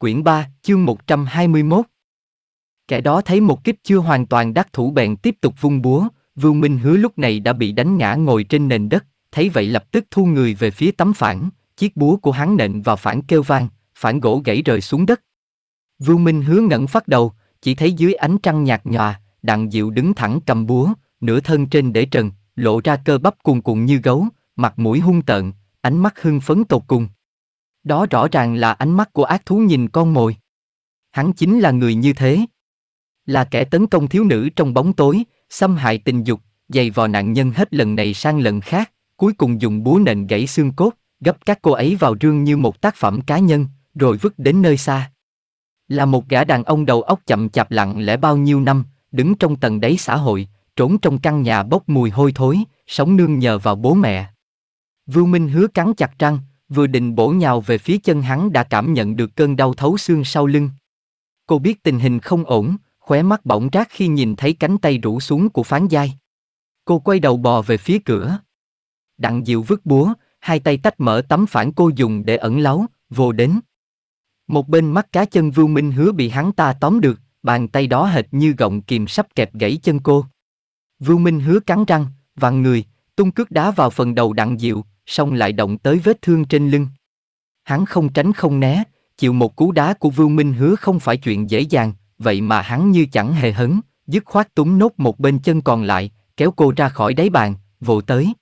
quyển 3, chương 121. Kẻ đó thấy một kích chưa hoàn toàn đắc thủ bèn tiếp tục vung búa, Vưu Minh Hứa lúc này đã bị đánh ngã ngồi trên nền đất, thấy vậy lập tức thu người về phía tấm phản, chiếc búa của hắn nện vào phản kêu vang, phản gỗ gãy rời xuống đất. Vưu Minh Hứa ngẩng phát đầu, chỉ thấy dưới ánh trăng nhạt nhòa, Đặng Diệu đứng thẳng cầm búa, nửa thân trên để trần, lộ ra cơ bắp cuồn cuộn như gấu, mặt mũi hung tợn, ánh mắt hưng phấn tột cùng. Đó rõ ràng là ánh mắt của ác thú nhìn con mồi. Hắn chính là người như thế. Là kẻ tấn công thiếu nữ trong bóng tối, xâm hại tình dục, giày vò nạn nhân hết lần này sang lần khác, cuối cùng dùng búa nện gãy xương cốt, gấp các cô ấy vào rương như một tác phẩm cá nhân, rồi vứt đến nơi xa. Là một gã đàn ông đầu óc chậm chạp lặng lẽ bao nhiêu năm, đứng trong tầng đáy xã hội, trốn trong căn nhà bốc mùi hôi thối, sống nương nhờ vào bố mẹ. Vưu Minh hứa cắn chặt răng, vừa định bổ nhào về phía chân hắn đã cảm nhận được cơn đau thấu xương sau lưng. Cô biết tình hình không ổn, khóe mắt bỗng rác khi nhìn thấy cánh tay rũ xuống của phán giai. Cô quay đầu bò về phía cửa. Đặng diệu vứt búa, hai tay tách mở tấm phản cô dùng để ẩn láu, vô đến. Một bên mắt cá chân Vưu Minh hứa bị hắn ta tóm được, bàn tay đó hệt như gọng kìm sắp kẹp gãy chân cô. Vưu Minh hứa cắn răng, vặn người, tung cước đá vào phần đầu đặng diệu, song lại động tới vết thương trên lưng. Hắn không tránh không né, chịu một cú đá của Vương Minh Hứa không phải chuyện dễ dàng, vậy mà hắn như chẳng hề hấn, dứt khoát túng nốt một bên chân còn lại, kéo cô ra khỏi đáy bàn, vồ tới.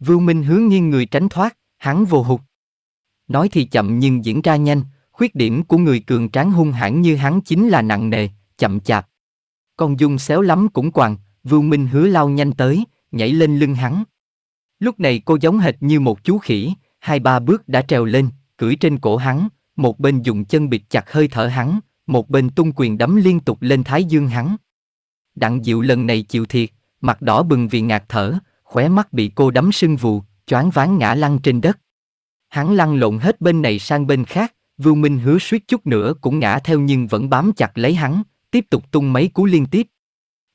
Vương Minh Hứa nghiêng người tránh thoát, hắn vô hụt. Nói thì chậm nhưng diễn ra nhanh, khuyết điểm của người cường tráng hung hãn như hắn chính là nặng nề, chậm chạp. Con dung xéo lắm cũng quàng, Vương Minh Hứa lao nhanh tới, nhảy lên lưng hắn. Lúc này cô giống hệt như một chú khỉ, hai ba bước đã trèo lên, cưỡi trên cổ hắn, một bên dùng chân bịt chặt hơi thở hắn, một bên tung quyền đấm liên tục lên thái dương hắn. Đặng Diệu lần này chịu thiệt, mặt đỏ bừng vì ngạt thở, khóe mắt bị cô đấm sưng vù, choáng váng ngã lăn trên đất. Hắn lăn lộn hết bên này sang bên khác, Vưu Minh hứa suýt chút nữa cũng ngã theo nhưng vẫn bám chặt lấy hắn, tiếp tục tung mấy cú liên tiếp.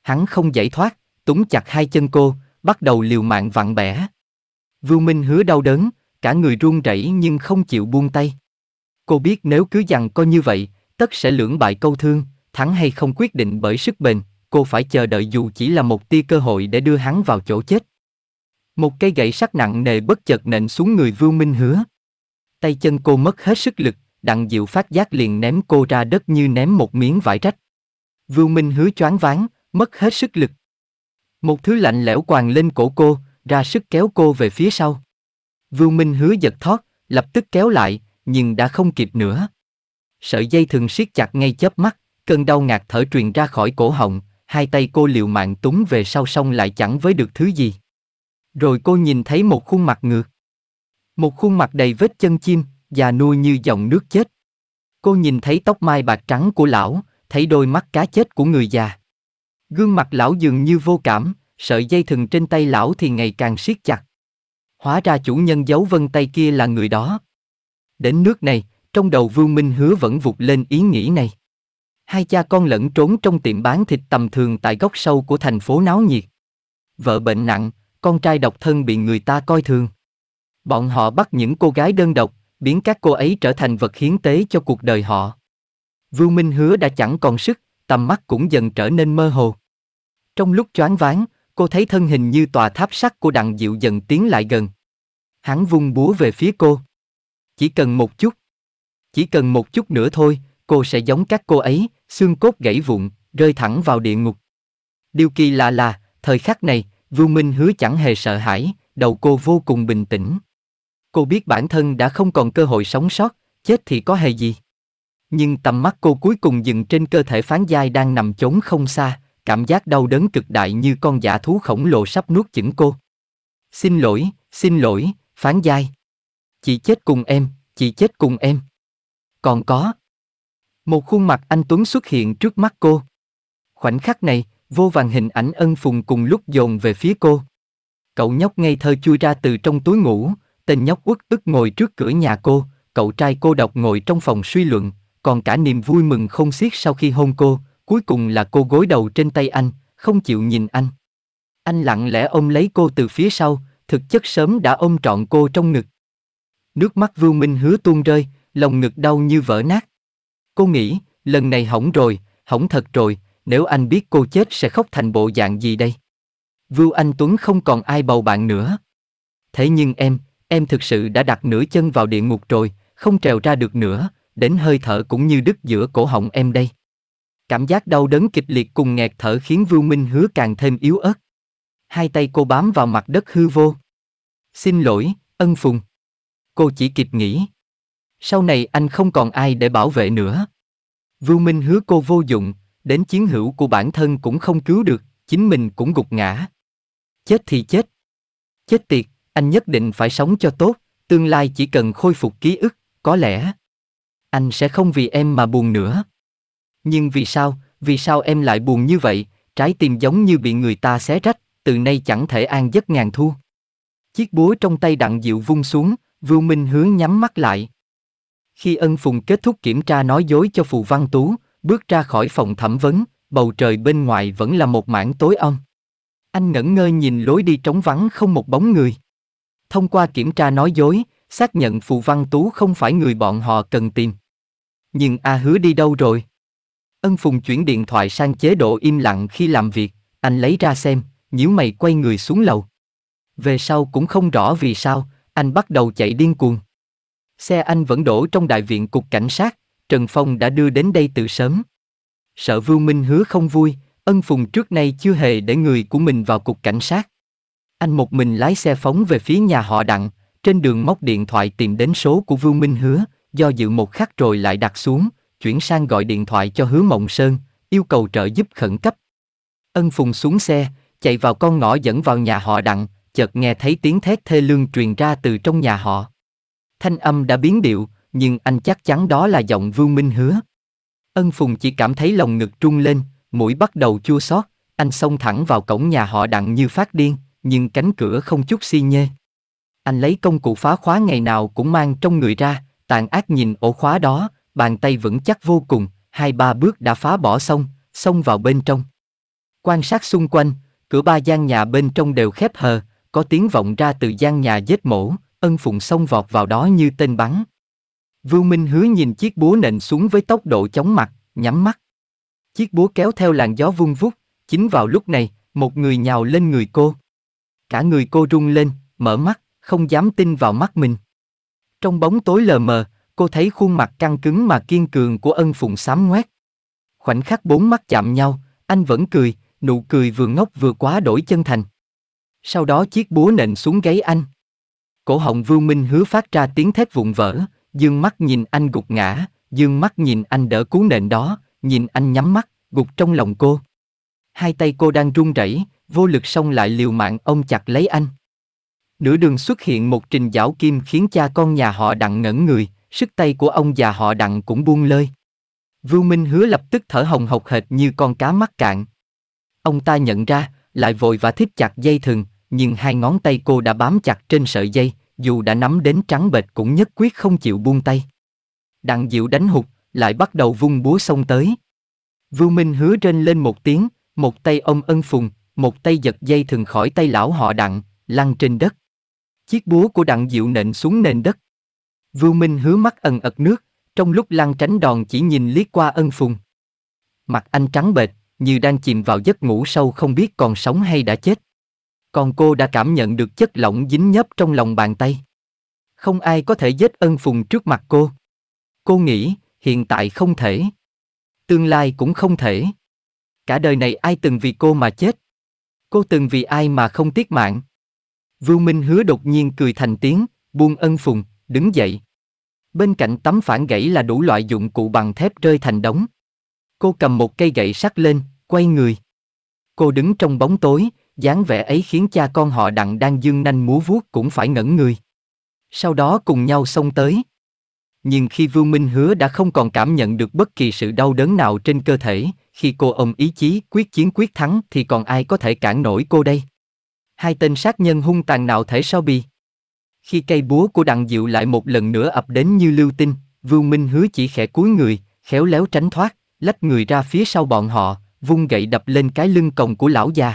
Hắn không giải thoát, túng chặt hai chân cô, bắt đầu liều mạng vặn bẻ. Vưu Minh hứa đau đớn, cả người run rẩy nhưng không chịu buông tay. Cô biết nếu cứ dằn co như vậy, tất sẽ lưỡng bại câu thương, thắng hay không quyết định bởi sức bền, cô phải chờ đợi dù chỉ là một tia cơ hội để đưa hắn vào chỗ chết. Một cây gậy sắt nặng nề bất chợt nện xuống người Vưu Minh hứa. Tay chân cô mất hết sức lực, đặng diệu phát giác liền ném cô ra đất như ném một miếng vải rách. Vưu Minh hứa choáng váng, mất hết sức lực. Một thứ lạnh lẽo quàng lên cổ cô, ra sức kéo cô về phía sau. Vưu Minh hứa giật thoát, lập tức kéo lại, nhưng đã không kịp nữa. Sợi dây thường siết chặt ngay chớp mắt, cơn đau ngạt thở truyền ra khỏi cổ họng, hai tay cô liều mạng túng về sau song lại chẳng với được thứ gì. Rồi cô nhìn thấy một khuôn mặt ngược. Một khuôn mặt đầy vết chân chim, già nua như dòng nước chết. Cô nhìn thấy tóc mai bạc trắng của lão, thấy đôi mắt cá chết của người già. Gương mặt lão dường như vô cảm, sợi dây thừng trên tay lão thì ngày càng siết chặt. Hóa ra chủ nhân giấu vân tay kia là người đó. Đến nước này, trong đầu Vương Minh Hứa vẫn vụt lên ý nghĩ này. Hai cha con lẫn trốn trong tiệm bán thịt tầm thường tại góc sâu của thành phố náo nhiệt. Vợ bệnh nặng, con trai độc thân bị người ta coi thường. Bọn họ bắt những cô gái đơn độc, biến các cô ấy trở thành vật hiến tế cho cuộc đời họ. Vương Minh Hứa đã chẳng còn sức, tầm mắt cũng dần trở nên mơ hồ. Trong lúc choáng váng, Cô thấy thân hình như tòa tháp sắt của đặng diệu dần tiến lại gần. Hắn vung búa về phía cô. Chỉ cần một chút. Chỉ cần một chút nữa thôi, cô sẽ giống các cô ấy, xương cốt gãy vụn, rơi thẳng vào địa ngục. Điều kỳ lạ là, thời khắc này, Vưu Minh hứa chẳng hề sợ hãi, đầu cô vô cùng bình tĩnh. Cô biết bản thân đã không còn cơ hội sống sót, chết thì có hề gì. Nhưng tầm mắt cô cuối cùng dừng trên cơ thể phán giai đang nằm chốn không xa, cảm giác đau đớn cực đại như con giả thú khổng lồ sắp nuốt chửng cô. Xin lỗi, xin lỗi, phán giai. Chị chết cùng em, chị chết cùng em. Còn có. Một khuôn mặt anh Tuấn xuất hiện trước mắt cô. Khoảnh khắc này, vô vàng hình ảnh ân phùng cùng lúc dồn về phía cô. Cậu nhóc ngây thơ chui ra từ trong túi ngủ, tên nhóc uất ức ngồi trước cửa nhà cô, cậu trai cô độc ngồi trong phòng suy luận, còn cả niềm vui mừng không xiết sau khi hôn cô, Cuối cùng là cô gối đầu trên tay anh, không chịu nhìn anh. Anh lặng lẽ ôm lấy cô từ phía sau, thực chất sớm đã ôm trọn cô trong ngực. Nước mắt Vưu Minh hứa tuôn rơi, lòng ngực đau như vỡ nát. Cô nghĩ, lần này hỏng rồi, hỏng thật rồi, nếu anh biết cô chết sẽ khóc thành bộ dạng gì đây. Vưu Anh Tuấn không còn ai bầu bạn nữa. Thế nhưng em, em thực sự đã đặt nửa chân vào địa ngục rồi, không trèo ra được nữa, đến hơi thở cũng như đứt giữa cổ họng em đây. Cảm giác đau đớn kịch liệt cùng nghẹt thở khiến Vưu Minh hứa càng thêm yếu ớt. Hai tay cô bám vào mặt đất hư vô. Xin lỗi, ân phùng. Cô chỉ kịp nghĩ. Sau này anh không còn ai để bảo vệ nữa. Vưu Minh hứa cô vô dụng, đến chiến hữu của bản thân cũng không cứu được, chính mình cũng gục ngã. Chết thì chết. Chết tiệt, anh nhất định phải sống cho tốt, tương lai chỉ cần khôi phục ký ức, có lẽ. Anh sẽ không vì em mà buồn nữa. Nhưng vì sao, vì sao em lại buồn như vậy, trái tim giống như bị người ta xé rách, từ nay chẳng thể an giấc ngàn thu. Chiếc búa trong tay đặng diệu vung xuống, Vưu Minh hướng nhắm mắt lại. Khi ân phùng kết thúc kiểm tra nói dối cho Phù Văn Tú, bước ra khỏi phòng thẩm vấn, bầu trời bên ngoài vẫn là một mảng tối âm. Anh ngẩn ngơ nhìn lối đi trống vắng không một bóng người. Thông qua kiểm tra nói dối, xác nhận Phù Văn Tú không phải người bọn họ cần tìm. Nhưng A Hứa đi đâu rồi? Ân Phùng chuyển điện thoại sang chế độ im lặng khi làm việc, anh lấy ra xem, nhíu mày quay người xuống lầu. Về sau cũng không rõ vì sao, anh bắt đầu chạy điên cuồng. Xe anh vẫn đổ trong đại viện cục cảnh sát, Trần Phong đã đưa đến đây từ sớm. Sợ Vưu Minh hứa không vui, ân phùng trước nay chưa hề để người của mình vào cục cảnh sát. Anh một mình lái xe phóng về phía nhà họ đặng, trên đường móc điện thoại tìm đến số của Vưu Minh hứa, do dự một khắc rồi lại đặt xuống, chuyển sang gọi điện thoại cho Hứa Mộng Sơn, yêu cầu trợ giúp khẩn cấp. Ân Phùng xuống xe, chạy vào con ngõ dẫn vào nhà họ Đặng, chợt nghe thấy tiếng thét thê lương truyền ra từ trong nhà họ. Thanh âm đã biến điệu, nhưng anh chắc chắn đó là giọng Vương Minh Hứa. Ân Phùng chỉ cảm thấy lòng ngực trung lên, mũi bắt đầu chua xót, anh xông thẳng vào cổng nhà họ Đặng như phát điên, nhưng cánh cửa không chút xi si nhê. Anh lấy công cụ phá khóa ngày nào cũng mang trong người ra, tàn ác nhìn ổ khóa đó, bàn tay vững chắc vô cùng, hai ba bước đã phá bỏ xong, xông vào bên trong. Quan sát xung quanh, cửa ba gian nhà bên trong đều khép hờ, có tiếng vọng ra từ gian nhà vết mổ, ân phụng xông vọt vào đó như tên bắn. Vưu Minh hứa nhìn chiếc búa nện xuống với tốc độ chóng mặt, nhắm mắt. Chiếc búa kéo theo làn gió vung vút, chính vào lúc này, một người nhào lên người cô. Cả người cô rung lên, mở mắt, không dám tin vào mắt mình. Trong bóng tối lờ mờ, cô thấy khuôn mặt căng cứng mà kiên cường của ân phụng xám ngoét. Khoảnh khắc bốn mắt chạm nhau, anh vẫn cười, nụ cười vừa ngốc vừa quá đổi chân thành. Sau đó chiếc búa nện xuống gáy anh. Cổ họng vương Minh hứa phát ra tiếng thét vụn vỡ, dương mắt nhìn anh gục ngã, dương mắt nhìn anh đỡ cú nện đó, nhìn anh nhắm mắt, gục trong lòng cô. Hai tay cô đang run rẩy, vô lực xong lại liều mạng ông chặt lấy anh. Nửa đường xuất hiện một trình giảo kim khiến cha con nhà họ đặng ngẩn người, sức tay của ông già họ đặng cũng buông lơi. Vưu Minh hứa lập tức thở hồng hộc hệt như con cá mắc cạn. Ông ta nhận ra, lại vội và thích chặt dây thừng, nhưng hai ngón tay cô đã bám chặt trên sợi dây, dù đã nắm đến trắng bệch cũng nhất quyết không chịu buông tay. Đặng Diệu đánh hụt, lại bắt đầu vung búa xông tới. Vưu Minh hứa trên lên một tiếng, một tay ông ân phùng, một tay giật dây thừng khỏi tay lão họ đặng, lăn trên đất. Chiếc búa của đặng Diệu nện xuống nền đất, Vưu Minh hứa mắt ẩn ật nước, trong lúc lăn tránh đòn chỉ nhìn liếc qua ân phùng. Mặt anh trắng bệch, như đang chìm vào giấc ngủ sâu không biết còn sống hay đã chết. Còn cô đã cảm nhận được chất lỏng dính nhấp trong lòng bàn tay. Không ai có thể giết ân phùng trước mặt cô. Cô nghĩ, hiện tại không thể. Tương lai cũng không thể. Cả đời này ai từng vì cô mà chết. Cô từng vì ai mà không tiếc mạng. Vưu Minh hứa đột nhiên cười thành tiếng, buông ân phùng, đứng dậy. Bên cạnh tấm phản gãy là đủ loại dụng cụ bằng thép rơi thành đống. Cô cầm một cây gậy sắt lên, quay người. Cô đứng trong bóng tối, dáng vẻ ấy khiến cha con họ đặng đang dương nanh múa vuốt cũng phải ngẩn người. Sau đó cùng nhau xông tới. Nhưng khi Vương Minh Hứa đã không còn cảm nhận được bất kỳ sự đau đớn nào trên cơ thể, khi cô ông ý chí quyết chiến quyết thắng thì còn ai có thể cản nổi cô đây? Hai tên sát nhân hung tàn nào thể sao bì? Khi cây búa của đặng diệu lại một lần nữa ập đến như lưu tinh, Vưu Minh hứa chỉ khẽ cúi người, khéo léo tránh thoát, lách người ra phía sau bọn họ, vung gậy đập lên cái lưng còng của lão già.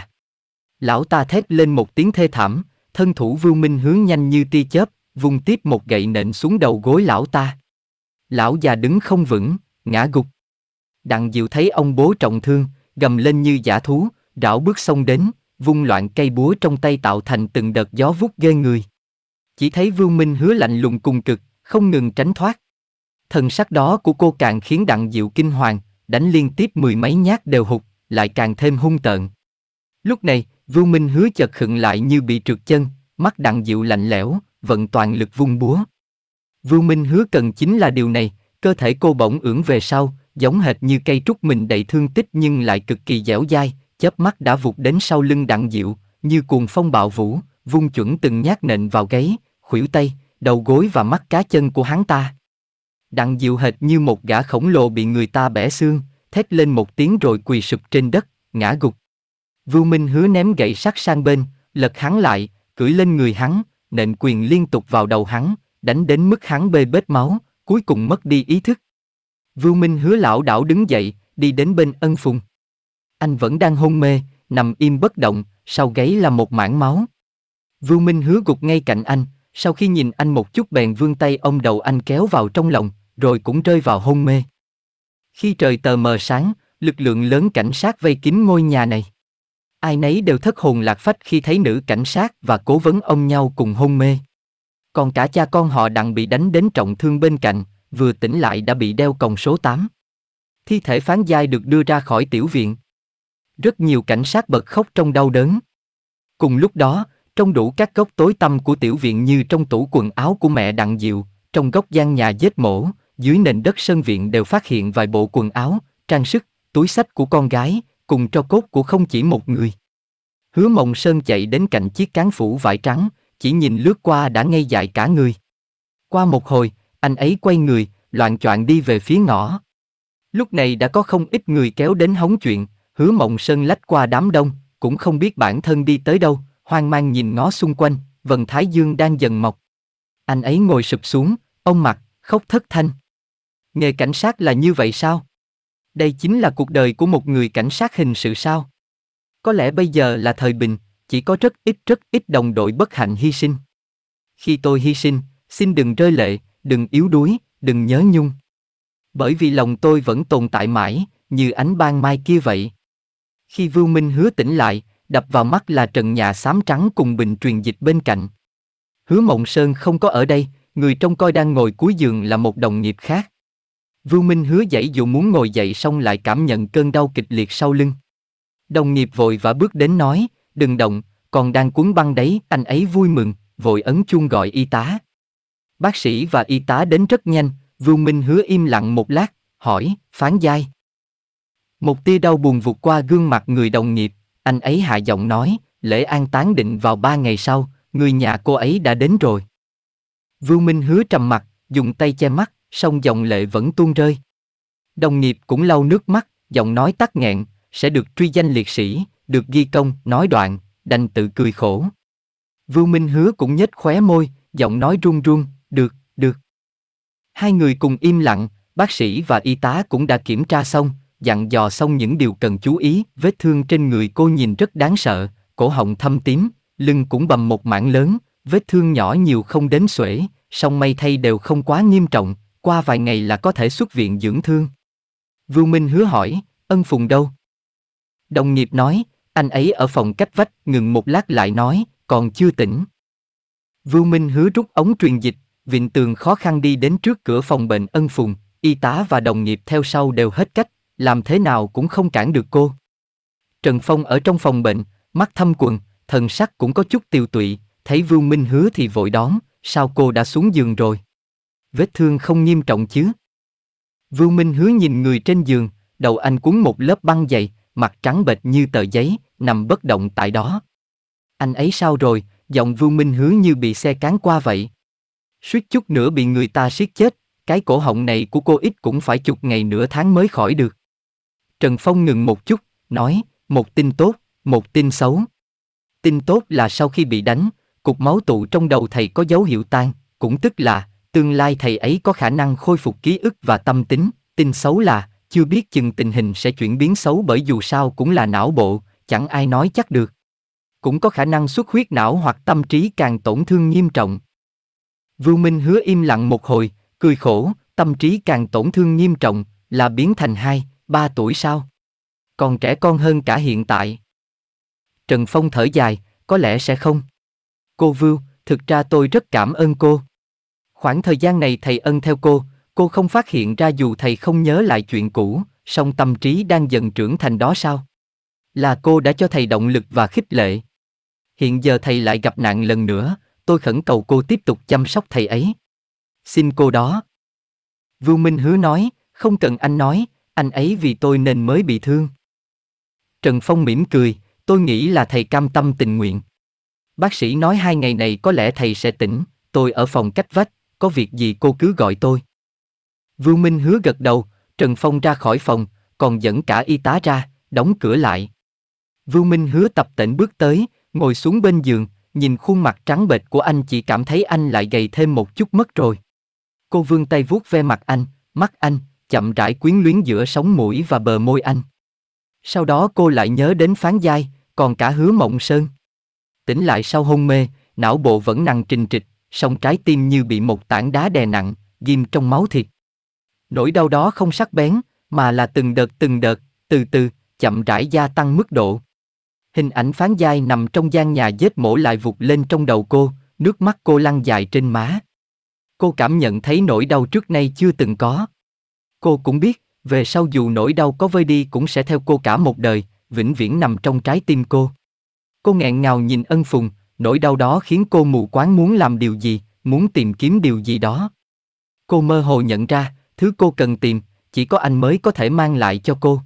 Lão ta thét lên một tiếng thê thảm, thân thủ Vưu Minh hướng nhanh như tia chớp, vung tiếp một gậy nện xuống đầu gối lão ta. Lão già đứng không vững, ngã gục. Đặng Diệu thấy ông bố trọng thương, gầm lên như giả thú, rảo bước xông đến, vung loạn cây búa trong tay tạo thành từng đợt gió vút ghê người chỉ thấy Vương Minh hứa lạnh lùng cùng cực, không ngừng tránh thoát. Thần sắc đó của cô càng khiến Đặng Diệu kinh hoàng, đánh liên tiếp mười mấy nhát đều hụt, lại càng thêm hung tợn. Lúc này, Vương Minh hứa chợt khựng lại như bị trượt chân, mắt Đặng Diệu lạnh lẽo, vận toàn lực vung búa. Vương Minh hứa cần chính là điều này, cơ thể cô bỗng ưỡn về sau, giống hệt như cây trúc mình đầy thương tích nhưng lại cực kỳ dẻo dai, chớp mắt đã vụt đến sau lưng Đặng Diệu, như cuồng phong bạo vũ, vung chuẩn từng nhát nện vào gáy, khuỷu tay, đầu gối và mắt cá chân của hắn ta. Đặng Diệu hệt như một gã khổng lồ bị người ta bẻ xương, thét lên một tiếng rồi quỳ sụp trên đất, ngã gục. Vưu Minh hứa ném gậy sắt sang bên, lật hắn lại, cưỡi lên người hắn, nện quyền liên tục vào đầu hắn, đánh đến mức hắn bê bết máu, cuối cùng mất đi ý thức. Vưu Minh hứa lão đảo đứng dậy, đi đến bên ân phùng. Anh vẫn đang hôn mê, nằm im bất động, sau gáy là một mảng máu. Vưu Minh hứa gục ngay cạnh anh, sau khi nhìn anh một chút bèn vươn tay ông đầu anh kéo vào trong lòng, rồi cũng rơi vào hôn mê. Khi trời tờ mờ sáng, lực lượng lớn cảnh sát vây kín ngôi nhà này. Ai nấy đều thất hồn lạc phách khi thấy nữ cảnh sát và cố vấn ông nhau cùng hôn mê. Còn cả cha con họ đặng bị đánh đến trọng thương bên cạnh, vừa tỉnh lại đã bị đeo còng số 8. Thi thể phán giai được đưa ra khỏi tiểu viện. Rất nhiều cảnh sát bật khóc trong đau đớn. Cùng lúc đó, trong đủ các góc tối tăm của tiểu viện như trong tủ quần áo của mẹ đặng diệu, trong góc gian nhà dết mổ, dưới nền đất sân viện đều phát hiện vài bộ quần áo, trang sức, túi sách của con gái, cùng cho cốt của không chỉ một người. Hứa mộng sơn chạy đến cạnh chiếc cán phủ vải trắng, chỉ nhìn lướt qua đã ngay dại cả người. Qua một hồi, anh ấy quay người, loạn choạng đi về phía ngõ. Lúc này đã có không ít người kéo đến hóng chuyện, hứa mộng sơn lách qua đám đông, cũng không biết bản thân đi tới đâu, hoang mang nhìn ngó xung quanh, vần thái dương đang dần mọc. Anh ấy ngồi sụp xuống, ông mặt, khóc thất thanh. Nghề cảnh sát là như vậy sao? Đây chính là cuộc đời của một người cảnh sát hình sự sao? Có lẽ bây giờ là thời bình, chỉ có rất ít rất ít đồng đội bất hạnh hy sinh. Khi tôi hy sinh, xin đừng rơi lệ, đừng yếu đuối, đừng nhớ nhung. Bởi vì lòng tôi vẫn tồn tại mãi, như ánh ban mai kia vậy. Khi Vưu Minh hứa tỉnh lại, đập vào mắt là trần nhà xám trắng cùng bình truyền dịch bên cạnh. Hứa Mộng Sơn không có ở đây, người trông coi đang ngồi cuối giường là một đồng nghiệp khác. Vưu Minh hứa dậy dù muốn ngồi dậy xong lại cảm nhận cơn đau kịch liệt sau lưng. Đồng nghiệp vội và bước đến nói, đừng động, còn đang cuốn băng đấy, anh ấy vui mừng, vội ấn chuông gọi y tá. Bác sĩ và y tá đến rất nhanh, Vưu Minh hứa im lặng một lát, hỏi, phán giai. Một tia đau buồn vụt qua gương mặt người đồng nghiệp, anh ấy hạ giọng nói, lễ an táng định vào ba ngày sau, người nhà cô ấy đã đến rồi. Vưu Minh hứa trầm mặt, dùng tay che mắt, song dòng lệ vẫn tuôn rơi. Đồng nghiệp cũng lau nước mắt, giọng nói tắc nghẹn, sẽ được truy danh liệt sĩ, được ghi công, nói đoạn, đành tự cười khổ. Vưu Minh hứa cũng nhếch khóe môi, giọng nói run run, được, được. Hai người cùng im lặng, bác sĩ và y tá cũng đã kiểm tra xong, dặn dò xong những điều cần chú ý, vết thương trên người cô nhìn rất đáng sợ, cổ họng thâm tím, lưng cũng bầm một mảng lớn, vết thương nhỏ nhiều không đến xuể, song may thay đều không quá nghiêm trọng, qua vài ngày là có thể xuất viện dưỡng thương. Vưu Minh hứa hỏi, ân phùng đâu? Đồng nghiệp nói, anh ấy ở phòng cách vách, ngừng một lát lại nói, còn chưa tỉnh. Vưu Minh hứa rút ống truyền dịch, vịn tường khó khăn đi đến trước cửa phòng bệnh ân phùng, y tá và đồng nghiệp theo sau đều hết cách, làm thế nào cũng không cản được cô. Trần Phong ở trong phòng bệnh, mắt thâm quần, thần sắc cũng có chút tiêu tụy, thấy Vương Minh hứa thì vội đón, sao cô đã xuống giường rồi? Vết thương không nghiêm trọng chứ? Vương Minh hứa nhìn người trên giường, đầu anh cuốn một lớp băng dày, mặt trắng bệch như tờ giấy, nằm bất động tại đó. Anh ấy sao rồi, giọng Vương Minh hứa như bị xe cán qua vậy. Suýt chút nữa bị người ta siết chết, cái cổ họng này của cô ít cũng phải chục ngày nửa tháng mới khỏi được. Trần Phong ngừng một chút, nói, một tin tốt, một tin xấu. Tin tốt là sau khi bị đánh, cục máu tụ trong đầu thầy có dấu hiệu tan, cũng tức là tương lai thầy ấy có khả năng khôi phục ký ức và tâm tính. Tin xấu là chưa biết chừng tình hình sẽ chuyển biến xấu bởi dù sao cũng là não bộ, chẳng ai nói chắc được. Cũng có khả năng xuất huyết não hoặc tâm trí càng tổn thương nghiêm trọng. Vưu Minh hứa im lặng một hồi, cười khổ, tâm trí càng tổn thương nghiêm trọng, là biến thành hai, ba tuổi sao? Còn trẻ con hơn cả hiện tại. Trần Phong thở dài, có lẽ sẽ không. Cô Vưu, thực ra tôi rất cảm ơn cô. Khoảng thời gian này thầy ân theo cô, cô không phát hiện ra dù thầy không nhớ lại chuyện cũ, song tâm trí đang dần trưởng thành đó sao? Là cô đã cho thầy động lực và khích lệ. Hiện giờ thầy lại gặp nạn lần nữa, tôi khẩn cầu cô tiếp tục chăm sóc thầy ấy. Xin cô đó. Vưu Minh hứa nói, không cần anh nói, anh ấy vì tôi nên mới bị thương. Trần Phong mỉm cười, tôi nghĩ là thầy cam tâm tình nguyện. Bác sĩ nói hai ngày này có lẽ thầy sẽ tỉnh, tôi ở phòng cách vách, có việc gì cô cứ gọi tôi. Vưu Minh hứa gật đầu, Trần Phong ra khỏi phòng, còn dẫn cả y tá ra, đóng cửa lại. Vưu Minh hứa tập tỉnh bước tới, ngồi xuống bên giường, nhìn khuôn mặt trắng bệch của anh chỉ cảm thấy anh lại gầy thêm một chút mất rồi. Cô vươn tay vuốt ve mặt anh, mắt anh, chậm rãi quyến luyến giữa sống mũi và bờ môi anh. Sau đó cô lại nhớ đến phán giai, còn cả hứa mộng sơn. Tỉnh lại sau hôn mê, não bộ vẫn nặng trình trịch, song trái tim như bị một tảng đá đè nặng, ghim trong máu thịt. Nỗi đau đó không sắc bén, mà là từng đợt từng đợt, từ từ, chậm rãi gia tăng mức độ. Hình ảnh phán giai nằm trong gian nhà vết mổ lại vụt lên trong đầu cô, nước mắt cô lăn dài trên má. Cô cảm nhận thấy nỗi đau trước nay chưa từng có. Cô cũng biết, về sau dù nỗi đau có vơi đi cũng sẽ theo cô cả một đời, vĩnh viễn nằm trong trái tim cô. Cô nghẹn ngào nhìn ân phùng, nỗi đau đó khiến cô mù quáng muốn làm điều gì, muốn tìm kiếm điều gì đó. Cô mơ hồ nhận ra, thứ cô cần tìm, chỉ có anh mới có thể mang lại cho cô.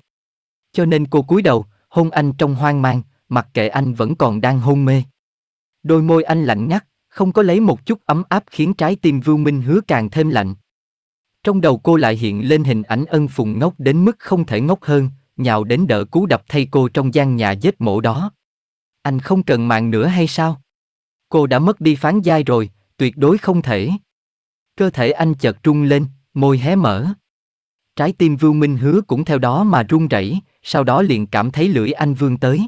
Cho nên cô cúi đầu, hôn anh trong hoang mang, mặc kệ anh vẫn còn đang hôn mê. Đôi môi anh lạnh ngắt, không có lấy một chút ấm áp khiến trái tim vương Minh hứa càng thêm lạnh. Trong đầu cô lại hiện lên hình ảnh ân phùng ngốc đến mức không thể ngốc hơn, nhào đến đỡ cú đập thay cô trong gian nhà giết mổ đó. Anh không cần mạng nữa hay sao? Cô đã mất đi phán giai rồi, tuyệt đối không thể. Cơ thể anh chợt rung lên, môi hé mở. Trái tim vương Minh Hứa cũng theo đó mà run rẩy, sau đó liền cảm thấy lưỡi anh vương tới.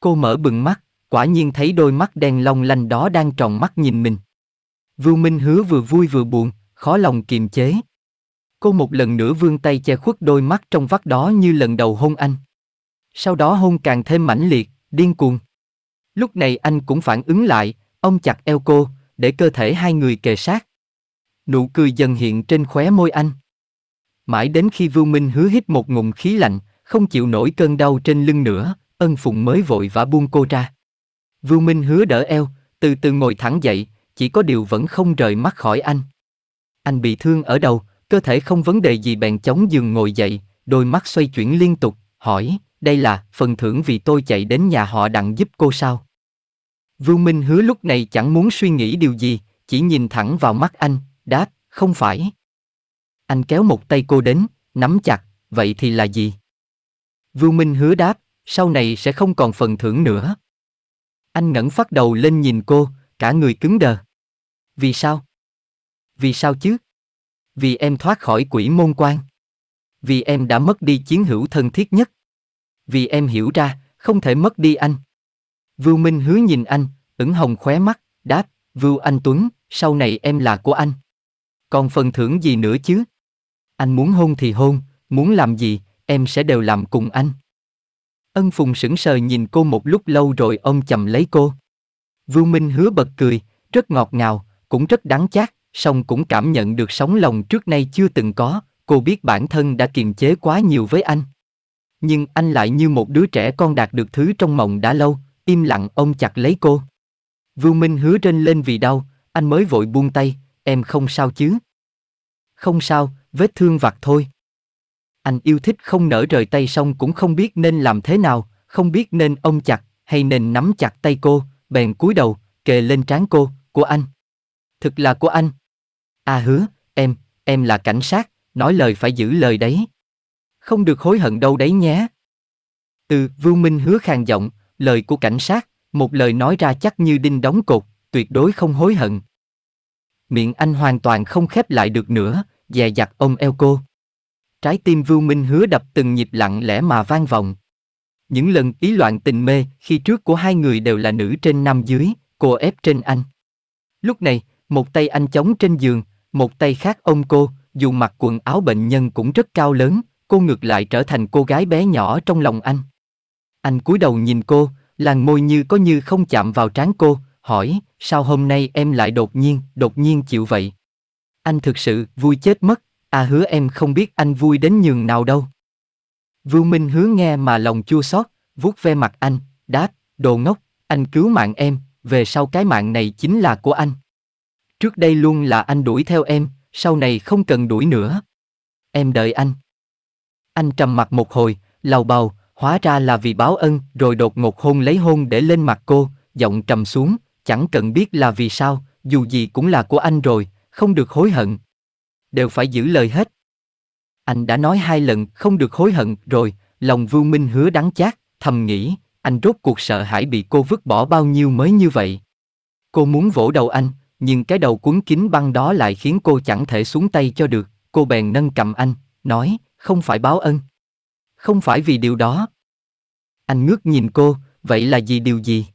Cô mở bừng mắt, quả nhiên thấy đôi mắt đen long lanh đó đang tròn mắt nhìn mình. vương Minh Hứa vừa vui vừa buồn, khó lòng kiềm chế. Cô một lần nữa vươn tay che khuất đôi mắt trong vắt đó như lần đầu hôn anh. Sau đó hôn càng thêm mãnh liệt, điên cuồng. Lúc này anh cũng phản ứng lại, ông chặt eo cô, để cơ thể hai người kề sát. Nụ cười dần hiện trên khóe môi anh. Mãi đến khi vương Minh hứa hít một ngụm khí lạnh, không chịu nổi cơn đau trên lưng nữa, ân phụng mới vội vã buông cô ra. vương Minh hứa đỡ eo, từ từ ngồi thẳng dậy, chỉ có điều vẫn không rời mắt khỏi anh. Anh bị thương ở đầu, cơ thể không vấn đề gì bèn chống giường ngồi dậy, đôi mắt xoay chuyển liên tục, hỏi, đây là phần thưởng vì tôi chạy đến nhà họ đặng giúp cô sao? Vưu Minh hứa lúc này chẳng muốn suy nghĩ điều gì, chỉ nhìn thẳng vào mắt anh, đáp, không phải. Anh kéo một tay cô đến, nắm chặt, vậy thì là gì? Vưu Minh hứa đáp, sau này sẽ không còn phần thưởng nữa. Anh ngẩng phát đầu lên nhìn cô, cả người cứng đờ. Vì sao? Vì sao chứ? Vì em thoát khỏi quỷ môn quan. Vì em đã mất đi chiến hữu thân thiết nhất. Vì em hiểu ra, không thể mất đi anh. Vưu Minh hứa nhìn anh, ửng hồng khóe mắt, đáp, Vưu Anh Tuấn, sau này em là của anh. Còn phần thưởng gì nữa chứ? Anh muốn hôn thì hôn, muốn làm gì, em sẽ đều làm cùng anh. Ân Phùng sững sờ nhìn cô một lúc lâu rồi ông chầm lấy cô. Vưu Minh hứa bật cười, rất ngọt ngào, cũng rất đáng chát, song cũng cảm nhận được sóng lòng trước nay chưa từng có, cô biết bản thân đã kiềm chế quá nhiều với anh. Nhưng anh lại như một đứa trẻ con đạt được thứ trong mộng đã lâu, im lặng ông chặt lấy cô. vương Minh hứa trên lên vì đau, anh mới vội buông tay, em không sao chứ. Không sao, vết thương vặt thôi. Anh yêu thích không nở rời tay xong cũng không biết nên làm thế nào, không biết nên ông chặt hay nên nắm chặt tay cô, bèn cúi đầu, kề lên trán cô, của anh. Thực là của anh. A à hứa, em, em là cảnh sát, nói lời phải giữ lời đấy. Không được hối hận đâu đấy nhé. Từ Vưu Minh hứa khàn giọng, lời của cảnh sát, một lời nói ra chắc như đinh đóng cột, tuyệt đối không hối hận. Miệng anh hoàn toàn không khép lại được nữa, dè dặt ông eo cô. Trái tim Vưu Minh hứa đập từng nhịp lặng lẽ mà vang vọng. Những lần ý loạn tình mê khi trước của hai người đều là nữ trên nam dưới, cô ép trên anh. Lúc này, một tay anh chống trên giường, một tay khác ôm cô, dù mặc quần áo bệnh nhân cũng rất cao lớn, cô ngược lại trở thành cô gái bé nhỏ trong lòng anh. Anh cúi đầu nhìn cô, làn môi như có như không chạm vào trán cô, hỏi, sao hôm nay em lại đột nhiên, đột nhiên chịu vậy? Anh thực sự vui chết mất, à hứa em không biết anh vui đến nhường nào đâu. vương Minh hứa nghe mà lòng chua xót, vuốt ve mặt anh, đáp, đồ ngốc, anh cứu mạng em, về sau cái mạng này chính là của anh. Trước đây luôn là anh đuổi theo em, sau này không cần đuổi nữa. Em đợi anh. Anh trầm mặt một hồi, lầu bầu, hóa ra là vì báo ân, rồi đột ngột hôn lấy hôn để lên mặt cô, giọng trầm xuống, chẳng cần biết là vì sao, dù gì cũng là của anh rồi, không được hối hận. Đều phải giữ lời hết. Anh đã nói hai lần không được hối hận rồi, lòng Vưu Minh hứa đắng chát, thầm nghĩ, anh rốt cuộc sợ hãi bị cô vứt bỏ bao nhiêu mới như vậy. Cô muốn vỗ đầu anh, nhưng cái đầu cuốn kín băng đó lại khiến cô chẳng thể xuống tay cho được, cô bèn nâng cầm anh, nói, không phải báo ân. Không phải vì điều đó. Anh ngước nhìn cô, vậy là gì điều gì?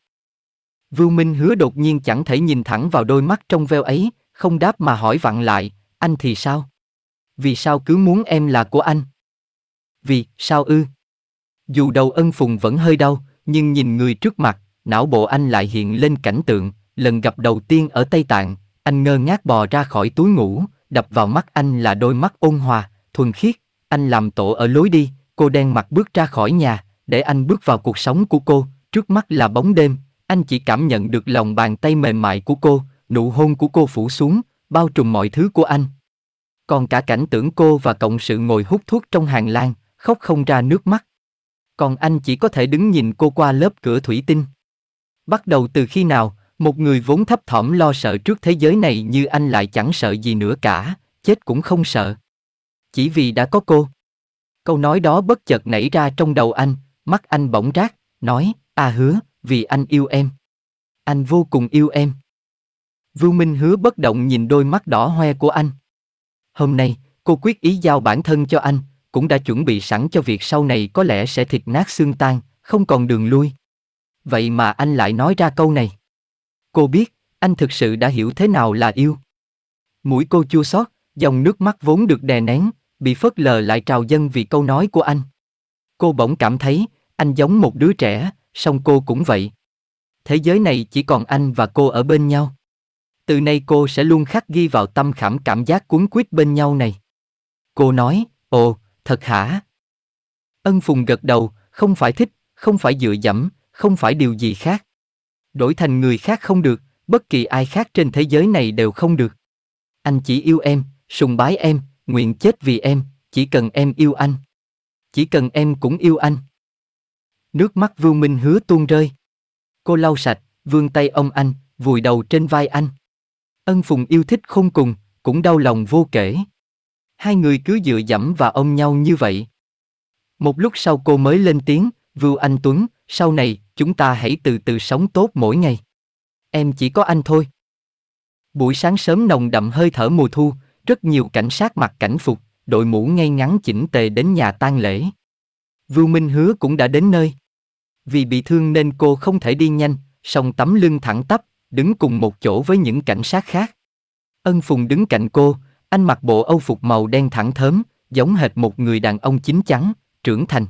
Vưu Minh hứa đột nhiên chẳng thể nhìn thẳng vào đôi mắt trong veo ấy, không đáp mà hỏi vặn lại, anh thì sao? Vì sao cứ muốn em là của anh? Vì, sao ư? Dù đầu ân phùng vẫn hơi đau, nhưng nhìn người trước mặt, não bộ anh lại hiện lên cảnh tượng, lần gặp đầu tiên ở Tây Tạng, anh ngơ ngác bò ra khỏi túi ngủ, đập vào mắt anh là đôi mắt ôn hòa, thuần khiết, anh làm tổ ở lối đi, cô đen mặt bước ra khỏi nhà, để anh bước vào cuộc sống của cô, trước mắt là bóng đêm, anh chỉ cảm nhận được lòng bàn tay mềm mại của cô, nụ hôn của cô phủ xuống, bao trùm mọi thứ của anh. Còn cả cảnh tưởng cô và cộng sự ngồi hút thuốc trong hàng lang, khóc không ra nước mắt. Còn anh chỉ có thể đứng nhìn cô qua lớp cửa thủy tinh. Bắt đầu từ khi nào, một người vốn thấp thỏm lo sợ trước thế giới này như anh lại chẳng sợ gì nữa cả, chết cũng không sợ. Chỉ vì đã có cô. Câu nói đó bất chợt nảy ra trong đầu anh, mắt anh bỗng rác, nói, à hứa, vì anh yêu em. Anh vô cùng yêu em. Vưu Minh hứa bất động nhìn đôi mắt đỏ hoe của anh. Hôm nay, cô quyết ý giao bản thân cho anh, cũng đã chuẩn bị sẵn cho việc sau này có lẽ sẽ thịt nát xương tan, không còn đường lui. Vậy mà anh lại nói ra câu này. Cô biết, anh thực sự đã hiểu thế nào là yêu. Mũi cô chua xót, dòng nước mắt vốn được đè nén, bị phớt lờ lại trào dâng vì câu nói của anh. Cô bỗng cảm thấy, anh giống một đứa trẻ, song cô cũng vậy. Thế giới này chỉ còn anh và cô ở bên nhau. Từ nay cô sẽ luôn khắc ghi vào tâm khảm cảm giác cuốn quýt bên nhau này. Cô nói, ồ, thật hả? Ân Phùng gật đầu, không phải thích, không phải dựa dẫm, không phải điều gì khác. Đổi thành người khác không được, bất kỳ ai khác trên thế giới này đều không được. Anh chỉ yêu em, sùng bái em, nguyện chết vì em, chỉ cần em yêu anh. Chỉ cần em cũng yêu anh. Nước mắt Vương Minh hứa tuôn rơi. Cô lau sạch, vươn tay ông anh, vùi đầu trên vai anh. Ân Phùng yêu thích không cùng, cũng đau lòng vô kể. Hai người cứ dựa dẫm và ôm nhau như vậy. Một lúc sau cô mới lên tiếng, Vưu Anh Tuấn, sau này chúng ta hãy từ từ sống tốt mỗi ngày em chỉ có anh thôi buổi sáng sớm nồng đậm hơi thở mùa thu rất nhiều cảnh sát mặc cảnh phục đội mũ ngay ngắn chỉnh tề đến nhà tang lễ vưu minh hứa cũng đã đến nơi vì bị thương nên cô không thể đi nhanh song tấm lưng thẳng tắp đứng cùng một chỗ với những cảnh sát khác ân phùng đứng cạnh cô anh mặc bộ âu phục màu đen thẳng thớm giống hệt một người đàn ông chín chắn trưởng thành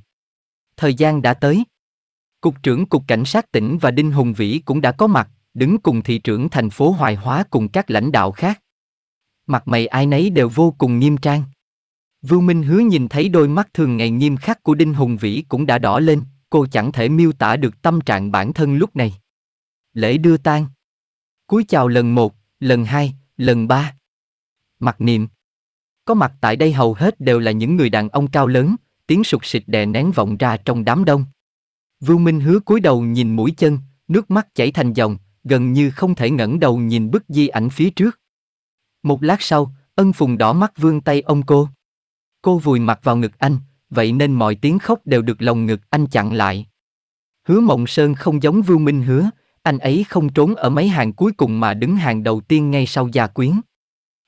thời gian đã tới Cục trưởng Cục Cảnh sát tỉnh và Đinh Hùng Vĩ cũng đã có mặt, đứng cùng thị trưởng thành phố Hoài Hóa cùng các lãnh đạo khác. Mặt mày ai nấy đều vô cùng nghiêm trang. Vưu Minh Hứa nhìn thấy đôi mắt thường ngày nghiêm khắc của Đinh Hùng Vĩ cũng đã đỏ lên, cô chẳng thể miêu tả được tâm trạng bản thân lúc này. Lễ đưa tang. Cúi chào lần một, lần hai, lần ba. Mặt niệm. Có mặt tại đây hầu hết đều là những người đàn ông cao lớn, tiếng sụt sịt đè nén vọng ra trong đám đông. Vương Minh Hứa cúi đầu nhìn mũi chân, nước mắt chảy thành dòng, gần như không thể ngẩng đầu nhìn bức di ảnh phía trước. Một lát sau, ân phùng đỏ mắt vươn tay ông cô. Cô vùi mặt vào ngực anh, vậy nên mọi tiếng khóc đều được lòng ngực anh chặn lại. Hứa Mộng Sơn không giống Vương Minh Hứa, anh ấy không trốn ở mấy hàng cuối cùng mà đứng hàng đầu tiên ngay sau gia quyến.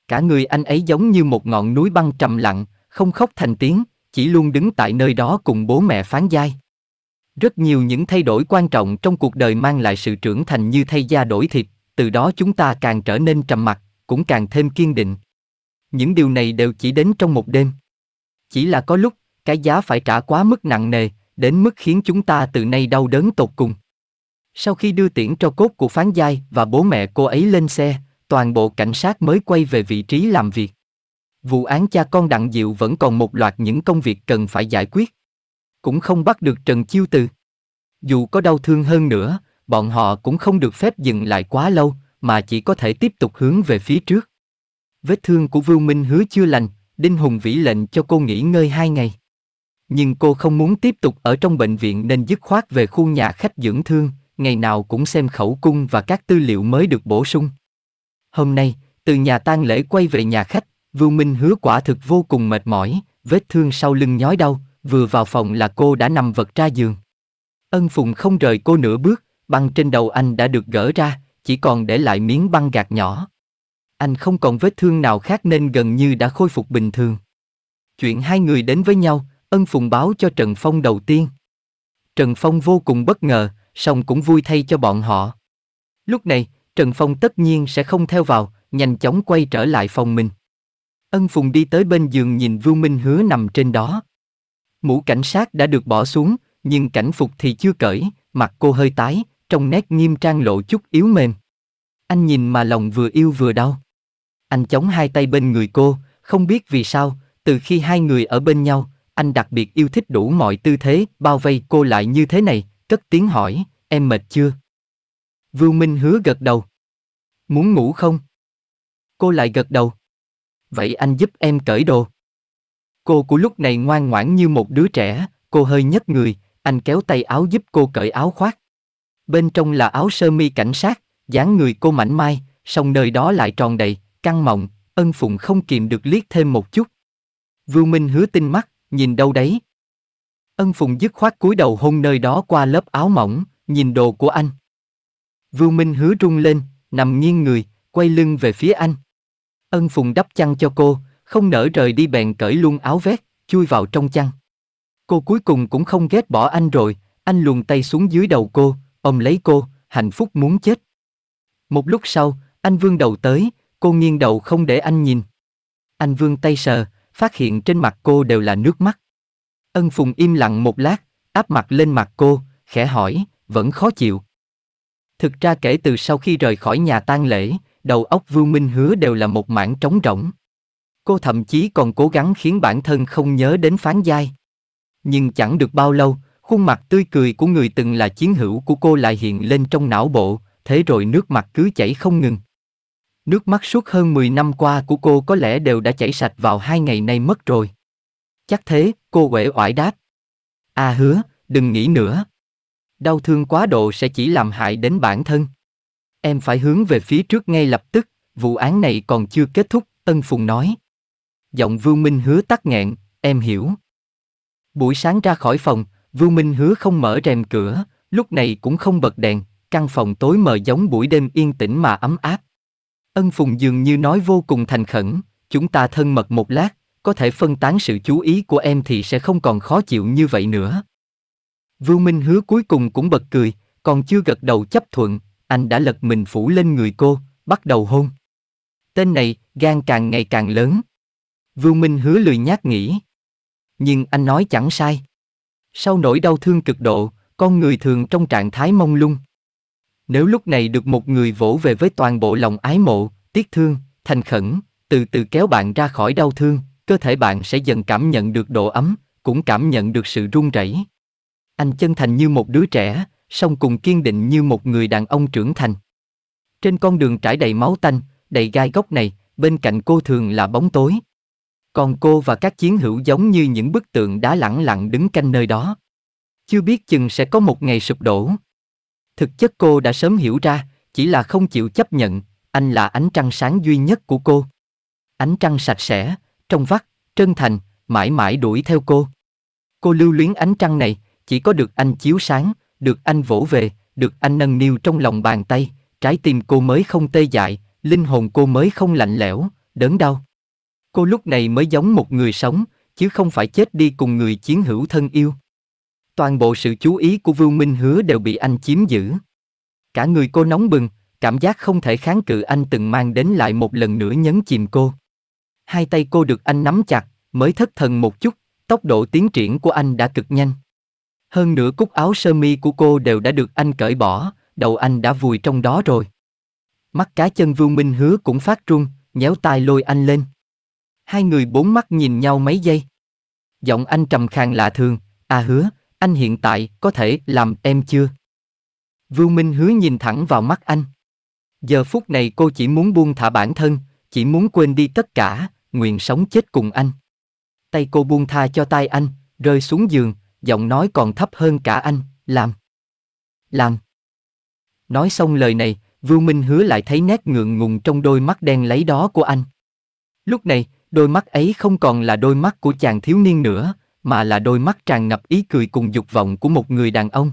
Cả người anh ấy giống như một ngọn núi băng trầm lặng, không khóc thành tiếng, chỉ luôn đứng tại nơi đó cùng bố mẹ phán giai. Rất nhiều những thay đổi quan trọng trong cuộc đời mang lại sự trưởng thành như thay da đổi thịt, từ đó chúng ta càng trở nên trầm mặc, cũng càng thêm kiên định. Những điều này đều chỉ đến trong một đêm. Chỉ là có lúc, cái giá phải trả quá mức nặng nề, đến mức khiến chúng ta từ nay đau đớn tột cùng. Sau khi đưa tiễn cho cốt của phán giai và bố mẹ cô ấy lên xe, toàn bộ cảnh sát mới quay về vị trí làm việc. Vụ án cha con Đặng Diệu vẫn còn một loạt những công việc cần phải giải quyết cũng không bắt được Trần Chiêu Từ. Dù có đau thương hơn nữa, bọn họ cũng không được phép dừng lại quá lâu, mà chỉ có thể tiếp tục hướng về phía trước. Vết thương của Vưu Minh hứa chưa lành, Đinh Hùng vĩ lệnh cho cô nghỉ ngơi hai ngày. Nhưng cô không muốn tiếp tục ở trong bệnh viện nên dứt khoát về khu nhà khách dưỡng thương, ngày nào cũng xem khẩu cung và các tư liệu mới được bổ sung. Hôm nay, từ nhà tang lễ quay về nhà khách, Vưu Minh hứa quả thực vô cùng mệt mỏi, vết thương sau lưng nhói đau, vừa vào phòng là cô đã nằm vật ra giường. Ân Phùng không rời cô nửa bước, băng trên đầu anh đã được gỡ ra, chỉ còn để lại miếng băng gạt nhỏ. Anh không còn vết thương nào khác nên gần như đã khôi phục bình thường. Chuyện hai người đến với nhau, Ân Phùng báo cho Trần Phong đầu tiên. Trần Phong vô cùng bất ngờ, song cũng vui thay cho bọn họ. Lúc này, Trần Phong tất nhiên sẽ không theo vào, nhanh chóng quay trở lại phòng mình. Ân Phùng đi tới bên giường nhìn Vưu Minh Hứa nằm trên đó. Mũ cảnh sát đã được bỏ xuống, nhưng cảnh phục thì chưa cởi, mặt cô hơi tái, trong nét nghiêm trang lộ chút yếu mềm. Anh nhìn mà lòng vừa yêu vừa đau. Anh chống hai tay bên người cô, không biết vì sao, từ khi hai người ở bên nhau, anh đặc biệt yêu thích đủ mọi tư thế, bao vây cô lại như thế này, cất tiếng hỏi, em mệt chưa? Vưu Minh hứa gật đầu. Muốn ngủ không? Cô lại gật đầu. Vậy anh giúp em cởi đồ. Cô của lúc này ngoan ngoãn như một đứa trẻ, cô hơi nhấc người, anh kéo tay áo giúp cô cởi áo khoác. Bên trong là áo sơ mi cảnh sát, dáng người cô mảnh mai, song nơi đó lại tròn đầy, căng mọng, ân phụng không kìm được liếc thêm một chút. Vưu Minh hứa tinh mắt, nhìn đâu đấy. Ân phụng dứt khoát cúi đầu hôn nơi đó qua lớp áo mỏng, nhìn đồ của anh. Vưu Minh hứa rung lên, nằm nghiêng người, quay lưng về phía anh. Ân phụng đắp chăn cho cô, không nỡ rời đi bèn cởi luôn áo vét, chui vào trong chăn. Cô cuối cùng cũng không ghét bỏ anh rồi, anh luồn tay xuống dưới đầu cô, ôm lấy cô, hạnh phúc muốn chết. Một lúc sau, anh vương đầu tới, cô nghiêng đầu không để anh nhìn. Anh vương tay sờ, phát hiện trên mặt cô đều là nước mắt. Ân Phùng im lặng một lát, áp mặt lên mặt cô, khẽ hỏi, vẫn khó chịu. Thực ra kể từ sau khi rời khỏi nhà tang lễ, đầu óc Vương Minh Hứa đều là một mảng trống rỗng. Cô thậm chí còn cố gắng khiến bản thân không nhớ đến phán giai. Nhưng chẳng được bao lâu, khuôn mặt tươi cười của người từng là chiến hữu của cô lại hiện lên trong não bộ, thế rồi nước mặt cứ chảy không ngừng. Nước mắt suốt hơn 10 năm qua của cô có lẽ đều đã chảy sạch vào hai ngày nay mất rồi. Chắc thế, cô uể oải đáp. À hứa, đừng nghĩ nữa. Đau thương quá độ sẽ chỉ làm hại đến bản thân. Em phải hướng về phía trước ngay lập tức, vụ án này còn chưa kết thúc, Tân Phùng nói. Giọng vương Minh hứa tắt nghẹn, em hiểu. Buổi sáng ra khỏi phòng, vương Minh hứa không mở rèm cửa, lúc này cũng không bật đèn, căn phòng tối mờ giống buổi đêm yên tĩnh mà ấm áp. Ân Phùng dường như nói vô cùng thành khẩn, chúng ta thân mật một lát, có thể phân tán sự chú ý của em thì sẽ không còn khó chịu như vậy nữa. vương Minh hứa cuối cùng cũng bật cười, còn chưa gật đầu chấp thuận, anh đã lật mình phủ lên người cô, bắt đầu hôn. Tên này, gan càng ngày càng lớn. Vương Minh hứa lười nhác nghĩ. Nhưng anh nói chẳng sai. Sau nỗi đau thương cực độ, con người thường trong trạng thái mông lung. Nếu lúc này được một người vỗ về với toàn bộ lòng ái mộ, tiếc thương, thành khẩn, từ từ kéo bạn ra khỏi đau thương, cơ thể bạn sẽ dần cảm nhận được độ ấm, cũng cảm nhận được sự run rẩy. Anh chân thành như một đứa trẻ, song cùng kiên định như một người đàn ông trưởng thành. Trên con đường trải đầy máu tanh, đầy gai góc này, bên cạnh cô thường là bóng tối. Còn cô và các chiến hữu giống như những bức tượng đá lẳng lặng đứng canh nơi đó. Chưa biết chừng sẽ có một ngày sụp đổ. Thực chất cô đã sớm hiểu ra, chỉ là không chịu chấp nhận, anh là ánh trăng sáng duy nhất của cô. Ánh trăng sạch sẽ, trong vắt, trân thành, mãi mãi đuổi theo cô. Cô lưu luyến ánh trăng này, chỉ có được anh chiếu sáng, được anh vỗ về, được anh nâng niu trong lòng bàn tay, trái tim cô mới không tê dại, linh hồn cô mới không lạnh lẽo, đớn đau. Cô lúc này mới giống một người sống, chứ không phải chết đi cùng người chiến hữu thân yêu. Toàn bộ sự chú ý của vương Minh Hứa đều bị anh chiếm giữ. Cả người cô nóng bừng, cảm giác không thể kháng cự anh từng mang đến lại một lần nữa nhấn chìm cô. Hai tay cô được anh nắm chặt, mới thất thần một chút, tốc độ tiến triển của anh đã cực nhanh. Hơn nửa cúc áo sơ mi của cô đều đã được anh cởi bỏ, đầu anh đã vùi trong đó rồi. Mắt cá chân Vương Minh Hứa cũng phát run, nhéo tai lôi anh lên. Hai người bốn mắt nhìn nhau mấy giây. Giọng anh trầm khàn lạ thường, a à hứa, anh hiện tại có thể làm em chưa? Vưu Minh hứa nhìn thẳng vào mắt anh. Giờ phút này cô chỉ muốn buông thả bản thân, chỉ muốn quên đi tất cả, nguyện sống chết cùng anh. Tay cô buông tha cho tay anh, rơi xuống giường, giọng nói còn thấp hơn cả anh, làm. Làm. Nói xong lời này, Vưu Minh hứa lại thấy nét ngượng ngùng trong đôi mắt đen lấy đó của anh. Lúc này, Đôi mắt ấy không còn là đôi mắt của chàng thiếu niên nữa, mà là đôi mắt tràn ngập ý cười cùng dục vọng của một người đàn ông.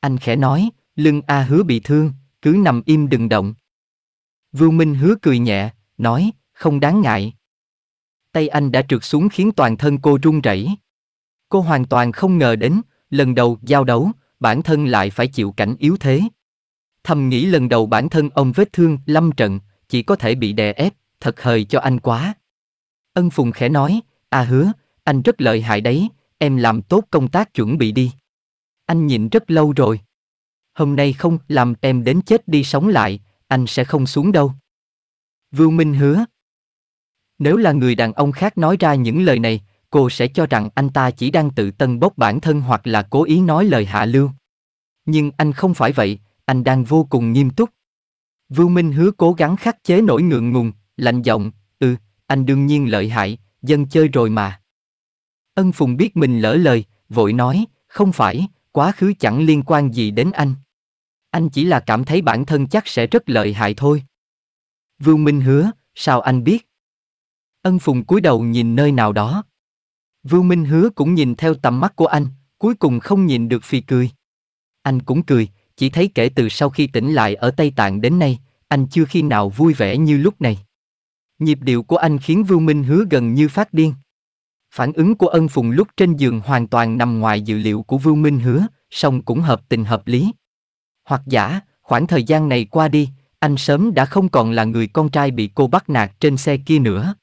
Anh khẽ nói, lưng A hứa bị thương, cứ nằm im đừng động. Vưu Minh hứa cười nhẹ, nói, không đáng ngại. Tay anh đã trượt xuống khiến toàn thân cô run rẩy. Cô hoàn toàn không ngờ đến, lần đầu giao đấu, bản thân lại phải chịu cảnh yếu thế. Thầm nghĩ lần đầu bản thân ông vết thương lâm trận, chỉ có thể bị đè ép, thật hời cho anh quá. Ân Phùng khẽ nói, A à hứa, anh rất lợi hại đấy, em làm tốt công tác chuẩn bị đi. Anh nhịn rất lâu rồi. Hôm nay không làm em đến chết đi sống lại, anh sẽ không xuống đâu. Vưu Minh hứa. Nếu là người đàn ông khác nói ra những lời này, cô sẽ cho rằng anh ta chỉ đang tự tân bốc bản thân hoặc là cố ý nói lời hạ lưu. Nhưng anh không phải vậy, anh đang vô cùng nghiêm túc. Vưu Minh hứa cố gắng khắc chế nỗi ngượng ngùng, lạnh giọng, anh đương nhiên lợi hại, dân chơi rồi mà. Ân Phùng biết mình lỡ lời, vội nói, không phải, quá khứ chẳng liên quan gì đến anh. Anh chỉ là cảm thấy bản thân chắc sẽ rất lợi hại thôi. Vương Minh hứa, sao anh biết? Ân Phùng cúi đầu nhìn nơi nào đó. Vương Minh hứa cũng nhìn theo tầm mắt của anh, cuối cùng không nhìn được phi cười. Anh cũng cười, chỉ thấy kể từ sau khi tỉnh lại ở Tây Tạng đến nay, anh chưa khi nào vui vẻ như lúc này. Nhịp điệu của anh khiến Vưu Minh hứa gần như phát điên. Phản ứng của ân phùng lúc trên giường hoàn toàn nằm ngoài dự liệu của Vưu Minh hứa, song cũng hợp tình hợp lý. Hoặc giả, khoảng thời gian này qua đi, anh sớm đã không còn là người con trai bị cô bắt nạt trên xe kia nữa.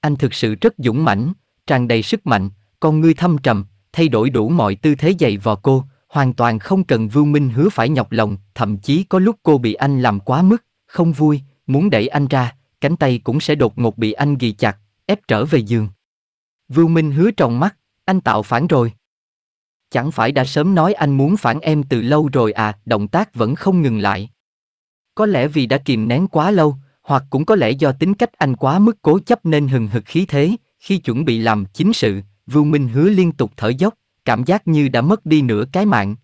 Anh thực sự rất dũng mãnh, tràn đầy sức mạnh, con ngươi thâm trầm, thay đổi đủ mọi tư thế dày vò cô, hoàn toàn không cần Vưu Minh hứa phải nhọc lòng, thậm chí có lúc cô bị anh làm quá mức, không vui, muốn đẩy anh ra, cánh tay cũng sẽ đột ngột bị anh ghi chặt, ép trở về giường. Vưu Minh hứa trong mắt, anh tạo phản rồi. Chẳng phải đã sớm nói anh muốn phản em từ lâu rồi à, động tác vẫn không ngừng lại. Có lẽ vì đã kìm nén quá lâu, hoặc cũng có lẽ do tính cách anh quá mức cố chấp nên hừng hực khí thế, khi chuẩn bị làm chính sự, Vưu Minh hứa liên tục thở dốc, cảm giác như đã mất đi nửa cái mạng.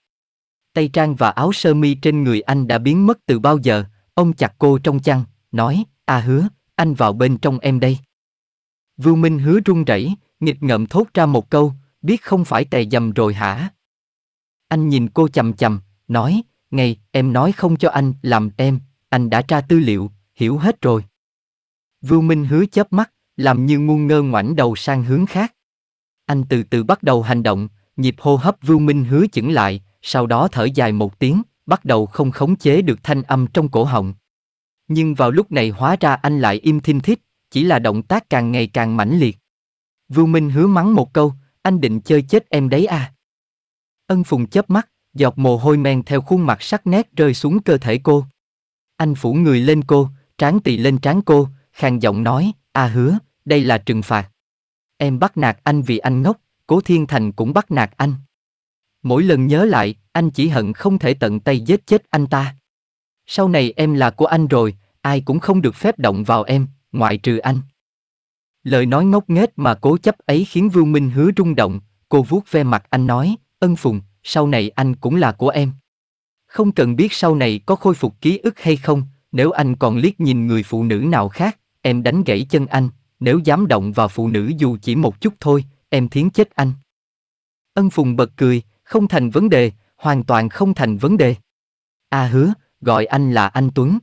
Tay trang và áo sơ mi trên người anh đã biến mất từ bao giờ, ông chặt cô trong chăn, nói, à hứa, anh vào bên trong em đây. Vưu Minh hứa run rẩy, nghịch ngợm thốt ra một câu, biết không phải tè dầm rồi hả? Anh nhìn cô chầm chầm, nói, ngày, em nói không cho anh làm em, anh đã tra tư liệu, hiểu hết rồi. Vưu Minh hứa chớp mắt, làm như ngu ngơ ngoảnh đầu sang hướng khác. Anh từ từ bắt đầu hành động, nhịp hô hấp Vưu Minh hứa chững lại, sau đó thở dài một tiếng, bắt đầu không khống chế được thanh âm trong cổ họng. Nhưng vào lúc này hóa ra anh lại im thiên thít chỉ là động tác càng ngày càng mãnh liệt. Vưu Minh hứa mắng một câu, anh định chơi chết em đấy à. Ân Phùng chớp mắt, giọt mồ hôi men theo khuôn mặt sắc nét rơi xuống cơ thể cô. Anh phủ người lên cô, trán tỳ lên trán cô, khàn giọng nói, a à hứa, đây là trừng phạt. Em bắt nạt anh vì anh ngốc, Cố Thiên Thành cũng bắt nạt anh. Mỗi lần nhớ lại, anh chỉ hận không thể tận tay giết chết anh ta. Sau này em là của anh rồi, ai cũng không được phép động vào em, ngoại trừ anh. Lời nói ngốc nghếch mà cố chấp ấy khiến Vương Minh Hứa rung động, cô vuốt ve mặt anh nói, ân phùng, sau này anh cũng là của em. Không cần biết sau này có khôi phục ký ức hay không, nếu anh còn liếc nhìn người phụ nữ nào khác, em đánh gãy chân anh, nếu dám động vào phụ nữ dù chỉ một chút thôi, em thiến chết anh. Ân Phùng bật cười, không thành vấn đề, hoàn toàn không thành vấn đề. A à hứa, gọi anh là anh Tuấn.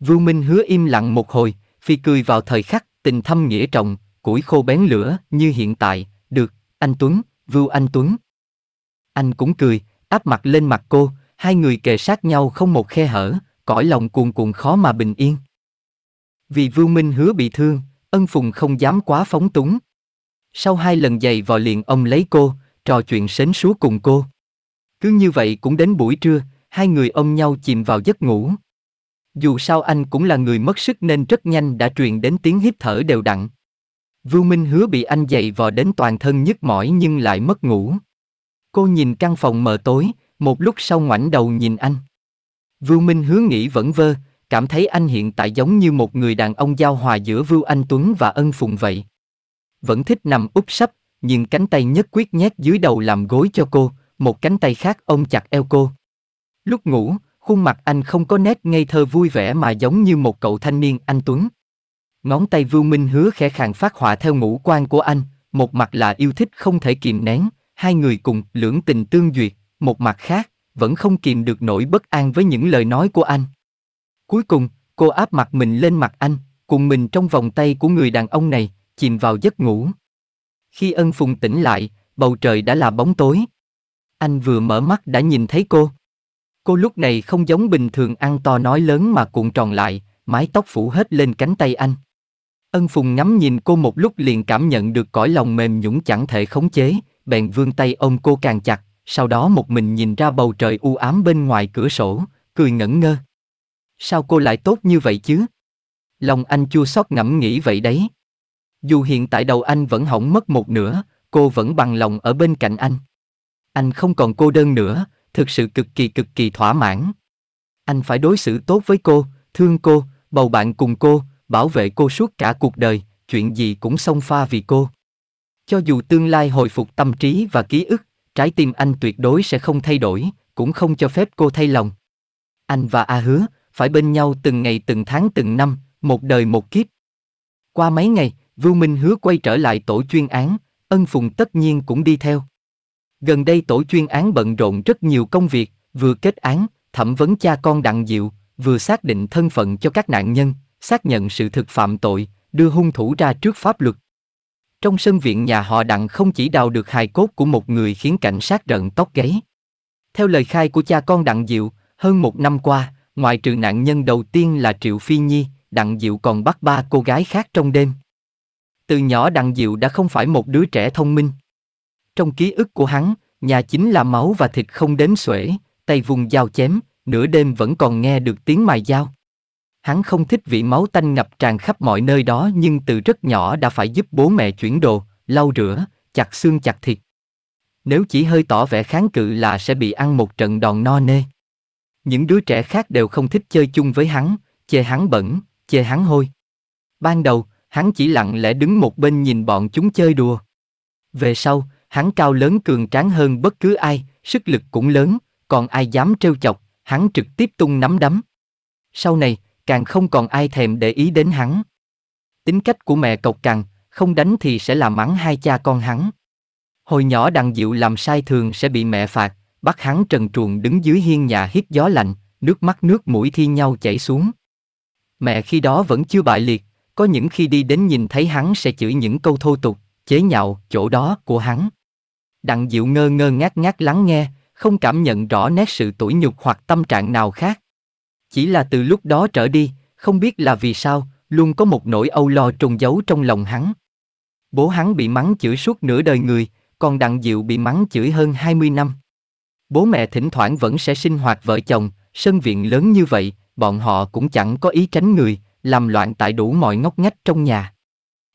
Vưu Minh hứa im lặng một hồi, phi cười vào thời khắc, tình thâm nghĩa trọng, củi khô bén lửa, như hiện tại, được, anh Tuấn, Vưu anh Tuấn. Anh cũng cười, áp mặt lên mặt cô, hai người kề sát nhau không một khe hở, cõi lòng cuồn cuộn khó mà bình yên. Vì Vưu Minh hứa bị thương, ân phùng không dám quá phóng túng. Sau hai lần giày vò liền ông lấy cô, trò chuyện sến súa cùng cô. Cứ như vậy cũng đến buổi trưa, hai người ôm nhau chìm vào giấc ngủ. Dù sao anh cũng là người mất sức nên rất nhanh đã truyền đến tiếng hít thở đều đặn. Vưu Minh hứa bị anh dậy vò đến toàn thân nhức mỏi nhưng lại mất ngủ. Cô nhìn căn phòng mờ tối, một lúc sau ngoảnh đầu nhìn anh. Vưu Minh hứa nghĩ vẫn vơ, cảm thấy anh hiện tại giống như một người đàn ông giao hòa giữa Vưu Anh Tuấn và Ân Phùng vậy. Vẫn thích nằm úp sấp, nhưng cánh tay nhất quyết nhét dưới đầu làm gối cho cô, một cánh tay khác ôm chặt eo cô. Lúc ngủ, khuôn mặt anh không có nét ngây thơ vui vẻ mà giống như một cậu thanh niên anh Tuấn. Ngón tay Vưu Minh hứa khẽ khàng phát họa theo ngũ quan của anh, một mặt là yêu thích không thể kìm nén, hai người cùng lưỡng tình tương duyệt, một mặt khác, vẫn không kìm được nỗi bất an với những lời nói của anh. Cuối cùng, cô áp mặt mình lên mặt anh, cùng mình trong vòng tay của người đàn ông này, chìm vào giấc ngủ. Khi ân phùng tỉnh lại, bầu trời đã là bóng tối. Anh vừa mở mắt đã nhìn thấy cô. Cô lúc này không giống bình thường ăn to nói lớn mà cuộn tròn lại, mái tóc phủ hết lên cánh tay anh. Ân Phùng ngắm nhìn cô một lúc liền cảm nhận được cõi lòng mềm nhũng chẳng thể khống chế, bèn vươn tay ôm cô càng chặt, sau đó một mình nhìn ra bầu trời u ám bên ngoài cửa sổ, cười ngẩn ngơ. Sao cô lại tốt như vậy chứ? Lòng anh chua xót ngẫm nghĩ vậy đấy. Dù hiện tại đầu anh vẫn hỏng mất một nửa, cô vẫn bằng lòng ở bên cạnh anh. Anh không còn cô đơn nữa, thực sự cực kỳ cực kỳ thỏa mãn. Anh phải đối xử tốt với cô, thương cô, bầu bạn cùng cô, bảo vệ cô suốt cả cuộc đời, chuyện gì cũng xông pha vì cô. Cho dù tương lai hồi phục tâm trí và ký ức, trái tim anh tuyệt đối sẽ không thay đổi, cũng không cho phép cô thay lòng. Anh và A Hứa phải bên nhau từng ngày từng tháng từng năm, một đời một kiếp. Qua mấy ngày, Vưu Minh Hứa quay trở lại tổ chuyên án, Ân Phùng tất nhiên cũng đi theo. Gần đây tổ chuyên án bận rộn rất nhiều công việc, vừa kết án, thẩm vấn cha con Đặng Diệu, vừa xác định thân phận cho các nạn nhân, xác nhận sự thực phạm tội, đưa hung thủ ra trước pháp luật. Trong sân viện nhà họ Đặng không chỉ đào được hài cốt của một người khiến cảnh sát rợn tóc gáy. Theo lời khai của cha con Đặng Diệu, hơn một năm qua, ngoại trừ nạn nhân đầu tiên là Triệu Phi Nhi, Đặng Diệu còn bắt ba cô gái khác trong đêm. Từ nhỏ Đặng Diệu đã không phải một đứa trẻ thông minh. Trong ký ức của hắn, nhà chính là máu và thịt không đếm xuể, tay vùng dao chém, nửa đêm vẫn còn nghe được tiếng mài dao. Hắn không thích vị máu tanh ngập tràn khắp mọi nơi đó nhưng từ rất nhỏ đã phải giúp bố mẹ chuyển đồ, lau rửa, chặt xương chặt thịt. Nếu chỉ hơi tỏ vẻ kháng cự là sẽ bị ăn một trận đòn no nê. Những đứa trẻ khác đều không thích chơi chung với hắn, chê hắn bẩn, chê hắn hôi. Ban đầu, hắn chỉ lặng lẽ đứng một bên nhìn bọn chúng chơi đùa. Về sau, hắn cao lớn cường tráng hơn bất cứ ai, sức lực cũng lớn, còn ai dám trêu chọc, hắn trực tiếp tung nắm đấm. Sau này, càng không còn ai thèm để ý đến hắn. Tính cách của mẹ cộc cằn, không đánh thì sẽ làm mắng hai cha con hắn. Hồi nhỏ đằng dịu làm sai thường sẽ bị mẹ phạt, bắt hắn trần truồng đứng dưới hiên nhà hít gió lạnh, nước mắt nước mũi thi nhau chảy xuống. Mẹ khi đó vẫn chưa bại liệt, có những khi đi đến nhìn thấy hắn sẽ chửi những câu thô tục, chế nhạo chỗ đó của hắn. Đặng Diệu ngơ ngơ ngác ngác lắng nghe, không cảm nhận rõ nét sự tủi nhục hoặc tâm trạng nào khác. Chỉ là từ lúc đó trở đi, không biết là vì sao, luôn có một nỗi âu lo trùng giấu trong lòng hắn. Bố hắn bị mắng chửi suốt nửa đời người, còn Đặng Diệu bị mắng chửi hơn 20 năm. Bố mẹ thỉnh thoảng vẫn sẽ sinh hoạt vợ chồng, sân viện lớn như vậy, bọn họ cũng chẳng có ý tránh người, làm loạn tại đủ mọi ngóc ngách trong nhà.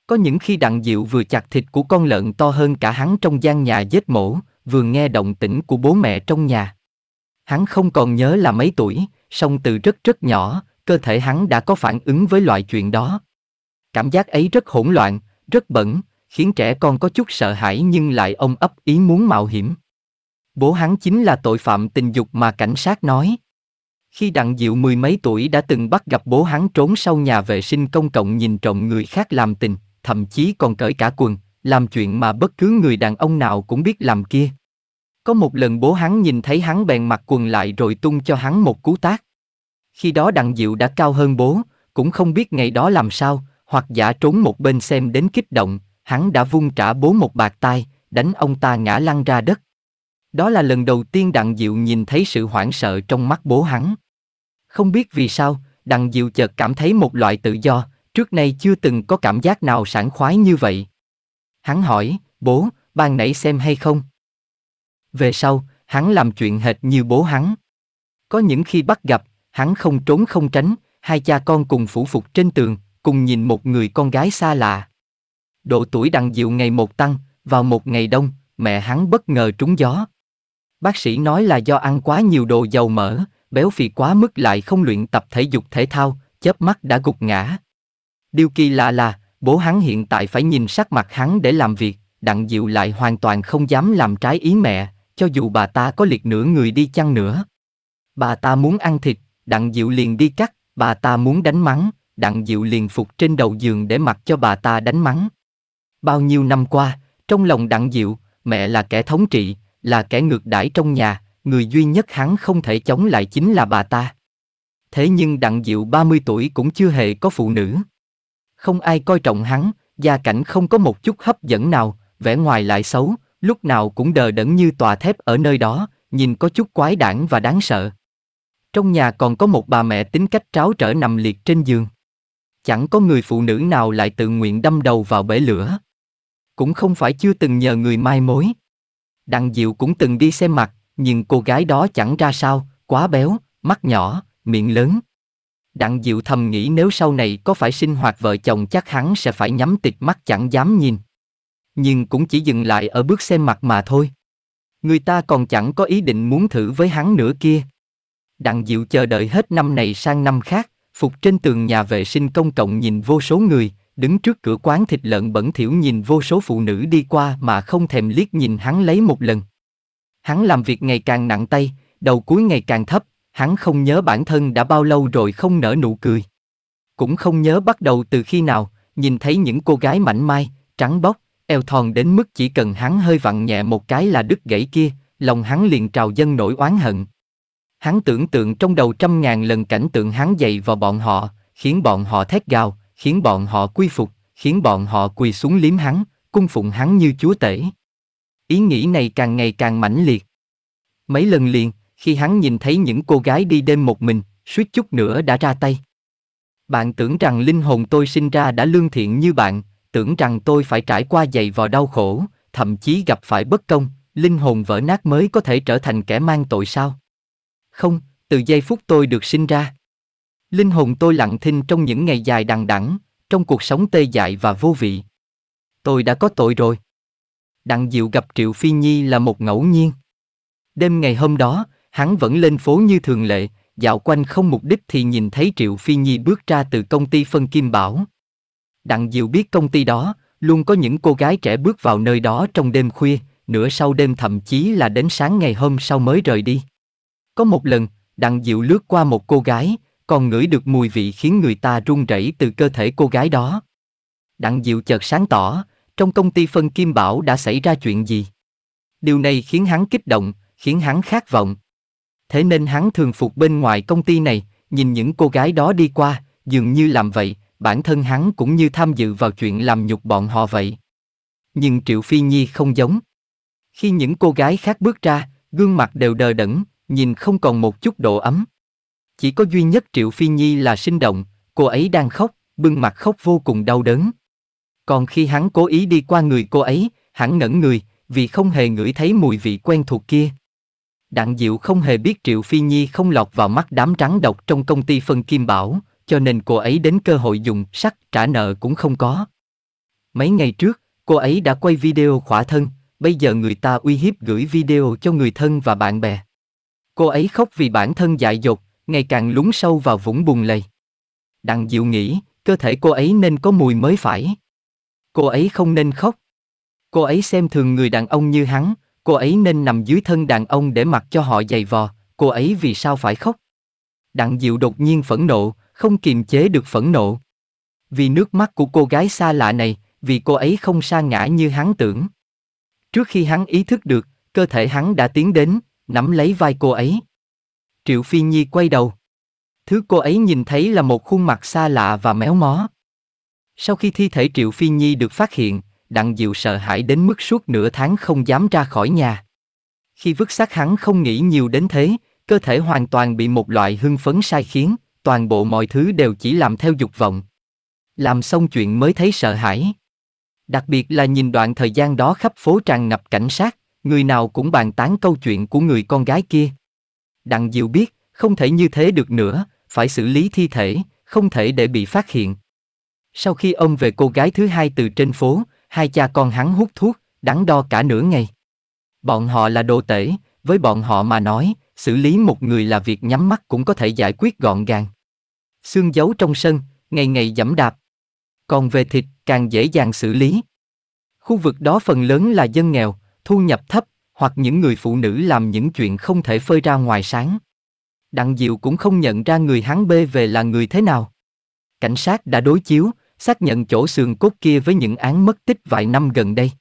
Có những khi đặng diệu vừa chặt thịt của con lợn to hơn cả hắn trong gian nhà giết mổ, vừa nghe động tĩnh của bố mẹ trong nhà. Hắn không còn nhớ là mấy tuổi, song từ rất rất nhỏ, cơ thể hắn đã có phản ứng với loại chuyện đó. Cảm giác ấy rất hỗn loạn, rất bẩn, khiến trẻ con có chút sợ hãi nhưng lại ông ấp ý muốn mạo hiểm. Bố hắn chính là tội phạm tình dục mà cảnh sát nói. Khi Đặng Diệu mười mấy tuổi đã từng bắt gặp bố hắn trốn sau nhà vệ sinh công cộng nhìn trộm người khác làm tình thậm chí còn cởi cả quần, làm chuyện mà bất cứ người đàn ông nào cũng biết làm kia. Có một lần bố hắn nhìn thấy hắn bèn mặc quần lại rồi tung cho hắn một cú tát. Khi đó đặng diệu đã cao hơn bố, cũng không biết ngày đó làm sao, hoặc giả trốn một bên xem đến kích động, hắn đã vung trả bố một bạt tai, đánh ông ta ngã lăn ra đất. Đó là lần đầu tiên đặng diệu nhìn thấy sự hoảng sợ trong mắt bố hắn. Không biết vì sao, đặng diệu chợt cảm thấy một loại tự do, Trước nay chưa từng có cảm giác nào sảng khoái như vậy. Hắn hỏi, bố, ban nãy xem hay không? Về sau, hắn làm chuyện hệt như bố hắn. Có những khi bắt gặp, hắn không trốn không tránh, hai cha con cùng phủ phục trên tường, cùng nhìn một người con gái xa lạ. Độ tuổi đặng diệu ngày một tăng, vào một ngày đông, mẹ hắn bất ngờ trúng gió. Bác sĩ nói là do ăn quá nhiều đồ dầu mỡ, béo phì quá mức lại không luyện tập thể dục thể thao, chớp mắt đã gục ngã, Điều kỳ lạ là, bố hắn hiện tại phải nhìn sắc mặt hắn để làm việc, đặng diệu lại hoàn toàn không dám làm trái ý mẹ, cho dù bà ta có liệt nửa người đi chăng nữa. Bà ta muốn ăn thịt, đặng diệu liền đi cắt, bà ta muốn đánh mắng, đặng diệu liền phục trên đầu giường để mặc cho bà ta đánh mắng. Bao nhiêu năm qua, trong lòng đặng diệu, mẹ là kẻ thống trị, là kẻ ngược đãi trong nhà, người duy nhất hắn không thể chống lại chính là bà ta. Thế nhưng đặng diệu 30 tuổi cũng chưa hề có phụ nữ không ai coi trọng hắn, gia cảnh không có một chút hấp dẫn nào, vẻ ngoài lại xấu, lúc nào cũng đờ đẫn như tòa thép ở nơi đó, nhìn có chút quái đản và đáng sợ. Trong nhà còn có một bà mẹ tính cách tráo trở nằm liệt trên giường. Chẳng có người phụ nữ nào lại tự nguyện đâm đầu vào bể lửa. Cũng không phải chưa từng nhờ người mai mối. Đặng Diệu cũng từng đi xem mặt, nhưng cô gái đó chẳng ra sao, quá béo, mắt nhỏ, miệng lớn, Đặng Diệu thầm nghĩ nếu sau này có phải sinh hoạt vợ chồng chắc hắn sẽ phải nhắm tịt mắt chẳng dám nhìn. Nhưng cũng chỉ dừng lại ở bước xem mặt mà thôi. Người ta còn chẳng có ý định muốn thử với hắn nữa kia. Đặng Diệu chờ đợi hết năm này sang năm khác, phục trên tường nhà vệ sinh công cộng nhìn vô số người, đứng trước cửa quán thịt lợn bẩn thỉu nhìn vô số phụ nữ đi qua mà không thèm liếc nhìn hắn lấy một lần. Hắn làm việc ngày càng nặng tay, đầu cuối ngày càng thấp, hắn không nhớ bản thân đã bao lâu rồi không nở nụ cười. Cũng không nhớ bắt đầu từ khi nào, nhìn thấy những cô gái mảnh mai, trắng bóc, eo thon đến mức chỉ cần hắn hơi vặn nhẹ một cái là đứt gãy kia, lòng hắn liền trào dâng nổi oán hận. Hắn tưởng tượng trong đầu trăm ngàn lần cảnh tượng hắn dạy vào bọn họ, khiến bọn họ thét gào, khiến bọn họ quy phục, khiến bọn họ quỳ xuống liếm hắn, cung phụng hắn như chúa tể. Ý nghĩ này càng ngày càng mãnh liệt. Mấy lần liền, khi hắn nhìn thấy những cô gái đi đêm một mình, suýt chút nữa đã ra tay. Bạn tưởng rằng linh hồn tôi sinh ra đã lương thiện như bạn, tưởng rằng tôi phải trải qua dày vò đau khổ, thậm chí gặp phải bất công, linh hồn vỡ nát mới có thể trở thành kẻ mang tội sao? Không, từ giây phút tôi được sinh ra. Linh hồn tôi lặng thinh trong những ngày dài đằng đẵng, trong cuộc sống tê dại và vô vị. Tôi đã có tội rồi. Đặng Diệu gặp Triệu Phi Nhi là một ngẫu nhiên. Đêm ngày hôm đó, Hắn vẫn lên phố như thường lệ, dạo quanh không mục đích thì nhìn thấy Triệu Phi Nhi bước ra từ công ty phân kim bảo. Đặng Diệu biết công ty đó, luôn có những cô gái trẻ bước vào nơi đó trong đêm khuya, nửa sau đêm thậm chí là đến sáng ngày hôm sau mới rời đi. Có một lần, Đặng Diệu lướt qua một cô gái, còn ngửi được mùi vị khiến người ta run rẩy từ cơ thể cô gái đó. Đặng Diệu chợt sáng tỏ, trong công ty phân kim bảo đã xảy ra chuyện gì. Điều này khiến hắn kích động, khiến hắn khát vọng, Thế nên hắn thường phục bên ngoài công ty này, nhìn những cô gái đó đi qua, dường như làm vậy, bản thân hắn cũng như tham dự vào chuyện làm nhục bọn họ vậy. Nhưng Triệu Phi Nhi không giống. Khi những cô gái khác bước ra, gương mặt đều đờ đẫn, nhìn không còn một chút độ ấm. Chỉ có duy nhất Triệu Phi Nhi là sinh động, cô ấy đang khóc, bưng mặt khóc vô cùng đau đớn. Còn khi hắn cố ý đi qua người cô ấy, hắn ngẩn người, vì không hề ngửi thấy mùi vị quen thuộc kia. Đặng Diệu không hề biết Triệu Phi Nhi không lọt vào mắt đám trắng độc trong công ty phân Kim Bảo, cho nên cô ấy đến cơ hội dùng sắt trả nợ cũng không có. Mấy ngày trước, cô ấy đã quay video khỏa thân, bây giờ người ta uy hiếp gửi video cho người thân và bạn bè. Cô ấy khóc vì bản thân dại dột, ngày càng lún sâu vào vũng bùn lầy. Đặng Diệu nghĩ, cơ thể cô ấy nên có mùi mới phải. Cô ấy không nên khóc. Cô ấy xem thường người đàn ông như hắn, cô ấy nên nằm dưới thân đàn ông để mặc cho họ giày vò, cô ấy vì sao phải khóc? Đặng Diệu đột nhiên phẫn nộ, không kiềm chế được phẫn nộ. Vì nước mắt của cô gái xa lạ này, vì cô ấy không sa ngã như hắn tưởng. Trước khi hắn ý thức được, cơ thể hắn đã tiến đến, nắm lấy vai cô ấy. Triệu Phi Nhi quay đầu. Thứ cô ấy nhìn thấy là một khuôn mặt xa lạ và méo mó. Sau khi thi thể Triệu Phi Nhi được phát hiện, Đặng Diệu sợ hãi đến mức suốt nửa tháng không dám ra khỏi nhà. Khi vứt xác hắn không nghĩ nhiều đến thế, cơ thể hoàn toàn bị một loại hưng phấn sai khiến, toàn bộ mọi thứ đều chỉ làm theo dục vọng. Làm xong chuyện mới thấy sợ hãi. Đặc biệt là nhìn đoạn thời gian đó khắp phố tràn ngập cảnh sát, người nào cũng bàn tán câu chuyện của người con gái kia. Đặng Diệu biết, không thể như thế được nữa, phải xử lý thi thể, không thể để bị phát hiện. Sau khi ông về cô gái thứ hai từ trên phố, hai cha con hắn hút thuốc, đắn đo cả nửa ngày. Bọn họ là đồ tể, với bọn họ mà nói, xử lý một người là việc nhắm mắt cũng có thể giải quyết gọn gàng. Xương giấu trong sân, ngày ngày dẫm đạp. Còn về thịt, càng dễ dàng xử lý. Khu vực đó phần lớn là dân nghèo, thu nhập thấp, hoặc những người phụ nữ làm những chuyện không thể phơi ra ngoài sáng. Đặng Diệu cũng không nhận ra người hắn bê về là người thế nào. Cảnh sát đã đối chiếu, xác nhận chỗ xương cốt kia với những án mất tích vài năm gần đây.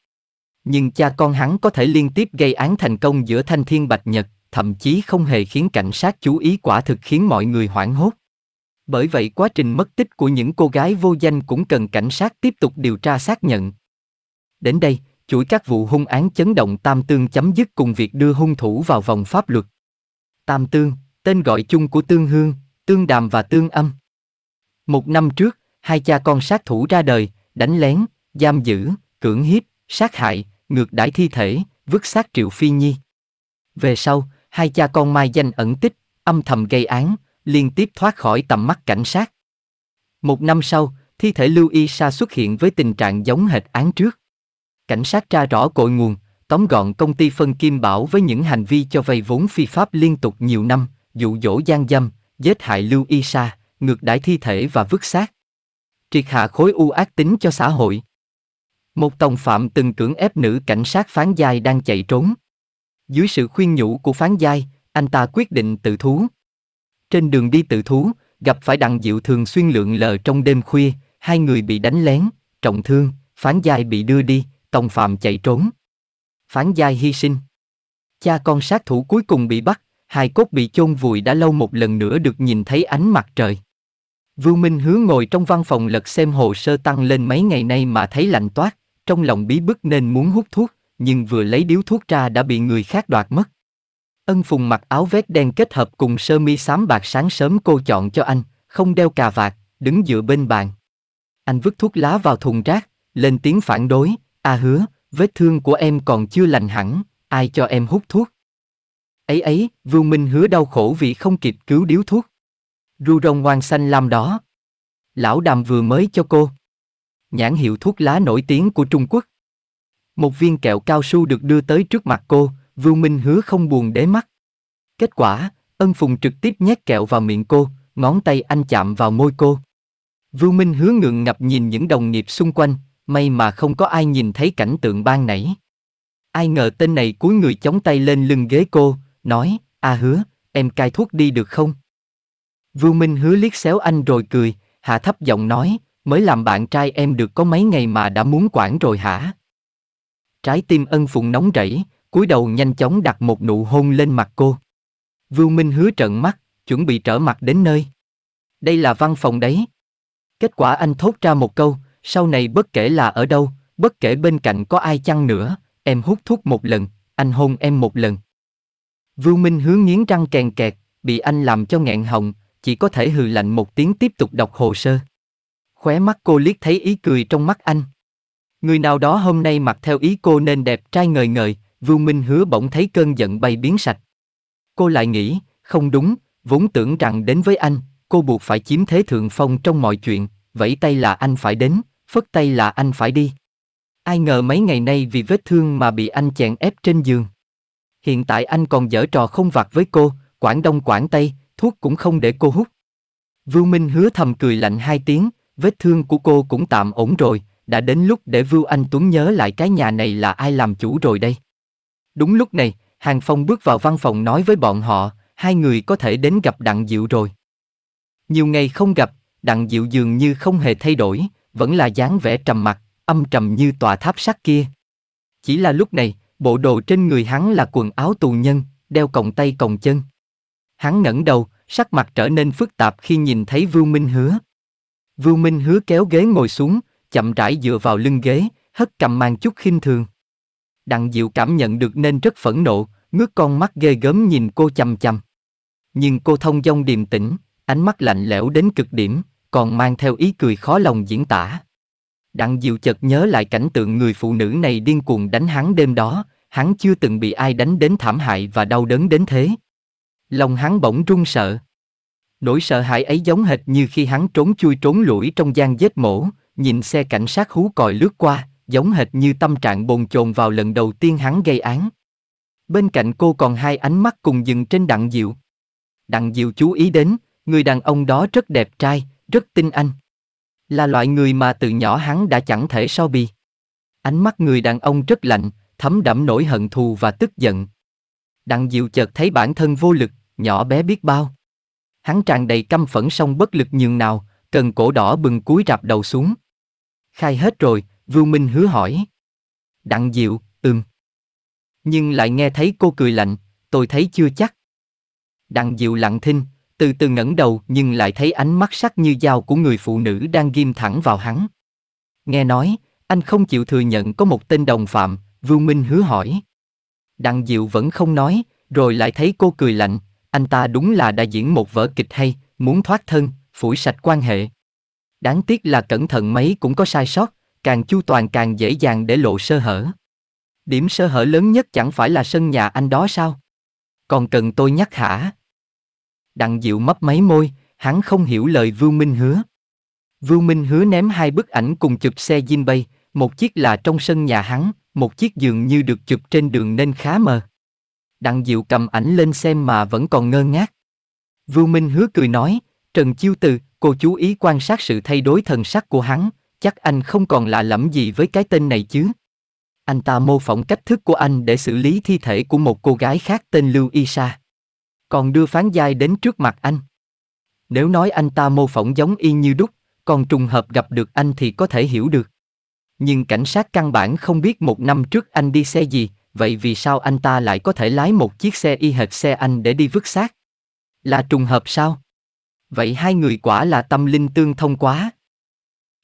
Nhưng cha con hắn có thể liên tiếp gây án thành công giữa Thanh Thiên Bạch Nhật, thậm chí không hề khiến cảnh sát chú ý quả thực khiến mọi người hoảng hốt. Bởi vậy quá trình mất tích của những cô gái vô danh cũng cần cảnh sát tiếp tục điều tra xác nhận. Đến đây, chuỗi các vụ hung án chấn động Tam Tương chấm dứt cùng việc đưa hung thủ vào vòng pháp luật. Tam Tương, tên gọi chung của Tương Hương, Tương Đàm và Tương Âm. Một năm trước, hai cha con sát thủ ra đời, đánh lén, giam giữ, cưỡng hiếp, sát hại, ngược đãi thi thể, vứt xác Triệu Phi Nhi. Về sau, hai cha con mai danh ẩn tích, âm thầm gây án, liên tiếp thoát khỏi tầm mắt cảnh sát. Một năm sau, thi thể Lưu Y Sa xuất hiện với tình trạng giống hệt án trước. Cảnh sát tra rõ cội nguồn, tóm gọn công ty phân kim bảo với những hành vi cho vay vốn phi pháp liên tục nhiều năm, dụ dỗ gian dâm, giết hại Lưu Y Sa, ngược đãi thi thể và vứt xác triệt hạ khối u ác tính cho xã hội. Một tòng phạm từng cưỡng ép nữ cảnh sát phán giai đang chạy trốn. Dưới sự khuyên nhủ của phán giai, anh ta quyết định tự thú. Trên đường đi tự thú, gặp phải đặng diệu thường xuyên lượn lờ trong đêm khuya, hai người bị đánh lén, trọng thương, phán giai bị đưa đi, tòng phạm chạy trốn. Phán giai hy sinh. Cha con sát thủ cuối cùng bị bắt, hai cốt bị chôn vùi đã lâu một lần nữa được nhìn thấy ánh mặt trời. Vương Minh Hứa ngồi trong văn phòng lật xem hồ sơ tăng lên mấy ngày nay mà thấy lạnh toát, trong lòng bí bức nên muốn hút thuốc, nhưng vừa lấy điếu thuốc ra đã bị người khác đoạt mất. Ân Phùng mặc áo vest đen kết hợp cùng sơ mi xám bạc sáng sớm cô chọn cho anh, không đeo cà vạt, đứng dựa bên bàn. Anh vứt thuốc lá vào thùng rác, lên tiếng phản đối, a à hứa, vết thương của em còn chưa lành hẳn, ai cho em hút thuốc. Ấy ấy, Vương Minh hứa đau khổ vì không kịp cứu điếu thuốc ru rong ngoan xanh lam đó. Lão đàm vừa mới cho cô. Nhãn hiệu thuốc lá nổi tiếng của Trung Quốc. Một viên kẹo cao su được đưa tới trước mặt cô, Vưu Minh hứa không buồn để mắt. Kết quả, ân phùng trực tiếp nhét kẹo vào miệng cô, ngón tay anh chạm vào môi cô. Vưu Minh hứa ngượng ngập nhìn những đồng nghiệp xung quanh, may mà không có ai nhìn thấy cảnh tượng ban nãy. Ai ngờ tên này cúi người chống tay lên lưng ghế cô, nói, a hứa, em cai thuốc đi được không? Vương Minh hứa liếc xéo anh rồi cười, hạ thấp giọng nói, mới làm bạn trai em được có mấy ngày mà đã muốn quản rồi hả? Trái tim ân phụng nóng rẫy, cúi đầu nhanh chóng đặt một nụ hôn lên mặt cô. Vương Minh hứa trợn mắt, chuẩn bị trở mặt đến nơi. Đây là văn phòng đấy. Kết quả anh thốt ra một câu, sau này bất kể là ở đâu, bất kể bên cạnh có ai chăng nữa, em hút thuốc một lần, anh hôn em một lần. Vương Minh hứa nghiến răng kèn kẹt, bị anh làm cho nghẹn họng, chỉ có thể hừ lạnh một tiếng tiếp tục đọc hồ sơ. Khóe mắt cô liếc thấy ý cười trong mắt anh. Người nào đó hôm nay mặc theo ý cô nên đẹp trai ngời ngời, Vưu Minh hứa bỗng thấy cơn giận bay biến sạch. Cô lại nghĩ, không đúng, vốn tưởng rằng đến với anh, cô buộc phải chiếm thế thượng phong trong mọi chuyện, vẫy tay là anh phải đến, phất tay là anh phải đi. Ai ngờ mấy ngày nay vì vết thương mà bị anh chèn ép trên giường. Hiện tại anh còn dở trò không vặt với cô, quảng đông quảng tây, thuốc cũng không để cô hút. Vưu Minh hứa thầm cười lạnh hai tiếng, vết thương của cô cũng tạm ổn rồi, đã đến lúc để Vưu Anh Tuấn nhớ lại cái nhà này là ai làm chủ rồi đây. Đúng lúc này, Hàng Phong bước vào văn phòng nói với bọn họ, hai người có thể đến gặp Đặng Diệu rồi. Nhiều ngày không gặp, Đặng Diệu dường như không hề thay đổi, vẫn là dáng vẻ trầm mặc, âm trầm như tòa tháp sắt kia. Chỉ là lúc này, bộ đồ trên người hắn là quần áo tù nhân, đeo còng tay còng chân. Hắn ngẩng đầu, sắc mặt trở nên phức tạp khi nhìn thấy Vưu Minh Hứa. Vưu Minh Hứa kéo ghế ngồi xuống, chậm rãi dựa vào lưng ghế, hất cầm mang chút khinh thường. Đặng Diệu cảm nhận được nên rất phẫn nộ, ngước con mắt ghê gớm nhìn cô chằm chằm. Nhưng cô thông dong điềm tĩnh, ánh mắt lạnh lẽo đến cực điểm, còn mang theo ý cười khó lòng diễn tả. Đặng Diệu chợt nhớ lại cảnh tượng người phụ nữ này điên cuồng đánh hắn đêm đó, hắn chưa từng bị ai đánh đến thảm hại và đau đớn đến thế, Lòng hắn bỗng run sợ. Nỗi sợ hãi ấy giống hệt như khi hắn trốn chui trốn lủi trong gian vết mổ, nhìn xe cảnh sát hú còi lướt qua, giống hệt như tâm trạng bồn chồn vào lần đầu tiên hắn gây án. Bên cạnh cô còn hai ánh mắt cùng dừng trên đặng diệu. Đặng diệu chú ý đến, người đàn ông đó rất đẹp trai, rất tinh anh. Là loại người mà từ nhỏ hắn đã chẳng thể so bì. Ánh mắt người đàn ông rất lạnh, thấm đẫm nỗi hận thù và tức giận, Đặng Diệu chợt thấy bản thân vô lực, nhỏ bé biết bao. Hắn tràn đầy căm phẫn song bất lực nhường nào, cần cổ đỏ bừng cúi rạp đầu xuống. Khai hết rồi, vương Minh hứa hỏi. Đặng Diệu, ừm. Nhưng lại nghe thấy cô cười lạnh, tôi thấy chưa chắc. Đặng Diệu lặng thinh, từ từ ngẩng đầu nhưng lại thấy ánh mắt sắc như dao của người phụ nữ đang ghim thẳng vào hắn. Nghe nói, anh không chịu thừa nhận có một tên đồng phạm, vương Minh hứa hỏi. Đặng Diệu vẫn không nói, rồi lại thấy cô cười lạnh, anh ta đúng là đã diễn một vở kịch hay, muốn thoát thân, phủi sạch quan hệ. Đáng tiếc là cẩn thận mấy cũng có sai sót, càng chu toàn càng dễ dàng để lộ sơ hở. Điểm sơ hở lớn nhất chẳng phải là sân nhà anh đó sao? Còn cần tôi nhắc hả? Đặng Diệu mấp mấy môi, hắn không hiểu lời Vưu Minh hứa. Vưu Minh hứa ném hai bức ảnh cùng chụp xe Jin Bay, một chiếc là trong sân nhà hắn, một chiếc giường như được chụp trên đường nên khá mờ. Đặng Diệu cầm ảnh lên xem mà vẫn còn ngơ ngác. Vưu Minh hứa cười nói, Trần Chiêu Từ, cô chú ý quan sát sự thay đổi thần sắc của hắn, chắc anh không còn lạ lẫm gì với cái tên này chứ. Anh ta mô phỏng cách thức của anh để xử lý thi thể của một cô gái khác tên Lưu Y Sa. Còn đưa phán giai đến trước mặt anh. Nếu nói anh ta mô phỏng giống y như đúc, còn trùng hợp gặp được anh thì có thể hiểu được nhưng cảnh sát căn bản không biết một năm trước anh đi xe gì, vậy vì sao anh ta lại có thể lái một chiếc xe y hệt xe anh để đi vứt xác? Là trùng hợp sao? Vậy hai người quả là tâm linh tương thông quá.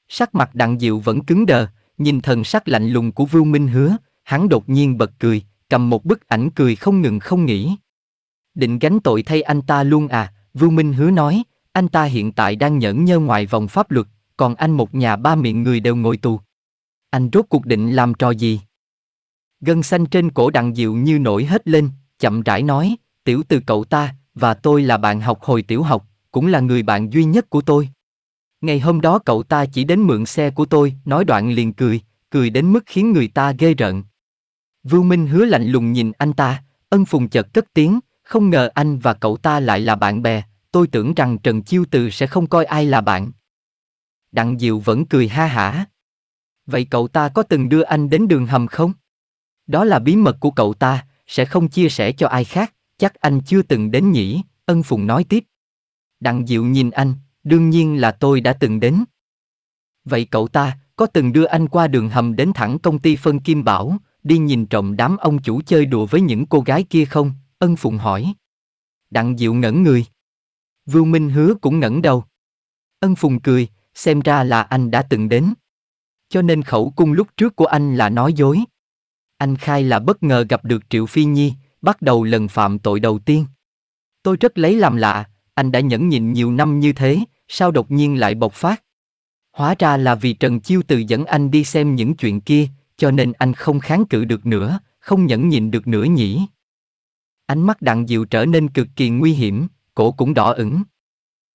Sắc mặt đặng diệu vẫn cứng đờ, nhìn thần sắc lạnh lùng của Vưu Minh Hứa, hắn đột nhiên bật cười, cầm một bức ảnh cười không ngừng không nghỉ. Định gánh tội thay anh ta luôn à, Vưu Minh Hứa nói, anh ta hiện tại đang nhẫn nhơ ngoài vòng pháp luật, còn anh một nhà ba miệng người đều ngồi tù. Anh rốt cuộc định làm trò gì? Gân xanh trên cổ đặng Diệu như nổi hết lên, chậm rãi nói, tiểu từ cậu ta, và tôi là bạn học hồi tiểu học, cũng là người bạn duy nhất của tôi. Ngày hôm đó cậu ta chỉ đến mượn xe của tôi, nói đoạn liền cười, cười đến mức khiến người ta ghê rợn. Vưu Minh hứa lạnh lùng nhìn anh ta, ân phùng chợt cất tiếng, không ngờ anh và cậu ta lại là bạn bè, tôi tưởng rằng Trần Chiêu Từ sẽ không coi ai là bạn. Đặng Diệu vẫn cười ha hả. Vậy cậu ta có từng đưa anh đến đường hầm không? Đó là bí mật của cậu ta, sẽ không chia sẻ cho ai khác, chắc anh chưa từng đến nhỉ, ân phùng nói tiếp. Đặng Diệu nhìn anh, đương nhiên là tôi đã từng đến. Vậy cậu ta có từng đưa anh qua đường hầm đến thẳng công ty phân kim bảo, đi nhìn trộm đám ông chủ chơi đùa với những cô gái kia không? Ân Phụng hỏi. Đặng Diệu ngẩn người. Vưu Minh Hứa cũng ngẩn đầu. Ân Phùng cười, xem ra là anh đã từng đến. Cho nên khẩu cung lúc trước của anh là nói dối. Anh khai là bất ngờ gặp được Triệu Phi Nhi, bắt đầu lần phạm tội đầu tiên. Tôi rất lấy làm lạ, anh đã nhẫn nhịn nhiều năm như thế, sao đột nhiên lại bộc phát? Hóa ra là vì Trần Chiêu Từ dẫn anh đi xem những chuyện kia, cho nên anh không kháng cự được nữa, không nhẫn nhịn được nữa nhỉ. Ánh mắt đặng diệu trở nên cực kỳ nguy hiểm, cổ cũng đỏ ửng.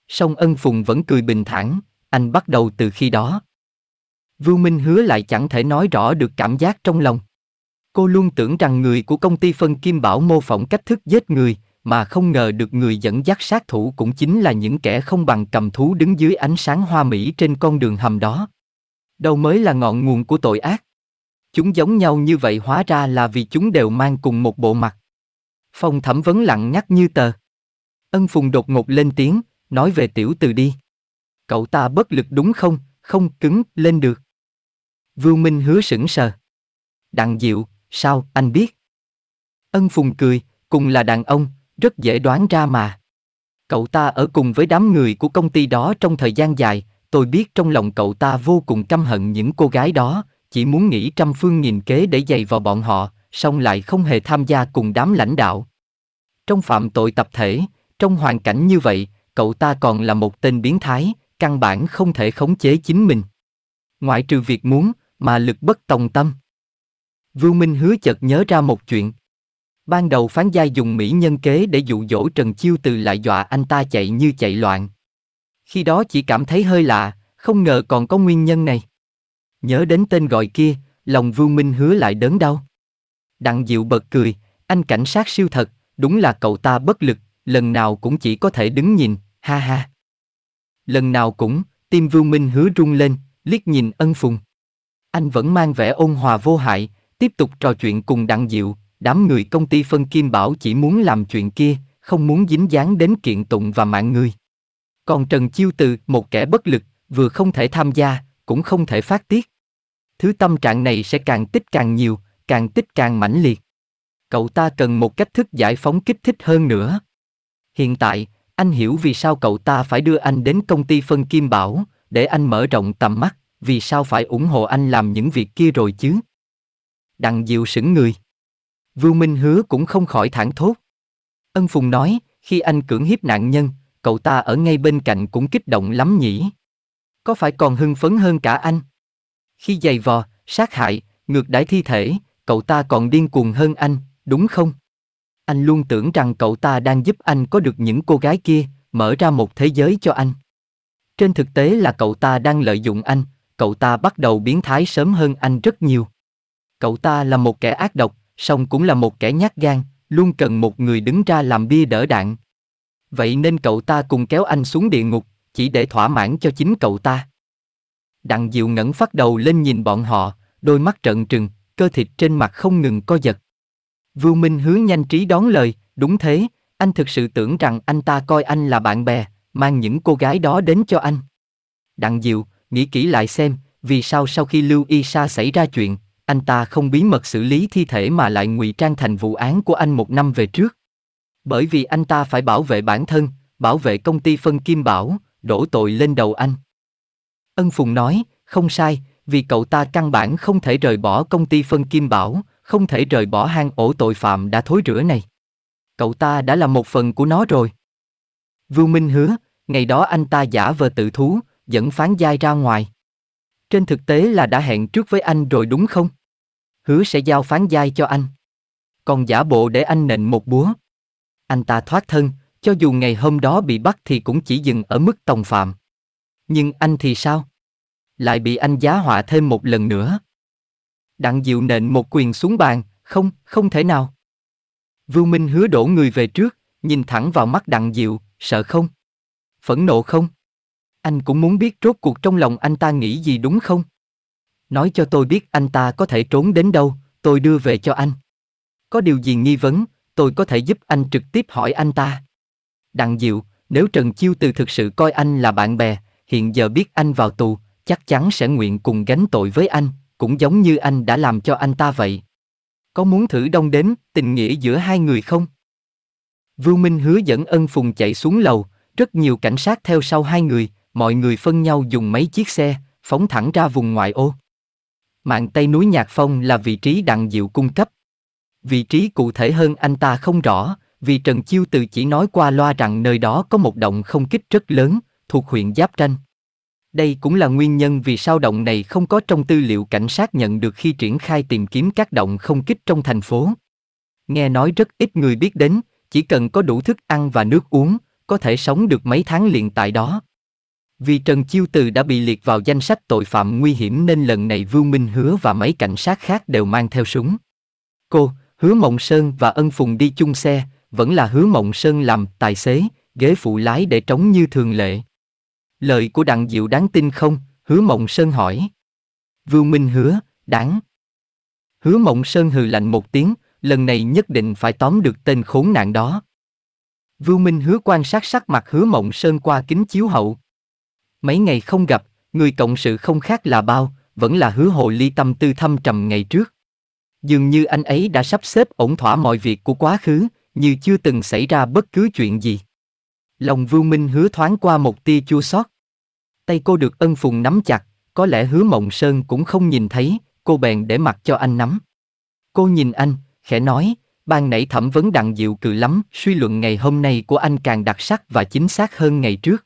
Song ân phùng vẫn cười bình thản, anh bắt đầu từ khi đó, Vưu Minh hứa lại chẳng thể nói rõ được cảm giác trong lòng. Cô luôn tưởng rằng người của công ty phân kim bảo mô phỏng cách thức giết người, mà không ngờ được người dẫn dắt sát thủ cũng chính là những kẻ không bằng cầm thú đứng dưới ánh sáng hoa mỹ trên con đường hầm đó. Đâu mới là ngọn nguồn của tội ác. Chúng giống nhau như vậy hóa ra là vì chúng đều mang cùng một bộ mặt. Phòng thẩm vấn lặng ngắt như tờ. Ân Phùng đột ngột lên tiếng, nói về tiểu từ đi. Cậu ta bất lực đúng không, không cứng, lên được. Vưu Minh hứa sững sờ. Đặng Diệu, sao, anh biết? Ân Phùng cười, cùng là đàn ông, rất dễ đoán ra mà. Cậu ta ở cùng với đám người của công ty đó trong thời gian dài, tôi biết trong lòng cậu ta vô cùng căm hận những cô gái đó, chỉ muốn nghĩ trăm phương nghìn kế để giày vào bọn họ, xong lại không hề tham gia cùng đám lãnh đạo. Trong phạm tội tập thể, trong hoàn cảnh như vậy, cậu ta còn là một tên biến thái, căn bản không thể khống chế chính mình. Ngoại trừ việc muốn, mà lực bất tòng tâm. Vưu Minh hứa chợt nhớ ra một chuyện. Ban đầu phán gia dùng mỹ nhân kế để dụ dỗ Trần Chiêu từ lại dọa anh ta chạy như chạy loạn. Khi đó chỉ cảm thấy hơi lạ, không ngờ còn có nguyên nhân này. Nhớ đến tên gọi kia, lòng Vưu Minh hứa lại đớn đau. Đặng Diệu bật cười, anh cảnh sát siêu thật, đúng là cậu ta bất lực, lần nào cũng chỉ có thể đứng nhìn, ha ha. Lần nào cũng, tim Vưu Minh hứa rung lên, liếc nhìn ân phùng anh vẫn mang vẻ ôn hòa vô hại, tiếp tục trò chuyện cùng Đặng Diệu, đám người công ty phân kim bảo chỉ muốn làm chuyện kia, không muốn dính dáng đến kiện tụng và mạng người. Còn Trần Chiêu Từ, một kẻ bất lực, vừa không thể tham gia, cũng không thể phát tiết. Thứ tâm trạng này sẽ càng tích càng nhiều, càng tích càng mãnh liệt. Cậu ta cần một cách thức giải phóng kích thích hơn nữa. Hiện tại, anh hiểu vì sao cậu ta phải đưa anh đến công ty phân kim bảo, để anh mở rộng tầm mắt vì sao phải ủng hộ anh làm những việc kia rồi chứ? Đặng Diệu sững người. Vưu Minh Hứa cũng không khỏi thảng thốt. Ân Phùng nói, khi anh cưỡng hiếp nạn nhân, cậu ta ở ngay bên cạnh cũng kích động lắm nhỉ. Có phải còn hưng phấn hơn cả anh? Khi giày vò, sát hại, ngược đãi thi thể, cậu ta còn điên cuồng hơn anh, đúng không? Anh luôn tưởng rằng cậu ta đang giúp anh có được những cô gái kia, mở ra một thế giới cho anh. Trên thực tế là cậu ta đang lợi dụng anh, cậu ta bắt đầu biến thái sớm hơn anh rất nhiều. Cậu ta là một kẻ ác độc, song cũng là một kẻ nhát gan, luôn cần một người đứng ra làm bia đỡ đạn. Vậy nên cậu ta cùng kéo anh xuống địa ngục, chỉ để thỏa mãn cho chính cậu ta. Đặng Diệu ngẩng phát đầu lên nhìn bọn họ, đôi mắt trợn trừng, cơ thịt trên mặt không ngừng co giật. Vưu Minh hướng nhanh trí đón lời, đúng thế, anh thực sự tưởng rằng anh ta coi anh là bạn bè, mang những cô gái đó đến cho anh. Đặng Diệu, nghĩ kỹ lại xem, vì sao sau khi Lưu Y Sa xảy ra chuyện, anh ta không bí mật xử lý thi thể mà lại ngụy trang thành vụ án của anh một năm về trước. Bởi vì anh ta phải bảo vệ bản thân, bảo vệ công ty phân kim bảo, đổ tội lên đầu anh. Ân Phùng nói, không sai, vì cậu ta căn bản không thể rời bỏ công ty phân kim bảo, không thể rời bỏ hang ổ tội phạm đã thối rửa này. Cậu ta đã là một phần của nó rồi. Vưu Minh hứa, ngày đó anh ta giả vờ tự thú, dẫn phán giai ra ngoài. Trên thực tế là đã hẹn trước với anh rồi đúng không? Hứa sẽ giao phán giai cho anh. Còn giả bộ để anh nện một búa. Anh ta thoát thân, cho dù ngày hôm đó bị bắt thì cũng chỉ dừng ở mức tòng phạm. Nhưng anh thì sao? Lại bị anh giá họa thêm một lần nữa. Đặng Diệu nện một quyền xuống bàn, không, không thể nào. Vưu Minh hứa đổ người về trước, nhìn thẳng vào mắt Đặng Diệu, sợ không? Phẫn nộ không? Anh cũng muốn biết rốt cuộc trong lòng anh ta nghĩ gì đúng không? Nói cho tôi biết anh ta có thể trốn đến đâu, tôi đưa về cho anh. Có điều gì nghi vấn, tôi có thể giúp anh trực tiếp hỏi anh ta. Đặng Diệu, nếu Trần Chiêu Từ thực sự coi anh là bạn bè, hiện giờ biết anh vào tù, chắc chắn sẽ nguyện cùng gánh tội với anh, cũng giống như anh đã làm cho anh ta vậy. Có muốn thử đông đếm tình nghĩa giữa hai người không? Vưu Minh hứa dẫn ân phùng chạy xuống lầu, rất nhiều cảnh sát theo sau hai người, mọi người phân nhau dùng mấy chiếc xe, phóng thẳng ra vùng ngoại ô. Mạng Tây núi Nhạc Phong là vị trí đặng diệu cung cấp. Vị trí cụ thể hơn anh ta không rõ, vì Trần Chiêu từ chỉ nói qua loa rằng nơi đó có một động không kích rất lớn, thuộc huyện Giáp Tranh. Đây cũng là nguyên nhân vì sao động này không có trong tư liệu cảnh sát nhận được khi triển khai tìm kiếm các động không kích trong thành phố. Nghe nói rất ít người biết đến, chỉ cần có đủ thức ăn và nước uống, có thể sống được mấy tháng liền tại đó. Vì Trần Chiêu Từ đã bị liệt vào danh sách tội phạm nguy hiểm nên lần này Vương Minh Hứa và mấy cảnh sát khác đều mang theo súng. Cô, Hứa Mộng Sơn và Ân Phùng đi chung xe, vẫn là Hứa Mộng Sơn làm tài xế, ghế phụ lái để trống như thường lệ. Lời của Đặng Diệu đáng tin không? Hứa Mộng Sơn hỏi. Vương Minh hứa, đáng. Hứa Mộng Sơn hừ lạnh một tiếng, lần này nhất định phải tóm được tên khốn nạn đó. Vương Minh hứa quan sát sắc mặt Hứa Mộng Sơn qua kính chiếu hậu, Mấy ngày không gặp, người cộng sự không khác là bao, vẫn là hứa hồ ly tâm tư thâm trầm ngày trước. Dường như anh ấy đã sắp xếp ổn thỏa mọi việc của quá khứ, như chưa từng xảy ra bất cứ chuyện gì. Lòng Vưu Minh hứa thoáng qua một tia chua xót. Tay cô được ân phùng nắm chặt, có lẽ hứa mộng sơn cũng không nhìn thấy, cô bèn để mặc cho anh nắm. Cô nhìn anh, khẽ nói, ban nãy thẩm vấn đặng diệu cự lắm, suy luận ngày hôm nay của anh càng đặc sắc và chính xác hơn ngày trước.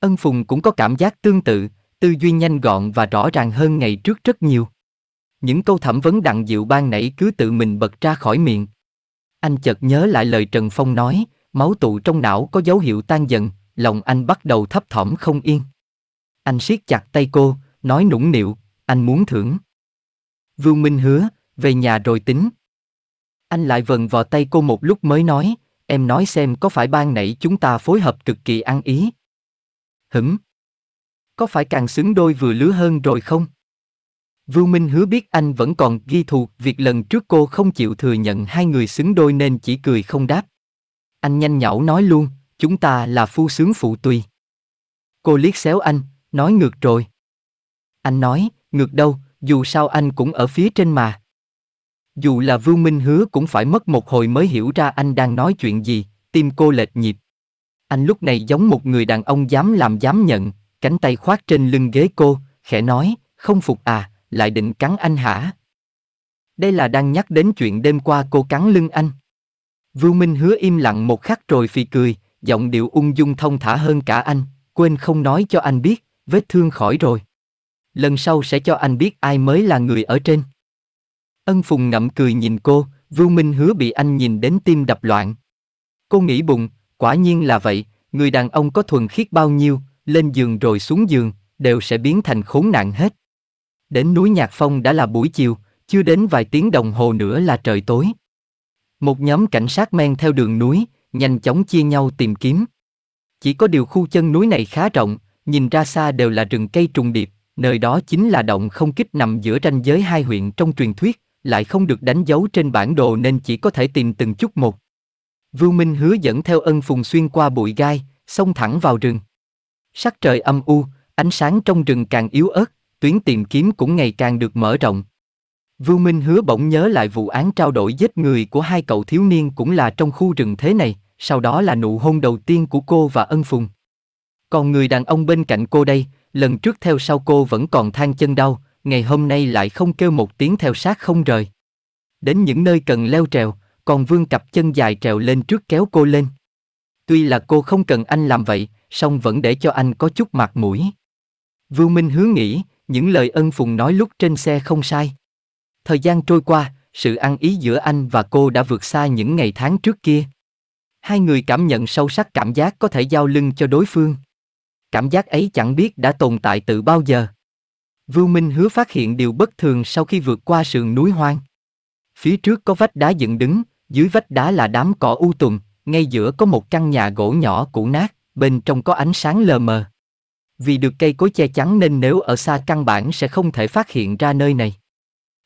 Ân Phùng cũng có cảm giác tương tự, tư duy nhanh gọn và rõ ràng hơn ngày trước rất nhiều. Những câu thẩm vấn đặng diệu ban nãy cứ tự mình bật ra khỏi miệng. Anh chợt nhớ lại lời Trần Phong nói, máu tụ trong não có dấu hiệu tan dần, lòng anh bắt đầu thấp thỏm không yên. Anh siết chặt tay cô, nói nũng nịu, anh muốn thưởng. Vưu Minh hứa, về nhà rồi tính. Anh lại vần vào tay cô một lúc mới nói, em nói xem có phải ban nãy chúng ta phối hợp cực kỳ ăn ý, hửm. Có phải càng xứng đôi vừa lứa hơn rồi không? Vưu Minh hứa biết anh vẫn còn ghi thù việc lần trước cô không chịu thừa nhận hai người xứng đôi nên chỉ cười không đáp. Anh nhanh nhảu nói luôn, chúng ta là phu sướng phụ tùy. Cô liếc xéo anh, nói ngược rồi. Anh nói, ngược đâu, dù sao anh cũng ở phía trên mà. Dù là Vưu Minh hứa cũng phải mất một hồi mới hiểu ra anh đang nói chuyện gì, tim cô lệch nhịp. Anh lúc này giống một người đàn ông dám làm dám nhận, cánh tay khoác trên lưng ghế cô, khẽ nói, không phục à, lại định cắn anh hả? Đây là đang nhắc đến chuyện đêm qua cô cắn lưng anh. Vưu Minh hứa im lặng một khắc rồi phì cười, giọng điệu ung dung thông thả hơn cả anh, quên không nói cho anh biết, vết thương khỏi rồi. Lần sau sẽ cho anh biết ai mới là người ở trên. Ân Phùng ngậm cười nhìn cô, Vưu Minh hứa bị anh nhìn đến tim đập loạn. Cô nghĩ bụng, Quả nhiên là vậy, người đàn ông có thuần khiết bao nhiêu, lên giường rồi xuống giường, đều sẽ biến thành khốn nạn hết. Đến núi Nhạc Phong đã là buổi chiều, chưa đến vài tiếng đồng hồ nữa là trời tối. Một nhóm cảnh sát men theo đường núi, nhanh chóng chia nhau tìm kiếm. Chỉ có điều khu chân núi này khá rộng, nhìn ra xa đều là rừng cây trùng điệp, nơi đó chính là động không kích nằm giữa ranh giới hai huyện trong truyền thuyết, lại không được đánh dấu trên bản đồ nên chỉ có thể tìm từng chút một. Vưu Minh hứa dẫn theo ân phùng xuyên qua bụi gai, xông thẳng vào rừng. Sắc trời âm u, ánh sáng trong rừng càng yếu ớt, tuyến tìm kiếm cũng ngày càng được mở rộng. Vưu Minh hứa bỗng nhớ lại vụ án trao đổi giết người của hai cậu thiếu niên cũng là trong khu rừng thế này, sau đó là nụ hôn đầu tiên của cô và ân phùng. Còn người đàn ông bên cạnh cô đây, lần trước theo sau cô vẫn còn than chân đau, ngày hôm nay lại không kêu một tiếng theo sát không rời. Đến những nơi cần leo trèo, còn vương cặp chân dài trèo lên trước kéo cô lên. Tuy là cô không cần anh làm vậy, song vẫn để cho anh có chút mặt mũi. vương Minh hứa nghĩ, những lời ân phùng nói lúc trên xe không sai. Thời gian trôi qua, sự ăn ý giữa anh và cô đã vượt xa những ngày tháng trước kia. Hai người cảm nhận sâu sắc cảm giác có thể giao lưng cho đối phương. Cảm giác ấy chẳng biết đã tồn tại từ bao giờ. vương Minh hứa phát hiện điều bất thường sau khi vượt qua sườn núi hoang. Phía trước có vách đá dựng đứng, dưới vách đá là đám cỏ u tùm, ngay giữa có một căn nhà gỗ nhỏ cũ nát, bên trong có ánh sáng lờ mờ. Vì được cây cối che chắn nên nếu ở xa căn bản sẽ không thể phát hiện ra nơi này.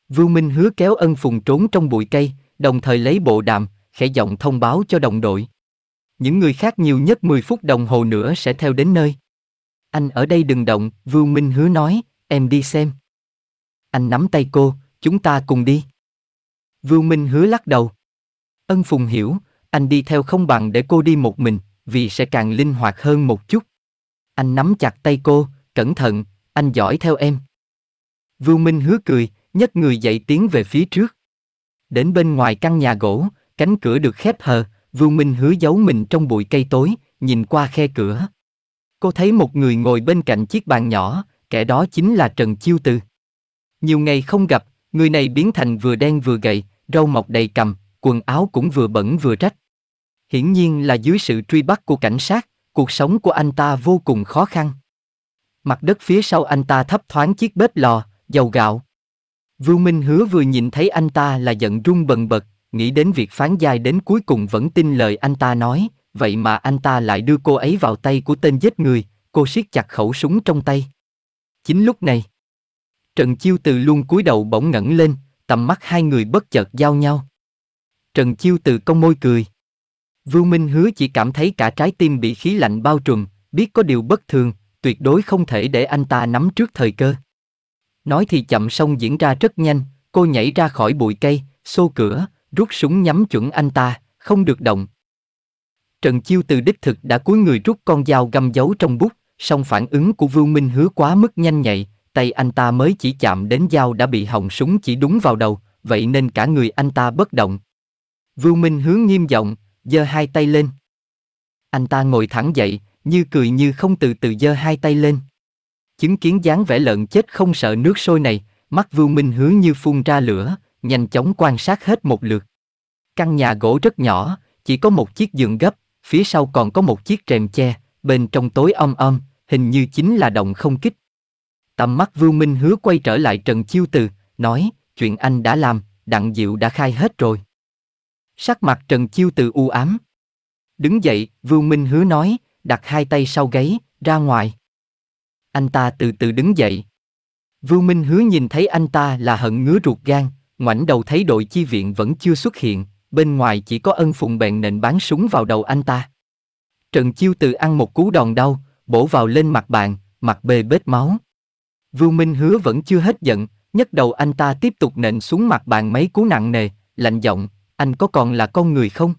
Vưu Minh hứa kéo ân phùng trốn trong bụi cây, đồng thời lấy bộ đàm, khẽ giọng thông báo cho đồng đội. Những người khác nhiều nhất 10 phút đồng hồ nữa sẽ theo đến nơi. Anh ở đây đừng động, Vưu Minh hứa nói, em đi xem. Anh nắm tay cô, chúng ta cùng đi. Vưu Minh hứa lắc đầu. Ân Phùng hiểu, anh đi theo không bằng để cô đi một mình, vì sẽ càng linh hoạt hơn một chút. Anh nắm chặt tay cô, cẩn thận, anh giỏi theo em. Vưu Minh hứa cười, nhấc người dậy tiến về phía trước. Đến bên ngoài căn nhà gỗ, cánh cửa được khép hờ, Vưu Minh hứa giấu mình trong bụi cây tối, nhìn qua khe cửa. Cô thấy một người ngồi bên cạnh chiếc bàn nhỏ, kẻ đó chính là Trần Chiêu Từ. Nhiều ngày không gặp, người này biến thành vừa đen vừa gầy, râu mọc đầy cằm, quần áo cũng vừa bẩn vừa rách. Hiển nhiên là dưới sự truy bắt của cảnh sát, cuộc sống của anh ta vô cùng khó khăn. Mặt đất phía sau anh ta thấp thoáng chiếc bếp lò, dầu gạo. Vưu Minh Hứa vừa nhìn thấy anh ta là giận run bần bật, nghĩ đến việc phán dài đến cuối cùng vẫn tin lời anh ta nói, vậy mà anh ta lại đưa cô ấy vào tay của tên giết người, cô siết chặt khẩu súng trong tay. Chính lúc này, Trần Chiêu từ luôn cúi đầu bỗng ngẩng lên, tầm mắt hai người bất chợt giao nhau. Trần Chiêu từ cong môi cười. Vưu Minh Hứa chỉ cảm thấy cả trái tim bị khí lạnh bao trùm, biết có điều bất thường, tuyệt đối không thể để anh ta nắm trước thời cơ. Nói thì chậm xong diễn ra rất nhanh, cô nhảy ra khỏi bụi cây, xô cửa, rút súng nhắm chuẩn anh ta, không được động. Trần Chiêu từ đích thực đã cúi người rút con dao găm giấu trong bút, song phản ứng của Vưu Minh Hứa quá mức nhanh nhạy, tay anh ta mới chỉ chạm đến dao đã bị hỏng súng chỉ đúng vào đầu, vậy nên cả người anh ta bất động. Vưu Minh hướng nghiêm giọng, giơ hai tay lên. Anh ta ngồi thẳng dậy, như cười như không từ từ giơ hai tay lên. Chứng kiến dáng vẻ lợn chết không sợ nước sôi này, mắt Vưu Minh hướng như phun ra lửa, nhanh chóng quan sát hết một lượt. Căn nhà gỗ rất nhỏ, chỉ có một chiếc giường gấp, phía sau còn có một chiếc rèm che, bên trong tối om om, hình như chính là động không kích. Tầm mắt Vưu Minh hứa quay trở lại Trần Chiêu Từ, nói, chuyện anh đã làm, đặng diệu đã khai hết rồi. Sắc mặt Trần Chiêu từ u ám. Đứng dậy, Vưu Minh hứa nói, đặt hai tay sau gáy, ra ngoài. Anh ta từ từ đứng dậy. Vưu Minh hứa nhìn thấy anh ta là hận ngứa ruột gan, ngoảnh đầu thấy đội chi viện vẫn chưa xuất hiện, bên ngoài chỉ có ân phụng bèn nện bắn súng vào đầu anh ta. Trần Chiêu từ ăn một cú đòn đau, bổ vào lên mặt bạn, mặt bê bết máu. Vưu Minh hứa vẫn chưa hết giận, nhấc đầu anh ta tiếp tục nện xuống mặt bàn mấy cú nặng nề, lạnh giọng, anh có còn là con người không?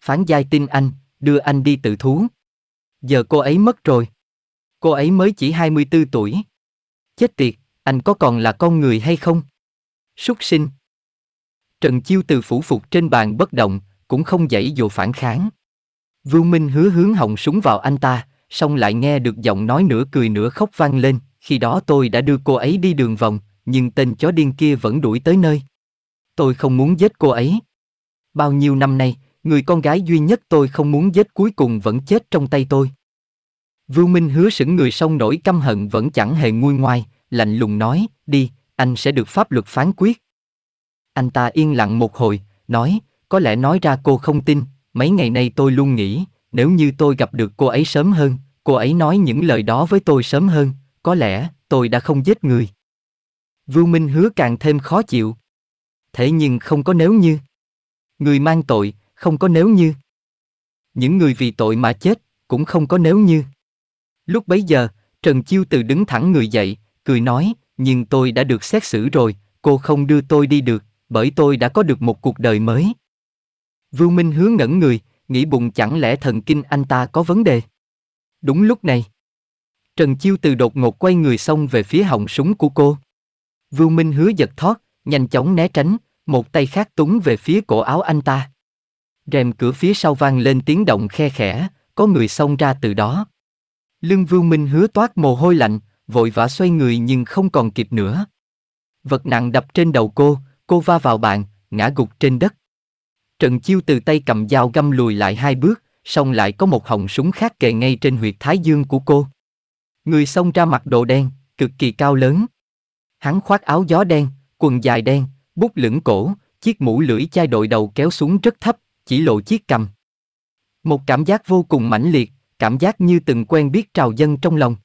Phán giai tin anh, đưa anh đi tự thú. Giờ cô ấy mất rồi. Cô ấy mới chỉ 24 tuổi. Chết tiệt, anh có còn là con người hay không? Súc sinh. Trần Chiêu từ phủ phục trên bàn bất động, cũng không dãy dụ phản kháng. Vưu Minh hứa hướng họng súng vào anh ta, xong lại nghe được giọng nói nửa cười nửa khóc vang lên, khi đó tôi đã đưa cô ấy đi đường vòng, nhưng tên chó điên kia vẫn đuổi tới nơi. Tôi không muốn giết cô ấy. Bao nhiêu năm nay, người con gái duy nhất tôi không muốn giết cuối cùng vẫn chết trong tay tôi. Vưu Minh hứa sững người sông nổi căm hận vẫn chẳng hề nguôi ngoai, lạnh lùng nói, đi, anh sẽ được pháp luật phán quyết. Anh ta yên lặng một hồi, nói, có lẽ nói ra cô không tin, mấy ngày nay tôi luôn nghĩ, nếu như tôi gặp được cô ấy sớm hơn, cô ấy nói những lời đó với tôi sớm hơn, có lẽ tôi đã không giết người. Vưu Minh hứa càng thêm khó chịu. Thế nhưng không có nếu như. Người mang tội, không có nếu như. Những người vì tội mà chết, cũng không có nếu như. Lúc bấy giờ, Trần Chiêu từ đứng thẳng người dậy, cười nói, nhưng tôi đã được xét xử rồi, cô không đưa tôi đi được, bởi tôi đã có được một cuộc đời mới. Vương Minh hướng ngẩn người, nghĩ bụng chẳng lẽ thần kinh anh ta có vấn đề. Đúng lúc này, Trần Chiêu từ đột ngột quay người xông về phía họng súng của cô. Vương Minh hứa giật thoát, nhanh chóng né tránh, một tay khác túng về phía cổ áo anh ta. Rèm cửa phía sau vang lên tiếng động khe khẽ, có người xông ra từ đó. Lương vương Minh hứa toát mồ hôi lạnh, vội vã xoay người nhưng không còn kịp nữa. Vật nặng đập trên đầu cô, cô va vào bàn, ngã gục trên đất. Trần Chiêu từ tay cầm dao găm lùi lại hai bước, song lại có một hồng súng khác kề ngay trên huyệt thái dương của cô. Người xông ra mặc đồ đen, cực kỳ cao lớn. Hắn khoác áo gió đen, quần dài đen, bút lửng cổ, chiếc mũ lưỡi chai đội đầu kéo xuống rất thấp, chỉ lộ chiếc cằm. Một cảm giác vô cùng mãnh liệt, cảm giác như từng quen biết trào dân trong lòng.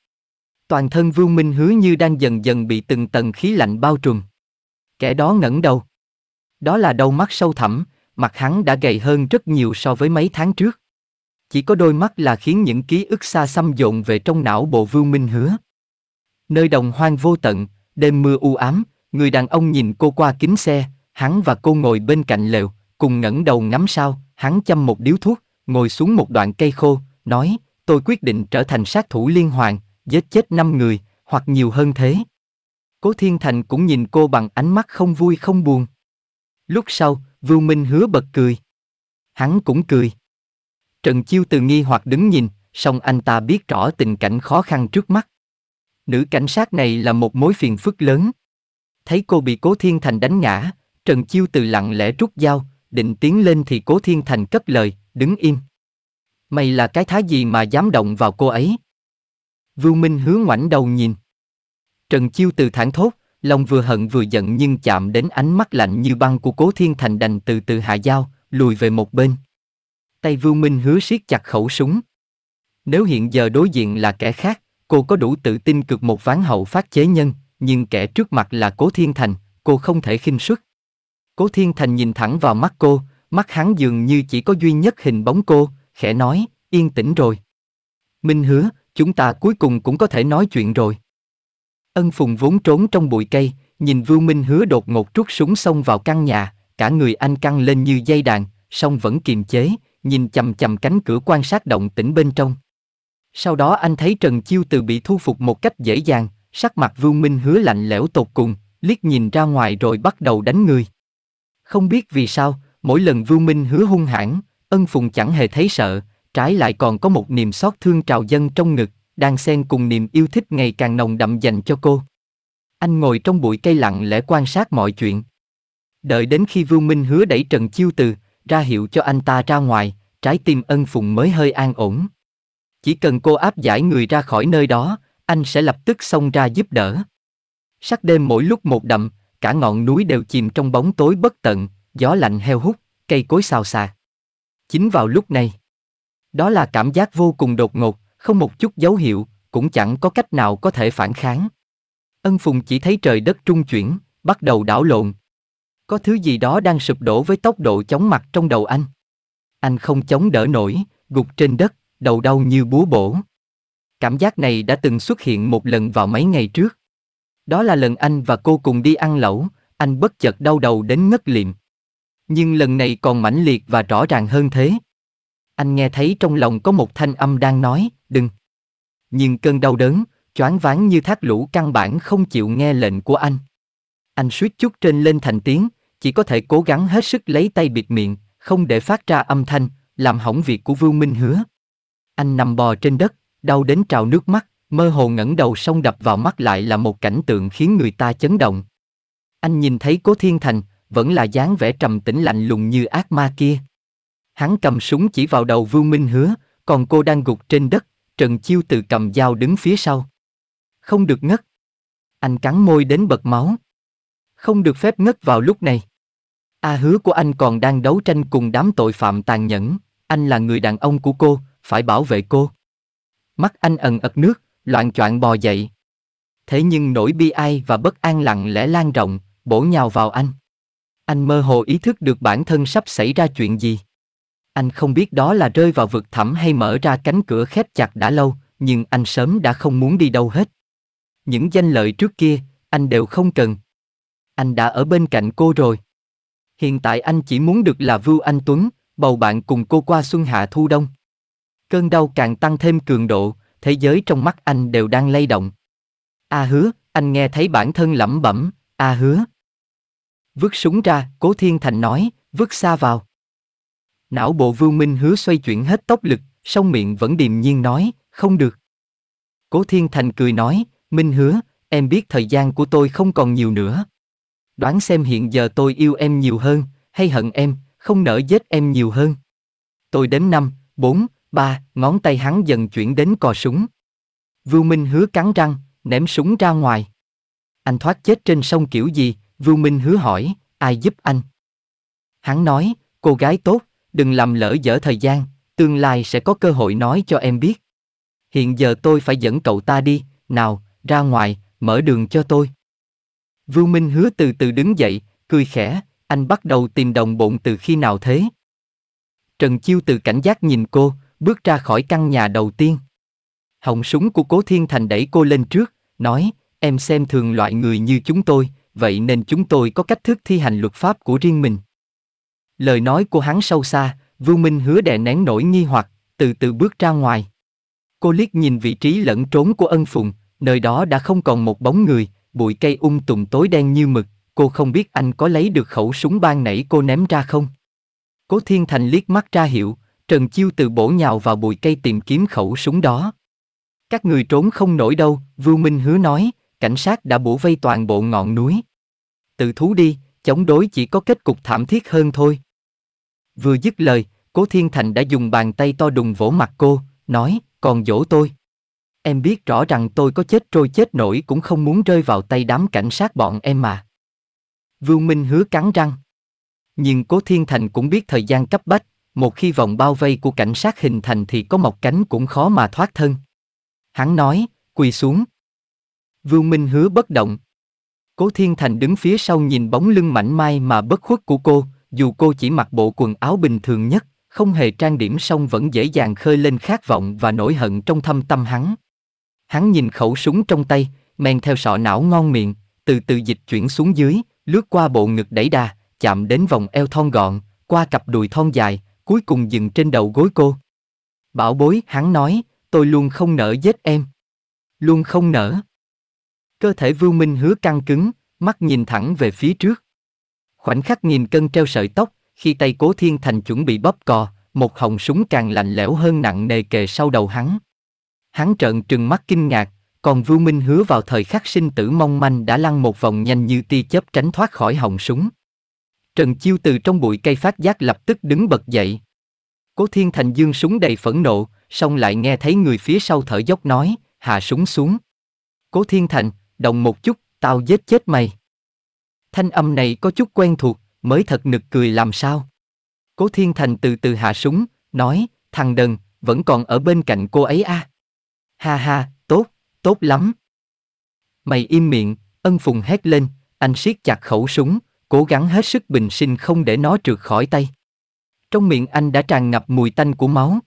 Toàn thân Vương Minh Hứa như đang dần dần bị từng tầng khí lạnh bao trùm. Kẻ đó ngẩng đầu. Đó là đầu mắt sâu thẳm, mặt hắn đã gầy hơn rất nhiều so với mấy tháng trước. Chỉ có đôi mắt là khiến những ký ức xa xăm dồn về trong não bộ Vương Minh Hứa. Nơi đồng hoang vô tận, đêm mưa u ám, Người đàn ông nhìn cô qua kính xe, hắn và cô ngồi bên cạnh lều, cùng ngẩng đầu ngắm sao, hắn châm một điếu thuốc, ngồi xuống một đoạn cây khô, nói, tôi quyết định trở thành sát thủ liên hoàn, giết chết 5 người, hoặc nhiều hơn thế. Cố Thiên Thành cũng nhìn cô bằng ánh mắt không vui không buồn. Lúc sau, Vưu Minh hứa bật cười. Hắn cũng cười. Trần Chiêu từ nghi hoặc đứng nhìn, song anh ta biết rõ tình cảnh khó khăn trước mắt. Nữ cảnh sát này là một mối phiền phức lớn. Thấy cô bị Cố Thiên Thành đánh ngã, Trần Chiêu từ lặng lẽ rút dao, định tiến lên thì Cố Thiên Thành cất lời, đứng im. Mày là cái thái gì mà dám động vào cô ấy? Vưu Minh hướng ngoảnh đầu nhìn. Trần Chiêu từ thản thốt, lòng vừa hận vừa giận nhưng chạm đến ánh mắt lạnh như băng của Cố Thiên Thành đành từ từ hạ dao, lùi về một bên. Tay Vưu Minh hứa siết chặt khẩu súng. Nếu hiện giờ đối diện là kẻ khác, cô có đủ tự tin cực một ván hậu phát chế nhân, nhưng kẻ trước mặt là Cố Thiên Thành, cô không thể khinh suất. Cố Thiên Thành nhìn thẳng vào mắt cô, mắt hắn dường như chỉ có duy nhất hình bóng cô, khẽ nói, yên tĩnh rồi. Minh hứa, chúng ta cuối cùng cũng có thể nói chuyện rồi. Ân Phùng vốn trốn trong bụi cây, nhìn Vưu Minh hứa đột ngột rút súng xông vào căn nhà, cả người anh căng lên như dây đàn, song vẫn kiềm chế, nhìn chầm chầm cánh cửa quan sát động tĩnh bên trong. Sau đó anh thấy Trần Chiêu Từ bị thu phục một cách dễ dàng, sắc mặt vương Minh hứa lạnh lẽo tột cùng, liếc nhìn ra ngoài rồi bắt đầu đánh người. Không biết vì sao, mỗi lần vương Minh hứa hung hãn, ân phùng chẳng hề thấy sợ, trái lại còn có một niềm xót thương trào dân trong ngực, đang xen cùng niềm yêu thích ngày càng nồng đậm dành cho cô. Anh ngồi trong bụi cây lặng lẽ quan sát mọi chuyện. Đợi đến khi vương Minh hứa đẩy Trần Chiêu Từ, ra hiệu cho anh ta ra ngoài, trái tim ân phùng mới hơi an ổn. Chỉ cần cô áp giải người ra khỏi nơi đó, anh sẽ lập tức xông ra giúp đỡ. Sắc đêm mỗi lúc một đậm, cả ngọn núi đều chìm trong bóng tối bất tận, gió lạnh heo hút, cây cối xào xạc. Chính vào lúc này, đó là cảm giác vô cùng đột ngột, không một chút dấu hiệu, cũng chẳng có cách nào có thể phản kháng. Ân Phùng chỉ thấy trời đất trung chuyển, bắt đầu đảo lộn. Có thứ gì đó đang sụp đổ với tốc độ chóng mặt trong đầu anh. Anh không chống đỡ nổi, gục trên đất, đầu đau như búa bổ. Cảm giác này đã từng xuất hiện một lần vào mấy ngày trước. Đó là lần anh và cô cùng đi ăn lẩu, anh bất chợt đau đầu đến ngất liệm. Nhưng lần này còn mãnh liệt và rõ ràng hơn thế. Anh nghe thấy trong lòng có một thanh âm đang nói, đừng. Nhưng cơn đau đớn, choáng váng như thác lũ căn bản không chịu nghe lệnh của anh. Anh suýt chút trên lên thành tiếng, chỉ có thể cố gắng hết sức lấy tay bịt miệng, không để phát ra âm thanh, làm hỏng việc của vương Minh Hứa. Anh nằm bò trên đất, đau đến trào nước mắt, mơ hồ ngẩng đầu xong đập vào mắt lại là một cảnh tượng khiến người ta chấn động. Anh nhìn thấy Cố Thiên Thành, vẫn là dáng vẻ trầm tĩnh lạnh lùng như ác ma kia. Hắn cầm súng chỉ vào đầu Vương Minh Hứa, còn cô đang gục trên đất, Trần Chiêu từ cầm dao đứng phía sau. Không được ngất. Anh cắn môi đến bật máu. Không được phép ngất vào lúc này. A hứa của anh còn đang đấu tranh cùng đám tội phạm tàn nhẫn, anh là người đàn ông của cô, phải bảo vệ cô mắt anh ẩn ật nước, loạn choạng bò dậy. Thế nhưng nỗi bi ai và bất an lặng lẽ lan rộng, bổ nhào vào anh. Anh mơ hồ ý thức được bản thân sắp xảy ra chuyện gì. Anh không biết đó là rơi vào vực thẳm hay mở ra cánh cửa khép chặt đã lâu, nhưng anh sớm đã không muốn đi đâu hết. Những danh lợi trước kia, anh đều không cần. Anh đã ở bên cạnh cô rồi. Hiện tại anh chỉ muốn được là Vưu Anh Tuấn, bầu bạn cùng cô qua xuân hạ thu đông. Cơn đau càng tăng thêm cường độ, thế giới trong mắt anh đều đang lay động. A à hứa, anh nghe thấy bản thân lẩm bẩm, a à hứa. Vứt súng ra, Cố Thiên Thành nói, vứt xa vào. Não bộ vương Minh hứa xoay chuyển hết tốc lực, song miệng vẫn điềm nhiên nói, không được. Cố Thiên Thành cười nói, Minh hứa, em biết thời gian của tôi không còn nhiều nữa. Đoán xem hiện giờ tôi yêu em nhiều hơn, hay hận em, không nỡ giết em nhiều hơn. Tôi đếm năm, bốn, Ba, ngón tay hắn dần chuyển đến cò súng. Vưu Minh hứa cắn răng, ném súng ra ngoài. Anh thoát chết trên sông kiểu gì? Vưu Minh hứa hỏi, ai giúp anh? Hắn nói, cô gái tốt, đừng làm lỡ dở thời gian, tương lai sẽ có cơ hội nói cho em biết. Hiện giờ tôi phải dẫn cậu ta đi, nào, ra ngoài, mở đường cho tôi. Vưu Minh hứa từ từ đứng dậy, cười khẽ, anh bắt đầu tìm đồng bọn từ khi nào thế? Trần Chiêu từ cảnh giác nhìn cô, bước ra khỏi căn nhà đầu tiên. Họng súng của Cố Thiên Thành đẩy cô lên trước, nói, em xem thường loại người như chúng tôi, vậy nên chúng tôi có cách thức thi hành luật pháp của riêng mình. Lời nói của hắn sâu xa, Vưu Minh hứa đè nén nổi nghi hoặc, từ từ bước ra ngoài. Cô liếc nhìn vị trí lẫn trốn của ân phùng, nơi đó đã không còn một bóng người, bụi cây ung um tùm tối đen như mực, cô không biết anh có lấy được khẩu súng ban nãy cô ném ra không. Cố Thiên Thành liếc mắt ra hiệu, Trần Chiêu từ bổ nhào vào bụi cây tìm kiếm khẩu súng đó. Các người trốn không nổi đâu, Vưu Minh hứa nói, cảnh sát đã bủa vây toàn bộ ngọn núi. Tự thú đi, chống đối chỉ có kết cục thảm thiết hơn thôi. Vừa dứt lời, Cố Thiên Thành đã dùng bàn tay to đùng vỗ mặt cô, nói, còn dỗ tôi. Em biết rõ rằng tôi có chết trôi chết nổi cũng không muốn rơi vào tay đám cảnh sát bọn em mà. Vương Minh hứa cắn răng. Nhưng Cố Thiên Thành cũng biết thời gian cấp bách, một khi vòng bao vây của cảnh sát hình thành thì có mọc cánh cũng khó mà thoát thân. Hắn nói, quỳ xuống. vương Minh hứa bất động. Cố Thiên Thành đứng phía sau nhìn bóng lưng mảnh mai mà bất khuất của cô, dù cô chỉ mặc bộ quần áo bình thường nhất, không hề trang điểm xong vẫn dễ dàng khơi lên khát vọng và nỗi hận trong thâm tâm hắn. Hắn nhìn khẩu súng trong tay, men theo sọ não ngon miệng, từ từ dịch chuyển xuống dưới, lướt qua bộ ngực đẩy đà, chạm đến vòng eo thon gọn, qua cặp đùi thon dài, cuối cùng dừng trên đầu gối cô. Bảo bối, hắn nói, tôi luôn không nỡ giết em. Luôn không nỡ. Cơ thể Vưu Minh hứa căng cứng, mắt nhìn thẳng về phía trước. Khoảnh khắc nghìn cân treo sợi tóc, khi tay cố thiên thành chuẩn bị bóp cò, một hồng súng càng lạnh lẽo hơn nặng nề kề sau đầu hắn. Hắn trợn trừng mắt kinh ngạc, còn Vưu Minh hứa vào thời khắc sinh tử mong manh đã lăn một vòng nhanh như tia chớp tránh thoát khỏi hồng súng. Trần Chiêu từ trong bụi cây phát giác lập tức đứng bật dậy. Cố Thiên Thành dương súng đầy phẫn nộ, song lại nghe thấy người phía sau thở dốc nói, hạ súng xuống. Cố Thiên Thành, động một chút, tao giết chết mày. Thanh âm này có chút quen thuộc, mới thật nực cười làm sao. Cố Thiên Thành từ từ hạ súng, nói, thằng đần, vẫn còn ở bên cạnh cô ấy À? Ha ha, tốt, tốt lắm. Mày im miệng, ân phùng hét lên, anh siết chặt khẩu súng, cố gắng hết sức bình sinh không để nó trượt khỏi tay. Trong miệng anh đã tràn ngập mùi tanh của máu.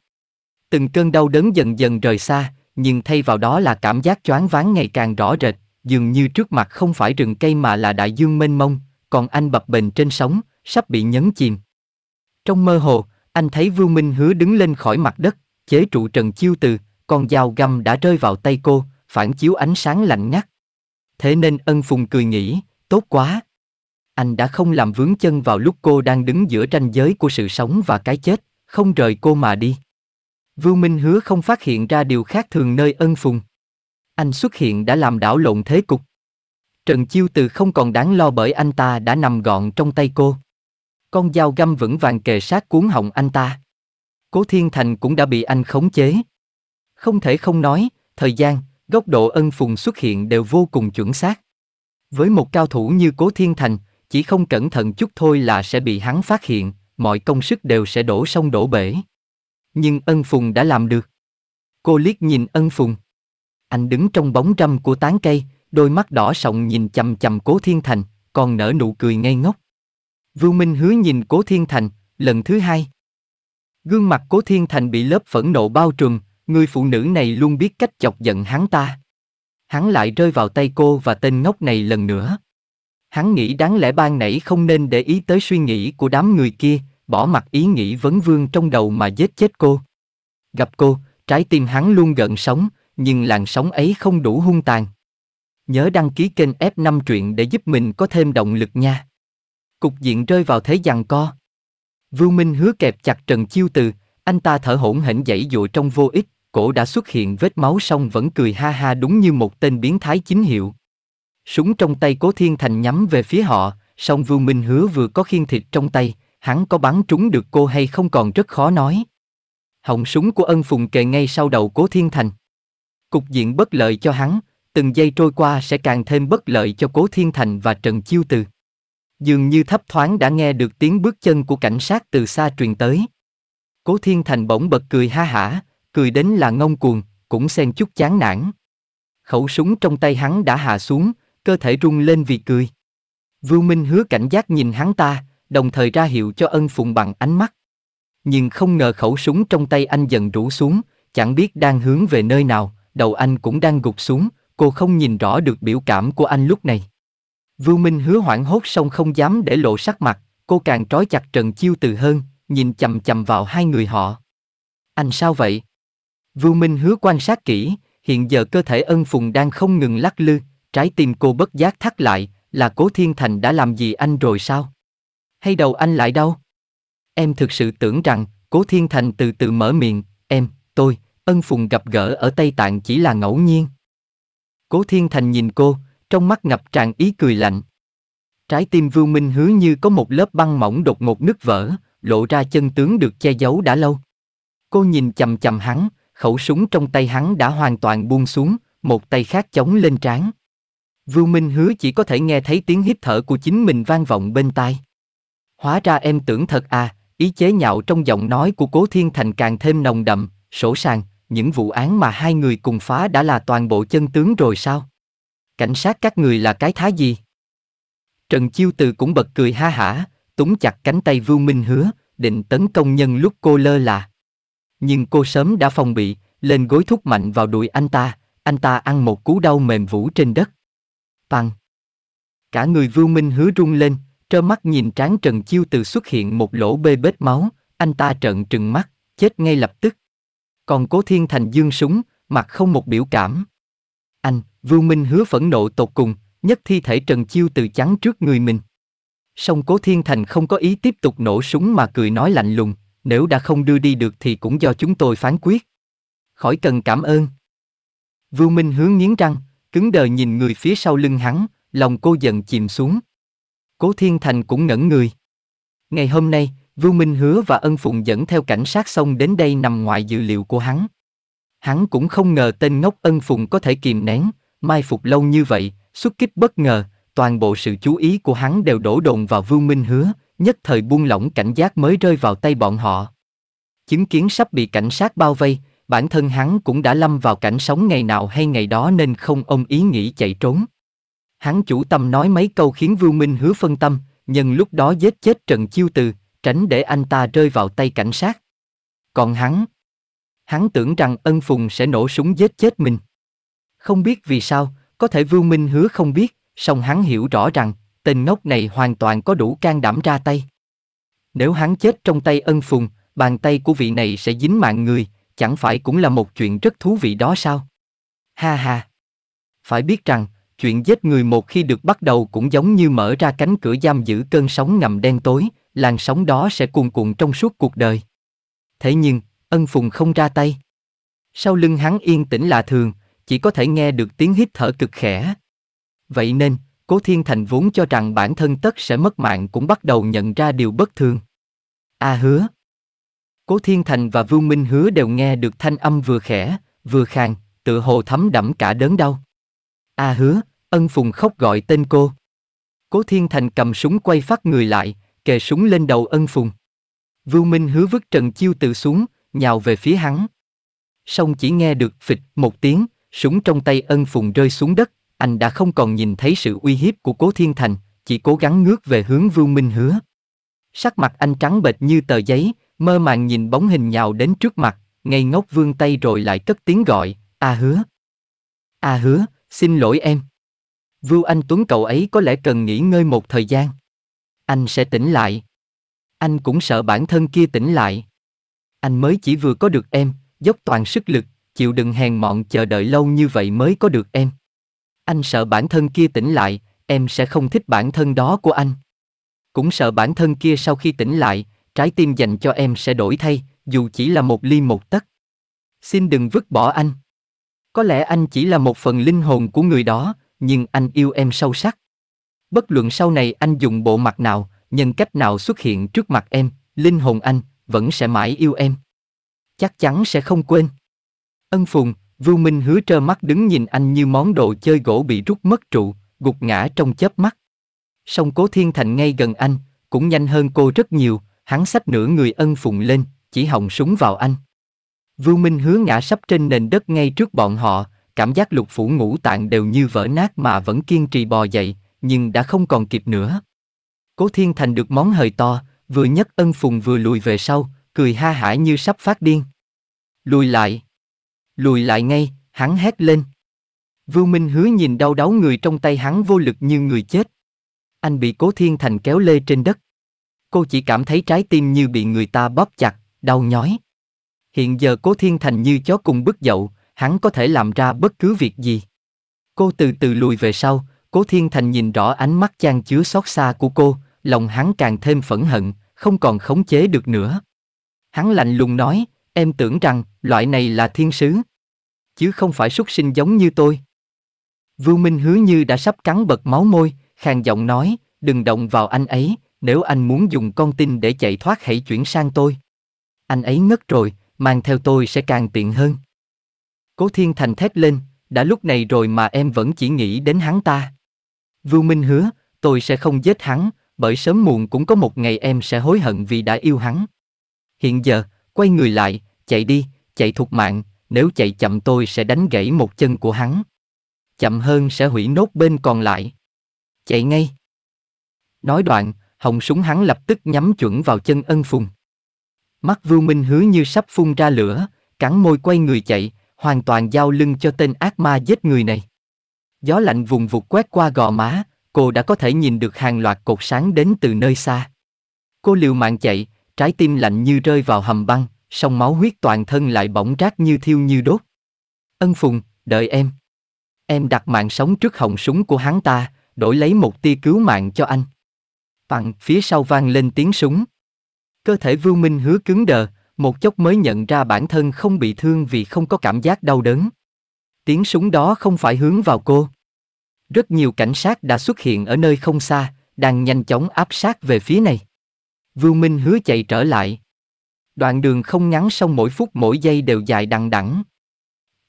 Từng cơn đau đớn dần dần rời xa, nhưng thay vào đó là cảm giác choáng váng ngày càng rõ rệt, dường như trước mặt không phải rừng cây mà là đại dương mênh mông, còn anh bập bềnh trên sóng, sắp bị nhấn chìm. Trong mơ hồ, anh thấy Vưu Minh Hứa đứng lên khỏi mặt đất, chế trụ Trần Chiêu Từ, con dao găm đã rơi vào tay cô, phản chiếu ánh sáng lạnh ngắt. Thế nên ân phùng cười nghĩ, tốt quá, anh đã không làm vướng chân vào lúc cô đang đứng giữa ranh giới của sự sống và cái chết, không rời cô mà đi. Vưu Minh hứa không phát hiện ra điều khác thường nơi ân phùng. Anh xuất hiện đã làm đảo lộn thế cục. Trần Chiêu Từ không còn đáng lo bởi anh ta đã nằm gọn trong tay cô. Con dao găm vững vàng kề sát cuốn họng anh ta. Cố Thiên Thành cũng đã bị anh khống chế. Không thể không nói, thời gian, góc độ ân phùng xuất hiện đều vô cùng chuẩn xác. Với một cao thủ như Cố Thiên Thành, chỉ không cẩn thận chút thôi là sẽ bị hắn phát hiện, mọi công sức đều sẽ đổ sông đổ bể. Nhưng ân phùng đã làm được. Cô liếc nhìn ân phùng. Anh đứng trong bóng râm của tán cây, đôi mắt đỏ sọng nhìn chầm chầm Cố Thiên Thành, còn nở nụ cười ngây ngốc. Vưu Minh hứa nhìn Cố Thiên Thành, lần thứ hai. Gương mặt Cố Thiên Thành bị lớp phẫn nộ bao trùm, người phụ nữ này luôn biết cách chọc giận hắn ta. Hắn lại rơi vào tay cô và tên ngốc này lần nữa. Hắn nghĩ đáng lẽ ban nãy không nên để ý tới suy nghĩ của đám người kia, bỏ mặc ý nghĩ vấn vương trong đầu mà giết chết cô. Gặp cô, trái tim hắn luôn gợn sống nhưng làn sóng ấy không đủ hung tàn. Nhớ đăng ký kênh F5 truyện để giúp mình có thêm động lực nha. Cục diện rơi vào thế giằng co. Vưu Minh hứa kẹp chặt Trần Chiêu Từ, anh ta thở hổn hển dãy dụa trong vô ích, cổ đã xuất hiện vết máu xong vẫn cười ha ha đúng như một tên biến thái chính hiệu. Súng trong tay Cố Thiên Thành nhắm về phía họ, song Vương Minh Hứa vừa có khiên thịt trong tay, hắn có bắn trúng được cô hay không còn rất khó nói. Họng súng của ân phùng kề ngay sau đầu Cố Thiên Thành. Cục diện bất lợi cho hắn, từng giây trôi qua sẽ càng thêm bất lợi cho Cố Thiên Thành và Trần Chiêu Từ. Dường như thấp thoáng đã nghe được tiếng bước chân của cảnh sát từ xa truyền tới. Cố Thiên Thành bỗng bật cười ha hả, cười đến là ngông cuồng, cũng xen chút chán nản. Khẩu súng trong tay hắn đã hạ xuống, cơ thể rung lên vì cười. Vưu Minh hứa cảnh giác nhìn hắn ta, đồng thời ra hiệu cho ân phụng bằng ánh mắt. Nhưng không ngờ khẩu súng trong tay anh dần rũ xuống, chẳng biết đang hướng về nơi nào, đầu anh cũng đang gục xuống, cô không nhìn rõ được biểu cảm của anh lúc này. Vưu Minh hứa hoảng hốt xong không dám để lộ sắc mặt, cô càng trói chặt Trần Chiêu từ hơn, nhìn chầm chầm vào hai người họ. Anh sao vậy? Vưu Minh hứa quan sát kỹ, hiện giờ cơ thể ân phùng đang không ngừng lắc lư, Trái tim cô bất giác thắt lại, là Cố Thiên Thành đã làm gì anh rồi sao? Hay đầu anh lại đâu Em thực sự tưởng rằng, Cố Thiên Thành từ từ mở miệng, em, tôi, ân phùng gặp gỡ ở Tây Tạng chỉ là ngẫu nhiên. Cố Thiên Thành nhìn cô, trong mắt ngập tràn ý cười lạnh. Trái tim vương Minh hứa như có một lớp băng mỏng đột ngột nứt vỡ, lộ ra chân tướng được che giấu đã lâu. Cô nhìn chầm chầm hắn, khẩu súng trong tay hắn đã hoàn toàn buông xuống, một tay khác chống lên trán. Vưu Minh hứa chỉ có thể nghe thấy tiếng hít thở của chính mình vang vọng bên tai. Hóa ra em tưởng thật à, ý chế nhạo trong giọng nói của Cố Thiên Thành càng thêm nồng đậm, sổ sàng, những vụ án mà hai người cùng phá đã là toàn bộ chân tướng rồi sao? Cảnh sát các người là cái thá gì? Trần Chiêu Từ cũng bật cười ha hả, túm chặt cánh tay Vưu Minh hứa, định tấn công nhân lúc cô lơ là. Nhưng cô sớm đã phòng bị, lên gối thúc mạnh vào đùi anh ta, anh ta ăn một cú đau mềm vũ trên đất bằng. Cả người Vưu Minh hứa rung lên, trơ mắt nhìn tráng Trần Chiêu từ xuất hiện một lỗ bê bết máu, anh ta trợn trừng mắt, chết ngay lập tức. Còn Cố Thiên Thành dương súng, mặt không một biểu cảm. Anh, Vưu Minh hứa phẫn nộ tột cùng, nhất thi thể Trần Chiêu từ chắn trước người mình. Song Cố Thiên Thành không có ý tiếp tục nổ súng mà cười nói lạnh lùng, nếu đã không đưa đi được thì cũng do chúng tôi phán quyết. Khỏi cần cảm ơn. Vưu Minh hướng nghiến răng, cứng đờ nhìn người phía sau lưng hắn, lòng cô dần chìm xuống. Cố Thiên Thành cũng ngẩn người. Ngày hôm nay, Vưu Minh Hứa và Ân Phụng dẫn theo cảnh sát xong đến đây nằm ngoài dự liệu của hắn. Hắn cũng không ngờ tên ngốc Ân Phụng có thể kìm nén, mai phục lâu như vậy, xuất kích bất ngờ, toàn bộ sự chú ý của hắn đều đổ đồn vào Vưu Minh Hứa, nhất thời buông lỏng cảnh giác mới rơi vào tay bọn họ. Chứng kiến sắp bị cảnh sát bao vây, bản thân hắn cũng đã lâm vào cảnh sống ngày nào hay ngày đó nên không ôm ý nghĩ chạy trốn. Hắn chủ tâm nói mấy câu khiến Vưu Minh hứa phân tâm, nhưng lúc đó giết chết Trần Chiêu Từ, tránh để anh ta rơi vào tay cảnh sát. Còn hắn, hắn tưởng rằng ân phùng sẽ nổ súng giết chết mình. Không biết vì sao, có thể Vưu Minh hứa không biết, song hắn hiểu rõ rằng, tên ngốc này hoàn toàn có đủ can đảm ra tay. Nếu hắn chết trong tay ân phùng, bàn tay của vị này sẽ dính mạng người, chẳng phải cũng là một chuyện rất thú vị đó sao? Ha ha! Phải biết rằng, chuyện giết người một khi được bắt đầu cũng giống như mở ra cánh cửa giam giữ cơn sóng ngầm đen tối, làn sóng đó sẽ cuồn cuộn trong suốt cuộc đời. Thế nhưng, ân phùng không ra tay. Sau lưng hắn yên tĩnh lạ thường, chỉ có thể nghe được tiếng hít thở cực khẽ. Vậy nên, Cố Thiên Thành vốn cho rằng bản thân tất sẽ mất mạng cũng bắt đầu nhận ra điều bất thường. A à hứa, Cố Thiên Thành và Vương Minh Hứa đều nghe được thanh âm vừa khẽ, vừa khàn, tựa hồ thấm đẫm cả đớn đau. A à hứa, ân phùng khóc gọi tên cô. Cố Thiên Thành cầm súng quay phát người lại, kề súng lên đầu ân phùng. Vương Minh hứa vứt Trần Chiêu tự xuống, nhào về phía hắn. Song chỉ nghe được phịch một tiếng, súng trong tay ân phùng rơi xuống đất, anh đã không còn nhìn thấy sự uy hiếp của Cố Thiên Thành, chỉ cố gắng ngước về hướng Vương Minh hứa. Sắc mặt anh trắng bệch như tờ giấy, Mơ màng nhìn bóng hình nhào đến trước mặt, ngây ngốc vương tay rồi lại cất tiếng gọi, a hứa. a hứa, xin lỗi em. Vưu Anh Tuấn cậu ấy có lẽ cần nghỉ ngơi một thời gian. Anh sẽ tỉnh lại. Anh cũng sợ bản thân kia tỉnh lại. Anh mới chỉ vừa có được em, dốc toàn sức lực, chịu đựng hèn mọn chờ đợi lâu như vậy mới có được em. Anh sợ bản thân kia tỉnh lại, em sẽ không thích bản thân đó của anh. Cũng sợ bản thân kia sau khi tỉnh lại, trái tim dành cho em sẽ đổi thay, dù chỉ là một ly một tấc. Xin đừng vứt bỏ anh. Có lẽ anh chỉ là một phần linh hồn của người đó, nhưng anh yêu em sâu sắc. Bất luận sau này anh dùng bộ mặt nào, nhân cách nào xuất hiện trước mặt em, linh hồn anh vẫn sẽ mãi yêu em. Chắc chắn sẽ không quên. Ân Phùng, Vưu Minh hứa trơ mắt đứng nhìn anh như món đồ chơi gỗ bị rút mất trụ, gục ngã trong chớp mắt. Song Cố Thiên Thành ngay gần anh, cũng nhanh hơn cô rất nhiều, hắn xách nửa người ân phùng lên, chỉ hòng súng vào anh. Vưu Minh hứa ngã sắp trên nền đất ngay trước bọn họ, cảm giác lục phủ ngũ tạng đều như vỡ nát mà vẫn kiên trì bò dậy, nhưng đã không còn kịp nữa. Cố Thiên Thành được món hời to, vừa nhấc ân phùng vừa lùi về sau, cười ha hả như sắp phát điên. Lùi lại. Lùi lại ngay, hắn hét lên. Vưu Minh hứa nhìn đau đớn người trong tay hắn vô lực như người chết. Anh bị Cố Thiên Thành kéo lê trên đất cô chỉ cảm thấy trái tim như bị người ta bóp chặt, đau nhói. Hiện giờ cố thiên thành như chó cùng bức dậu, hắn có thể làm ra bất cứ việc gì. Cô từ từ lùi về sau, cố thiên thành nhìn rõ ánh mắt chan chứa xót xa của cô, lòng hắn càng thêm phẫn hận, không còn khống chế được nữa. Hắn lạnh lùng nói, em tưởng rằng loại này là thiên sứ, chứ không phải súc sinh giống như tôi. Vưu Minh hứa như đã sắp cắn bật máu môi, khàn giọng nói, đừng động vào anh ấy, nếu anh muốn dùng con tin để chạy thoát hãy chuyển sang tôi. Anh ấy ngất rồi, mang theo tôi sẽ càng tiện hơn. Cố Thiên Thành thét lên, đã lúc này rồi mà em vẫn chỉ nghĩ đến hắn ta. Vưu Minh hứa, tôi sẽ không giết hắn, bởi sớm muộn cũng có một ngày em sẽ hối hận vì đã yêu hắn. Hiện giờ, quay người lại, chạy đi, chạy thục mạng, nếu chạy chậm tôi sẽ đánh gãy một chân của hắn. Chậm hơn sẽ hủy nốt bên còn lại. Chạy ngay. Nói đoạn, hồng súng hắn lập tức nhắm chuẩn vào chân ân phùng. Mắt Vưu Minh hứa như sắp phun ra lửa, cắn môi quay người chạy, hoàn toàn giao lưng cho tên ác ma giết người này. Gió lạnh vùng vụt quét qua gò má, cô đã có thể nhìn được hàng loạt cột sáng đến từ nơi xa. Cô liều mạng chạy, trái tim lạnh như rơi vào hầm băng, sông máu huyết toàn thân lại bỗng rác như thiêu như đốt. Ân Phùng, đợi em. Em đặt mạng sống trước hồng súng của hắn ta, đổi lấy một tia cứu mạng cho anh. Tặng, phía sau vang lên tiếng súng. Cơ thể Vưu Minh hứa cứng đờ, một chốc mới nhận ra bản thân không bị thương vì không có cảm giác đau đớn. Tiếng súng đó không phải hướng vào cô. Rất nhiều cảnh sát đã xuất hiện ở nơi không xa, đang nhanh chóng áp sát về phía này. Vưu Minh hứa chạy trở lại. Đoạn đường không ngắn song mỗi phút mỗi giây đều dài đằng đẵng.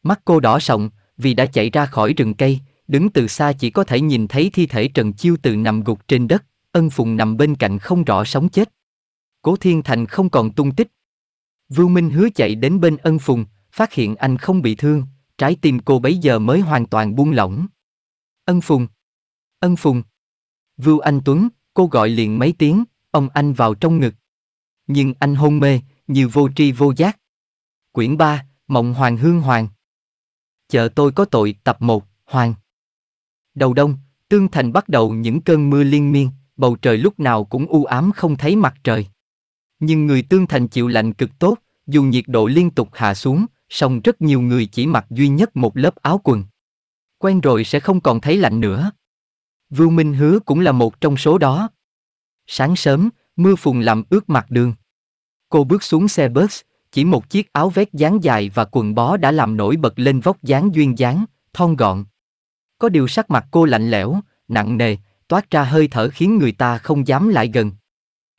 Mắt cô đỏ sọng, vì đã chạy ra khỏi rừng cây, đứng từ xa chỉ có thể nhìn thấy thi thể Trần Chiêu từ nằm gục trên đất. Ân Phùng nằm bên cạnh không rõ sống chết. Cố Thiên Thành không còn tung tích. Vưu Minh hứa chạy đến bên Ân Phùng, phát hiện anh không bị thương, trái tim cô bấy giờ mới hoàn toàn buông lỏng. Ân Phùng! Ân Phùng! Vưu Anh Tuấn, cô gọi liền mấy tiếng, ông anh vào trong ngực. Nhưng anh hôn mê, như vô tri vô giác. Quyển 3, Mộng Hoàng Hương Hoàng Chờ tôi có tội tập 1, Hoàng Đầu đông, Tương Thành bắt đầu những cơn mưa liên miên, bầu trời lúc nào cũng u ám không thấy mặt trời. Nhưng người tương thành chịu lạnh cực tốt, dù nhiệt độ liên tục hạ xuống, song rất nhiều người chỉ mặc duy nhất một lớp áo quần. Quen rồi sẽ không còn thấy lạnh nữa. Vưu Minh Hứa cũng là một trong số đó. Sáng sớm, mưa phùn làm ướt mặt đường. Cô bước xuống xe bus, chỉ một chiếc áo vest dáng dài và quần bó đã làm nổi bật lên vóc dáng duyên dáng, thon gọn. Có điều sắc mặt cô lạnh lẽo, nặng nề, toát ra hơi thở khiến người ta không dám lại gần.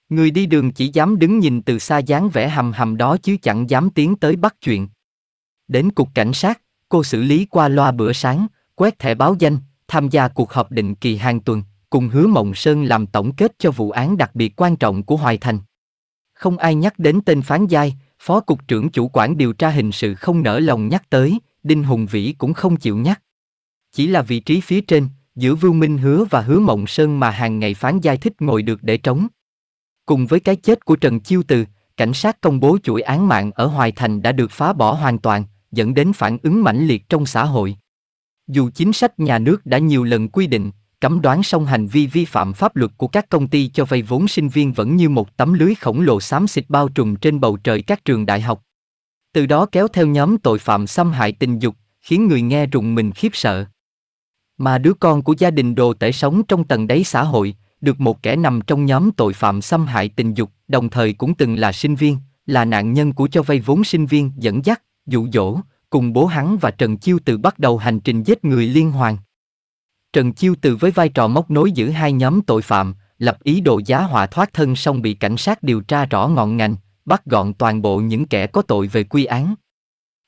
Người đi đường chỉ dám đứng nhìn từ xa dáng vẻ hầm hầm đó chứ chẳng dám tiến tới bắt chuyện. Đến cục cảnh sát, cô xử lý qua loa bữa sáng, quét thẻ báo danh, tham gia cuộc họp định kỳ hàng tuần, cùng hứa Mộng Sơn làm tổng kết cho vụ án đặc biệt quan trọng của Hoài Thành. Không ai nhắc đến tên Phán Giai, Phó Cục trưởng chủ quản điều tra hình sự không nở lòng nhắc tới, Đinh Hùng Vĩ cũng không chịu nhắc. Chỉ là vị trí phía trên, giữa Vưu Minh Hứa và Hứa Mộng Sơn mà hàng ngày phán giai thích ngồi được để trống. Cùng với cái chết của Trần Chiêu Từ, cảnh sát công bố chuỗi án mạng ở Hoài Thành đã được phá bỏ hoàn toàn, dẫn đến phản ứng mãnh liệt trong xã hội. Dù chính sách nhà nước đã nhiều lần quy định, cấm đoán song hành vi vi phạm pháp luật của các công ty cho vay vốn sinh viên vẫn như một tấm lưới khổng lồ xám xịt bao trùm trên bầu trời các trường đại học. Từ đó kéo theo nhóm tội phạm xâm hại tình dục, khiến người nghe rùng mình khiếp sợ. Mà đứa con của gia đình đồ tể sống trong tầng đáy xã hội, được một kẻ nằm trong nhóm tội phạm xâm hại tình dục, đồng thời cũng từng là sinh viên, là nạn nhân của cho vay vốn sinh viên dẫn dắt, dụ dỗ, cùng bố hắn và Trần Chiêu Từ bắt đầu hành trình giết người liên hoàn. Trần Chiêu Từ với vai trò móc nối giữa hai nhóm tội phạm, lập ý đồ giá họa thoát thân song bị cảnh sát điều tra rõ ngọn ngành, bắt gọn toàn bộ những kẻ có tội về quy án.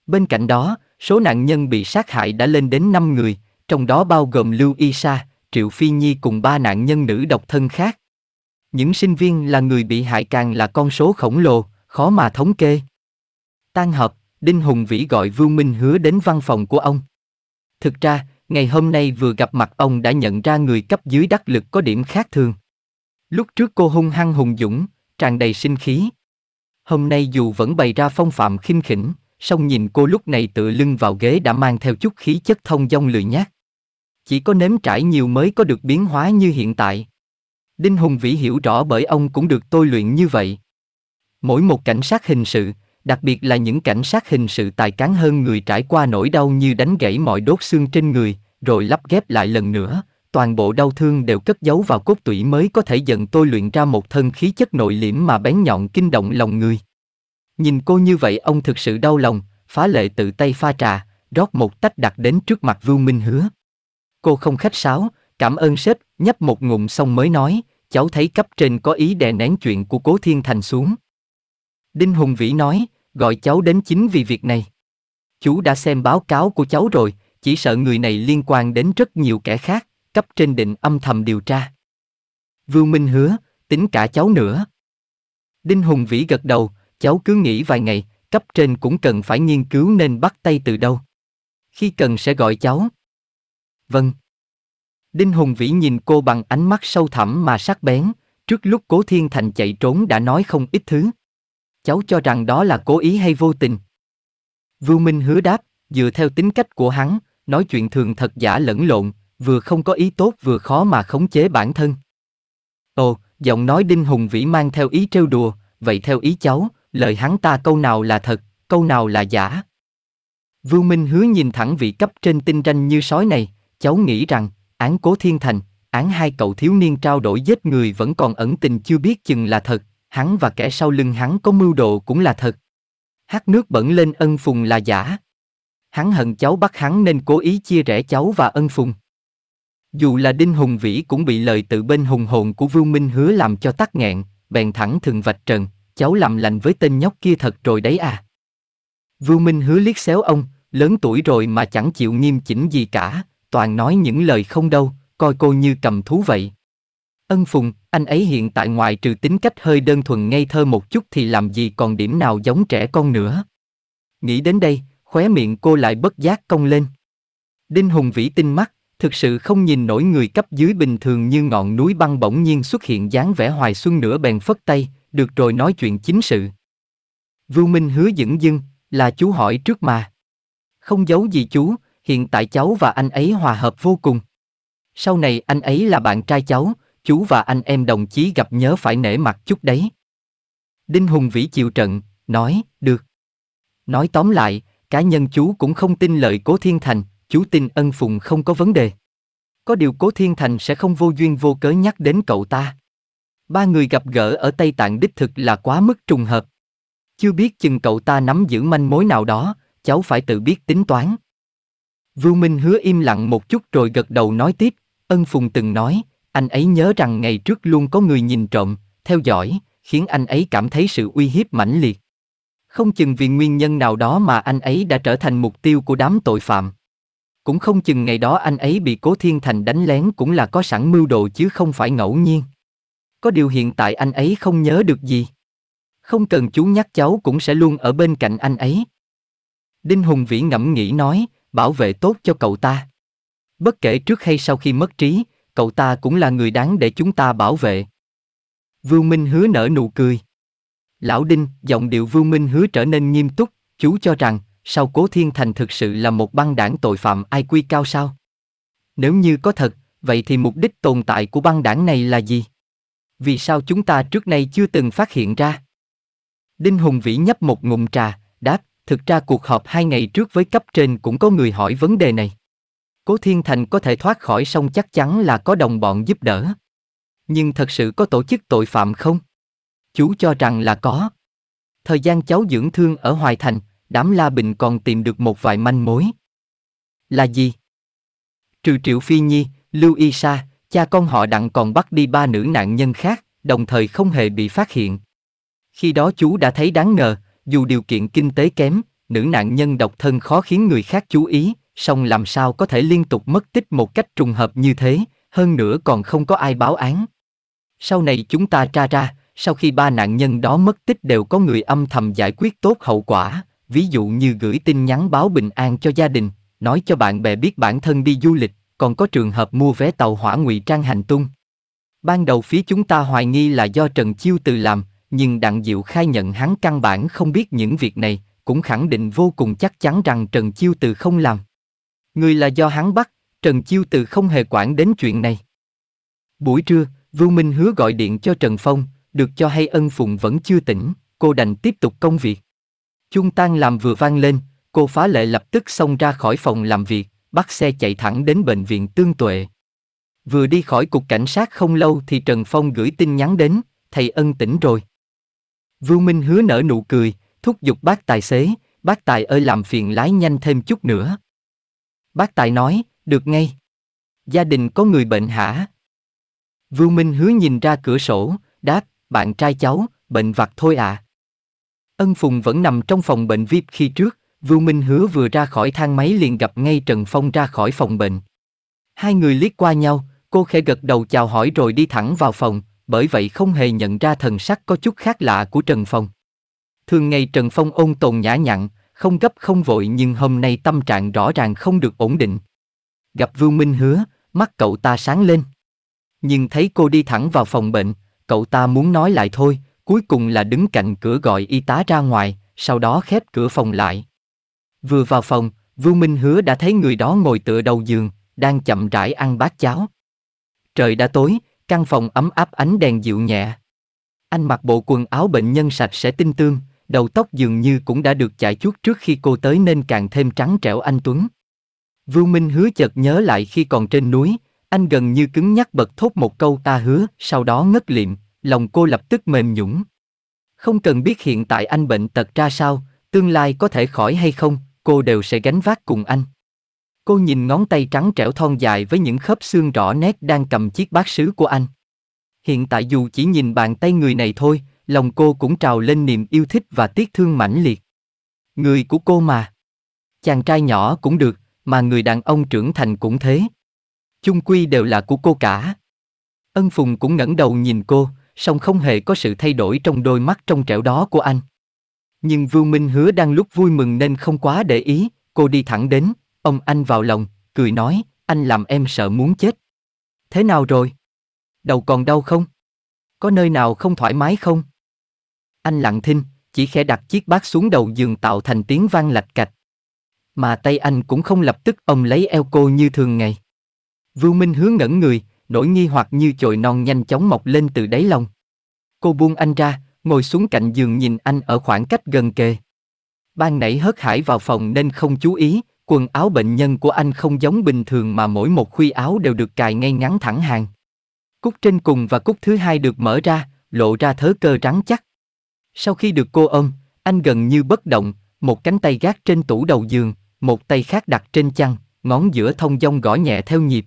Bên cạnh đó, số nạn nhân bị sát hại đã lên đến 5 người, trong đó bao gồm Lưu Y Sa, Triệu Phi Nhi cùng ba nạn nhân nữ độc thân khác. Những sinh viên là người bị hại càng là con số khổng lồ, khó mà thống kê. Tan hợp, Đinh Hùng Vĩ gọi Vương Minh hứa đến văn phòng của ông. Thực ra, ngày hôm nay vừa gặp mặt ông đã nhận ra người cấp dưới đắc lực có điểm khác thường. Lúc trước cô hung hăng hùng dũng, tràn đầy sinh khí. Hôm nay dù vẫn bày ra phong phạm khinh khỉnh, song nhìn cô lúc này tựa lưng vào ghế đã mang theo chút khí chất thông dong lười nhác. Chỉ có nếm trải nhiều mới có được biến hóa như hiện tại. Đinh Hùng Vĩ hiểu rõ bởi ông cũng được tôi luyện như vậy. Mỗi một cảnh sát hình sự, đặc biệt là những cảnh sát hình sự tài cán hơn người trải qua nỗi đau như đánh gãy mọi đốt xương trên người, rồi lắp ghép lại lần nữa, toàn bộ đau thương đều cất giấu vào cốt tủy mới có thể dần tôi luyện ra một thân khí chất nội liễm mà bén nhọn kinh động lòng người. Nhìn cô như vậy ông thực sự đau lòng, phá lệ tự tay pha trà, rót một tách đặt đến trước mặt Vưu Minh Hứa cô không khách sáo, cảm ơn sếp, nhấp một ngụm xong mới nói, cháu thấy cấp trên có ý đè nén chuyện của Cố Thiên Thành xuống. Đinh Hùng Vĩ nói, gọi cháu đến chính vì việc này. Chú đã xem báo cáo của cháu rồi, chỉ sợ người này liên quan đến rất nhiều kẻ khác, cấp trên định âm thầm điều tra. Vưu Minh hứa, tính cả cháu nữa. Đinh Hùng Vĩ gật đầu, cháu cứ nghĩ vài ngày, cấp trên cũng cần phải nghiên cứu nên bắt tay từ đâu. Khi cần sẽ gọi cháu, vâng. Đinh Hùng Vĩ nhìn cô bằng ánh mắt sâu thẳm mà sắc bén, trước lúc Cố Thiên Thành chạy trốn đã nói không ít thứ. Cháu cho rằng đó là cố ý hay vô tình. Vưu Minh hứa đáp, dựa theo tính cách của hắn, nói chuyện thường thật giả lẫn lộn, vừa không có ý tốt vừa khó mà khống chế bản thân. Ồ, giọng nói Đinh Hùng Vĩ mang theo ý trêu đùa, vậy theo ý cháu, lời hắn ta câu nào là thật, câu nào là giả. Vưu Minh hứa nhìn thẳng vị cấp trên tinh ranh như sói này cháu nghĩ rằng, án cố thiên thành, án hai cậu thiếu niên trao đổi giết người vẫn còn ẩn tình chưa biết chừng là thật, hắn và kẻ sau lưng hắn có mưu đồ cũng là thật. Hát nước bẩn lên ân phùng là giả. Hắn hận cháu bắt hắn nên cố ý chia rẽ cháu và ân phùng. Dù là Đinh Hùng Vĩ cũng bị lời tự bên hùng hồn của Vưu Minh hứa làm cho tắc nghẹn, bèn thẳng thừng vạch trần, cháu làm lành với tên nhóc kia thật rồi đấy à. Vưu Minh hứa liếc xéo ông, lớn tuổi rồi mà chẳng chịu nghiêm chỉnh gì cả, toàn nói những lời không đâu, coi cô như cầm thú vậy. Ân Phùng, anh ấy hiện tại ngoài trừ tính cách hơi đơn thuần ngây thơ một chút thì làm gì còn điểm nào giống trẻ con nữa. Nghĩ đến đây, khóe miệng cô lại bất giác cong lên. Đinh Hùng Vĩ tinh mắt, thực sự không nhìn nổi người cấp dưới bình thường như ngọn núi băng bỗng nhiên xuất hiện dáng vẻ hoài xuân nửa bèn phất tay, được rồi nói chuyện chính sự. Vưu Minh hứa dững dưng, là chú hỏi trước mà. Không giấu gì chú, hiện tại cháu và anh ấy hòa hợp vô cùng. Sau này anh ấy là bạn trai cháu, chú và anh em đồng chí gặp nhớ phải nể mặt chút đấy. Đinh Hùng Vĩ chịu trận, nói, được. Nói tóm lại, cá nhân chú cũng không tin lợi Cố Thiên Thành, chú tin ân phùng không có vấn đề. Có điều Cố Thiên Thành sẽ không vô duyên vô cớ nhắc đến cậu ta. Ba người gặp gỡ ở Tây Tạng đích thực là quá mức trùng hợp. Chưa biết chừng cậu ta nắm giữ manh mối nào đó, cháu phải tự biết tính toán. Vưu Minh hứa im lặng một chút rồi gật đầu nói tiếp, ân phùng từng nói, anh ấy nhớ rằng ngày trước luôn có người nhìn trộm, theo dõi, khiến anh ấy cảm thấy sự uy hiếp mãnh liệt. Không chừng vì nguyên nhân nào đó mà anh ấy đã trở thành mục tiêu của đám tội phạm. Cũng không chừng ngày đó anh ấy bị Cố Thiên Thành đánh lén cũng là có sẵn mưu đồ chứ không phải ngẫu nhiên. Có điều hiện tại anh ấy không nhớ được gì. Không cần chú nhắc cháu cũng sẽ luôn ở bên cạnh anh ấy. Đinh Hùng Vĩ ngẫm nghĩ nói, bảo vệ tốt cho cậu ta. Bất kể trước hay sau khi mất trí, cậu ta cũng là người đáng để chúng ta bảo vệ. vương Minh hứa nở nụ cười. Lão Đinh, giọng điệu vương Minh hứa trở nên nghiêm túc, chú cho rằng, sau Cố Thiên Thành thực sự là một băng đảng tội phạm ai quy cao sao? Nếu như có thật, vậy thì mục đích tồn tại của băng đảng này là gì? Vì sao chúng ta trước nay chưa từng phát hiện ra? Đinh Hùng Vĩ nhấp một ngụm trà, đáp, Thực ra cuộc họp hai ngày trước với cấp trên cũng có người hỏi vấn đề này. Cố Thiên Thành có thể thoát khỏi xong chắc chắn là có đồng bọn giúp đỡ. Nhưng thật sự có tổ chức tội phạm không? Chú cho rằng là có. Thời gian cháu dưỡng thương ở Hoài Thành, đám La Bình còn tìm được một vài manh mối. Là gì? Trừ Triệu Phi Nhi, Lưu Y Sa, cha con họ đặng còn bắt đi ba nữ nạn nhân khác, đồng thời không hề bị phát hiện. Khi đó chú đã thấy đáng ngờ, dù điều kiện kinh tế kém, nữ nạn nhân độc thân khó khiến người khác chú ý, song làm sao có thể liên tục mất tích một cách trùng hợp như thế, hơn nữa còn không có ai báo án. Sau này chúng ta tra ra, sau khi ba nạn nhân đó mất tích đều có người âm thầm giải quyết tốt hậu quả, ví dụ như gửi tin nhắn báo bình an cho gia đình, nói cho bạn bè biết bản thân đi du lịch, còn có trường hợp mua vé tàu hỏa ngụy trang hành tung. Ban đầu phía chúng ta hoài nghi là do Trần Chiêu Từ làm, nhưng Đặng Diệu khai nhận hắn căn bản không biết những việc này, cũng khẳng định vô cùng chắc chắn rằng Trần Chiêu Từ không làm. Người là do hắn bắt, Trần Chiêu Từ không hề quản đến chuyện này. Buổi trưa, Vưu Minh hứa gọi điện cho Trần Phong, được cho hay ân phụng vẫn chưa tỉnh, cô đành tiếp tục công việc. Chung tan làm vừa vang lên, cô phá lệ lập tức xông ra khỏi phòng làm việc, bắt xe chạy thẳng đến bệnh viện tương tuệ. Vừa đi khỏi cục cảnh sát không lâu thì Trần Phong gửi tin nhắn đến, thầy ân tỉnh rồi. Vưu Minh hứa nở nụ cười, thúc giục bác tài xế, bác tài ơi làm phiền lái nhanh thêm chút nữa. Bác tài nói, được ngay. Gia đình có người bệnh hả? Vưu Minh hứa nhìn ra cửa sổ, đáp, bạn trai cháu, bệnh vặt thôi à. Ân Phùng vẫn nằm trong phòng bệnh VIP khi trước, Vưu Minh hứa vừa ra khỏi thang máy liền gặp ngay Trần Phong ra khỏi phòng bệnh. Hai người liếc qua nhau, cô khẽ gật đầu chào hỏi rồi đi thẳng vào phòng, bởi vậy không hề nhận ra thần sắc có chút khác lạ của Trần Phong. Thường ngày Trần Phong ôn tồn nhã nhặn, không gấp không vội nhưng hôm nay tâm trạng rõ ràng không được ổn định. Gặp Vương Minh hứa, mắt cậu ta sáng lên. Nhưng thấy cô đi thẳng vào phòng bệnh, cậu ta muốn nói lại thôi, cuối cùng là đứng cạnh cửa gọi y tá ra ngoài, sau đó khép cửa phòng lại. Vừa vào phòng, Vương Minh Hứa đã thấy người đó ngồi tựa đầu giường, đang chậm rãi ăn bát cháo. Trời đã tối, Căn phòng ấm áp ánh đèn dịu nhẹ. Anh mặc bộ quần áo bệnh nhân sạch sẽ tinh tươm, đầu tóc dường như cũng đã được chải chuốt trước khi cô tới nên càng thêm trắng trẻo anh Tuấn. Vưu Minh hứa chợt nhớ lại khi còn trên núi, anh gần như cứng nhắc bật thốt một câu ta hứa, sau đó ngất liệm, lòng cô lập tức mềm nhũng. Không cần biết hiện tại anh bệnh tật ra sao, tương lai có thể khỏi hay không, cô đều sẽ gánh vác cùng anh. Cô nhìn ngón tay trắng trẻo thon dài với những khớp xương rõ nét đang cầm chiếc bát sứ của anh. Hiện tại dù chỉ nhìn bàn tay người này thôi, lòng cô cũng trào lên niềm yêu thích và tiếc thương mãnh liệt. Người của cô mà. Chàng trai nhỏ cũng được, mà người đàn ông trưởng thành cũng thế. Chung quy đều là của cô cả. Ân Phùng cũng ngẩng đầu nhìn cô, song không hề có sự thay đổi trong đôi mắt trong trẻo đó của anh. Nhưng Vưu Minh Hứa đang lúc vui mừng nên không quá để ý, cô đi thẳng đến, Ông anh vào lòng, cười nói, anh làm em sợ muốn chết. Thế nào rồi? Đầu còn đau không? Có nơi nào không thoải mái không? Anh lặng thinh, chỉ khẽ đặt chiếc bát xuống đầu giường tạo thành tiếng vang lạch cạch. Mà tay anh cũng không lập tức ông lấy eo cô như thường ngày. vương Minh hướng ngẩn người, nỗi nghi hoặc như chồi non nhanh chóng mọc lên từ đáy lòng. Cô buông anh ra, ngồi xuống cạnh giường nhìn anh ở khoảng cách gần kề. Ban nãy hớt hải vào phòng nên không chú ý, Quần áo bệnh nhân của anh không giống bình thường mà mỗi một khuy áo đều được cài ngay ngắn thẳng hàng. Cúc trên cùng và cúc thứ hai được mở ra, lộ ra thớ cơ rắn chắc. Sau khi được cô ôm, anh gần như bất động, một cánh tay gác trên tủ đầu giường, một tay khác đặt trên chăn, ngón giữa thông dong gõ nhẹ theo nhịp.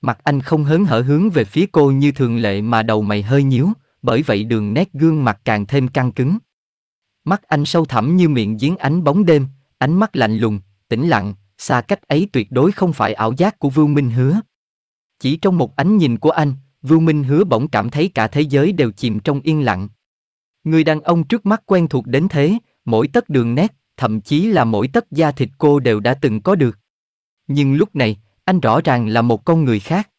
Mặt anh không hớn hở hướng về phía cô như thường lệ mà đầu mày hơi nhíu, bởi vậy đường nét gương mặt càng thêm căng cứng. Mắt anh sâu thẳm như miệng giếng ánh bóng đêm, ánh mắt lạnh lùng, tĩnh lặng, xa cách ấy tuyệt đối không phải ảo giác của Vưu Minh Hứa. Chỉ trong một ánh nhìn của anh, Vưu Minh Hứa bỗng cảm thấy cả thế giới đều chìm trong yên lặng. Người đàn ông trước mắt quen thuộc đến thế, mỗi tấc đường nét, thậm chí là mỗi tấc da thịt cô đều đã từng có được. Nhưng lúc này, anh rõ ràng là một con người khác.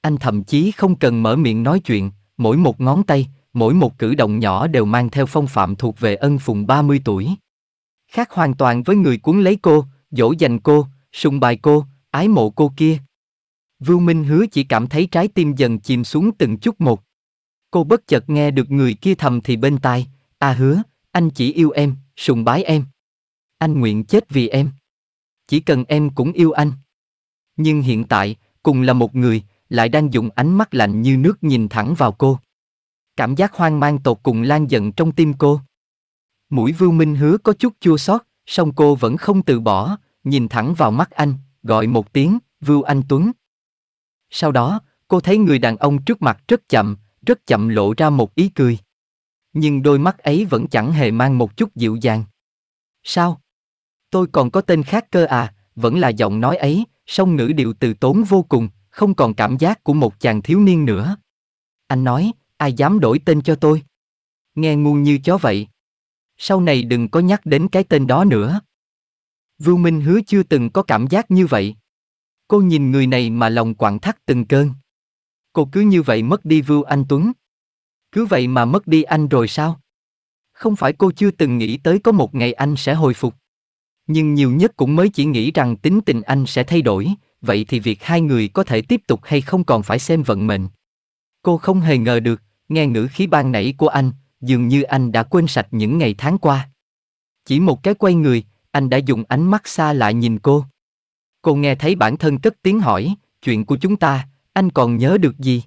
Anh thậm chí không cần mở miệng nói chuyện, mỗi một ngón tay, mỗi một cử động nhỏ đều mang theo phong phạm thuộc về ân phùng 30 tuổi. Khác hoàn toàn với người cuốn lấy cô, dỗ dành cô, sùng bài cô, ái mộ cô kia. Vưu Minh Hứa chỉ cảm thấy trái tim dần chìm xuống từng chút một. Cô bất chợt nghe được người kia thầm thì bên tai, à Hứa, anh chỉ yêu em, sùng bái em. Anh nguyện chết vì em. Chỉ cần em cũng yêu anh." Nhưng hiện tại, cùng là một người, lại đang dùng ánh mắt lạnh như nước nhìn thẳng vào cô. Cảm giác hoang mang tột cùng lan dần trong tim cô. Mũi Vưu Minh Hứa có chút chua xót, song cô vẫn không từ bỏ, nhìn thẳng vào mắt anh, gọi một tiếng, Vưu Anh Tuấn. Sau đó, cô thấy người đàn ông trước mặt rất chậm, rất chậm lộ ra một ý cười. Nhưng đôi mắt ấy vẫn chẳng hề mang một chút dịu dàng. Sao? Tôi còn có tên khác cơ à, vẫn là giọng nói ấy, song ngữ điệu từ tốn vô cùng, không còn cảm giác của một chàng thiếu niên nữa. Anh nói, ai dám đổi tên cho tôi? Nghe ngu như chó vậy sau này đừng có nhắc đến cái tên đó nữa. Vưu Minh hứa chưa từng có cảm giác như vậy. Cô nhìn người này mà lòng quặn thắt từng cơn. Cô cứ như vậy mất đi Vưu Anh Tuấn. Cứ vậy mà mất đi anh rồi sao? Không phải cô chưa từng nghĩ tới có một ngày anh sẽ hồi phục. Nhưng nhiều nhất cũng mới chỉ nghĩ rằng tính tình anh sẽ thay đổi, vậy thì việc hai người có thể tiếp tục hay không còn phải xem vận mệnh. Cô không hề ngờ được, nghe ngữ khí ban nảy của anh, dường như anh đã quên sạch những ngày tháng qua. Chỉ một cái quay người, anh đã dùng ánh mắt xa lại nhìn cô. Cô nghe thấy bản thân cất tiếng hỏi, chuyện của chúng ta, anh còn nhớ được gì?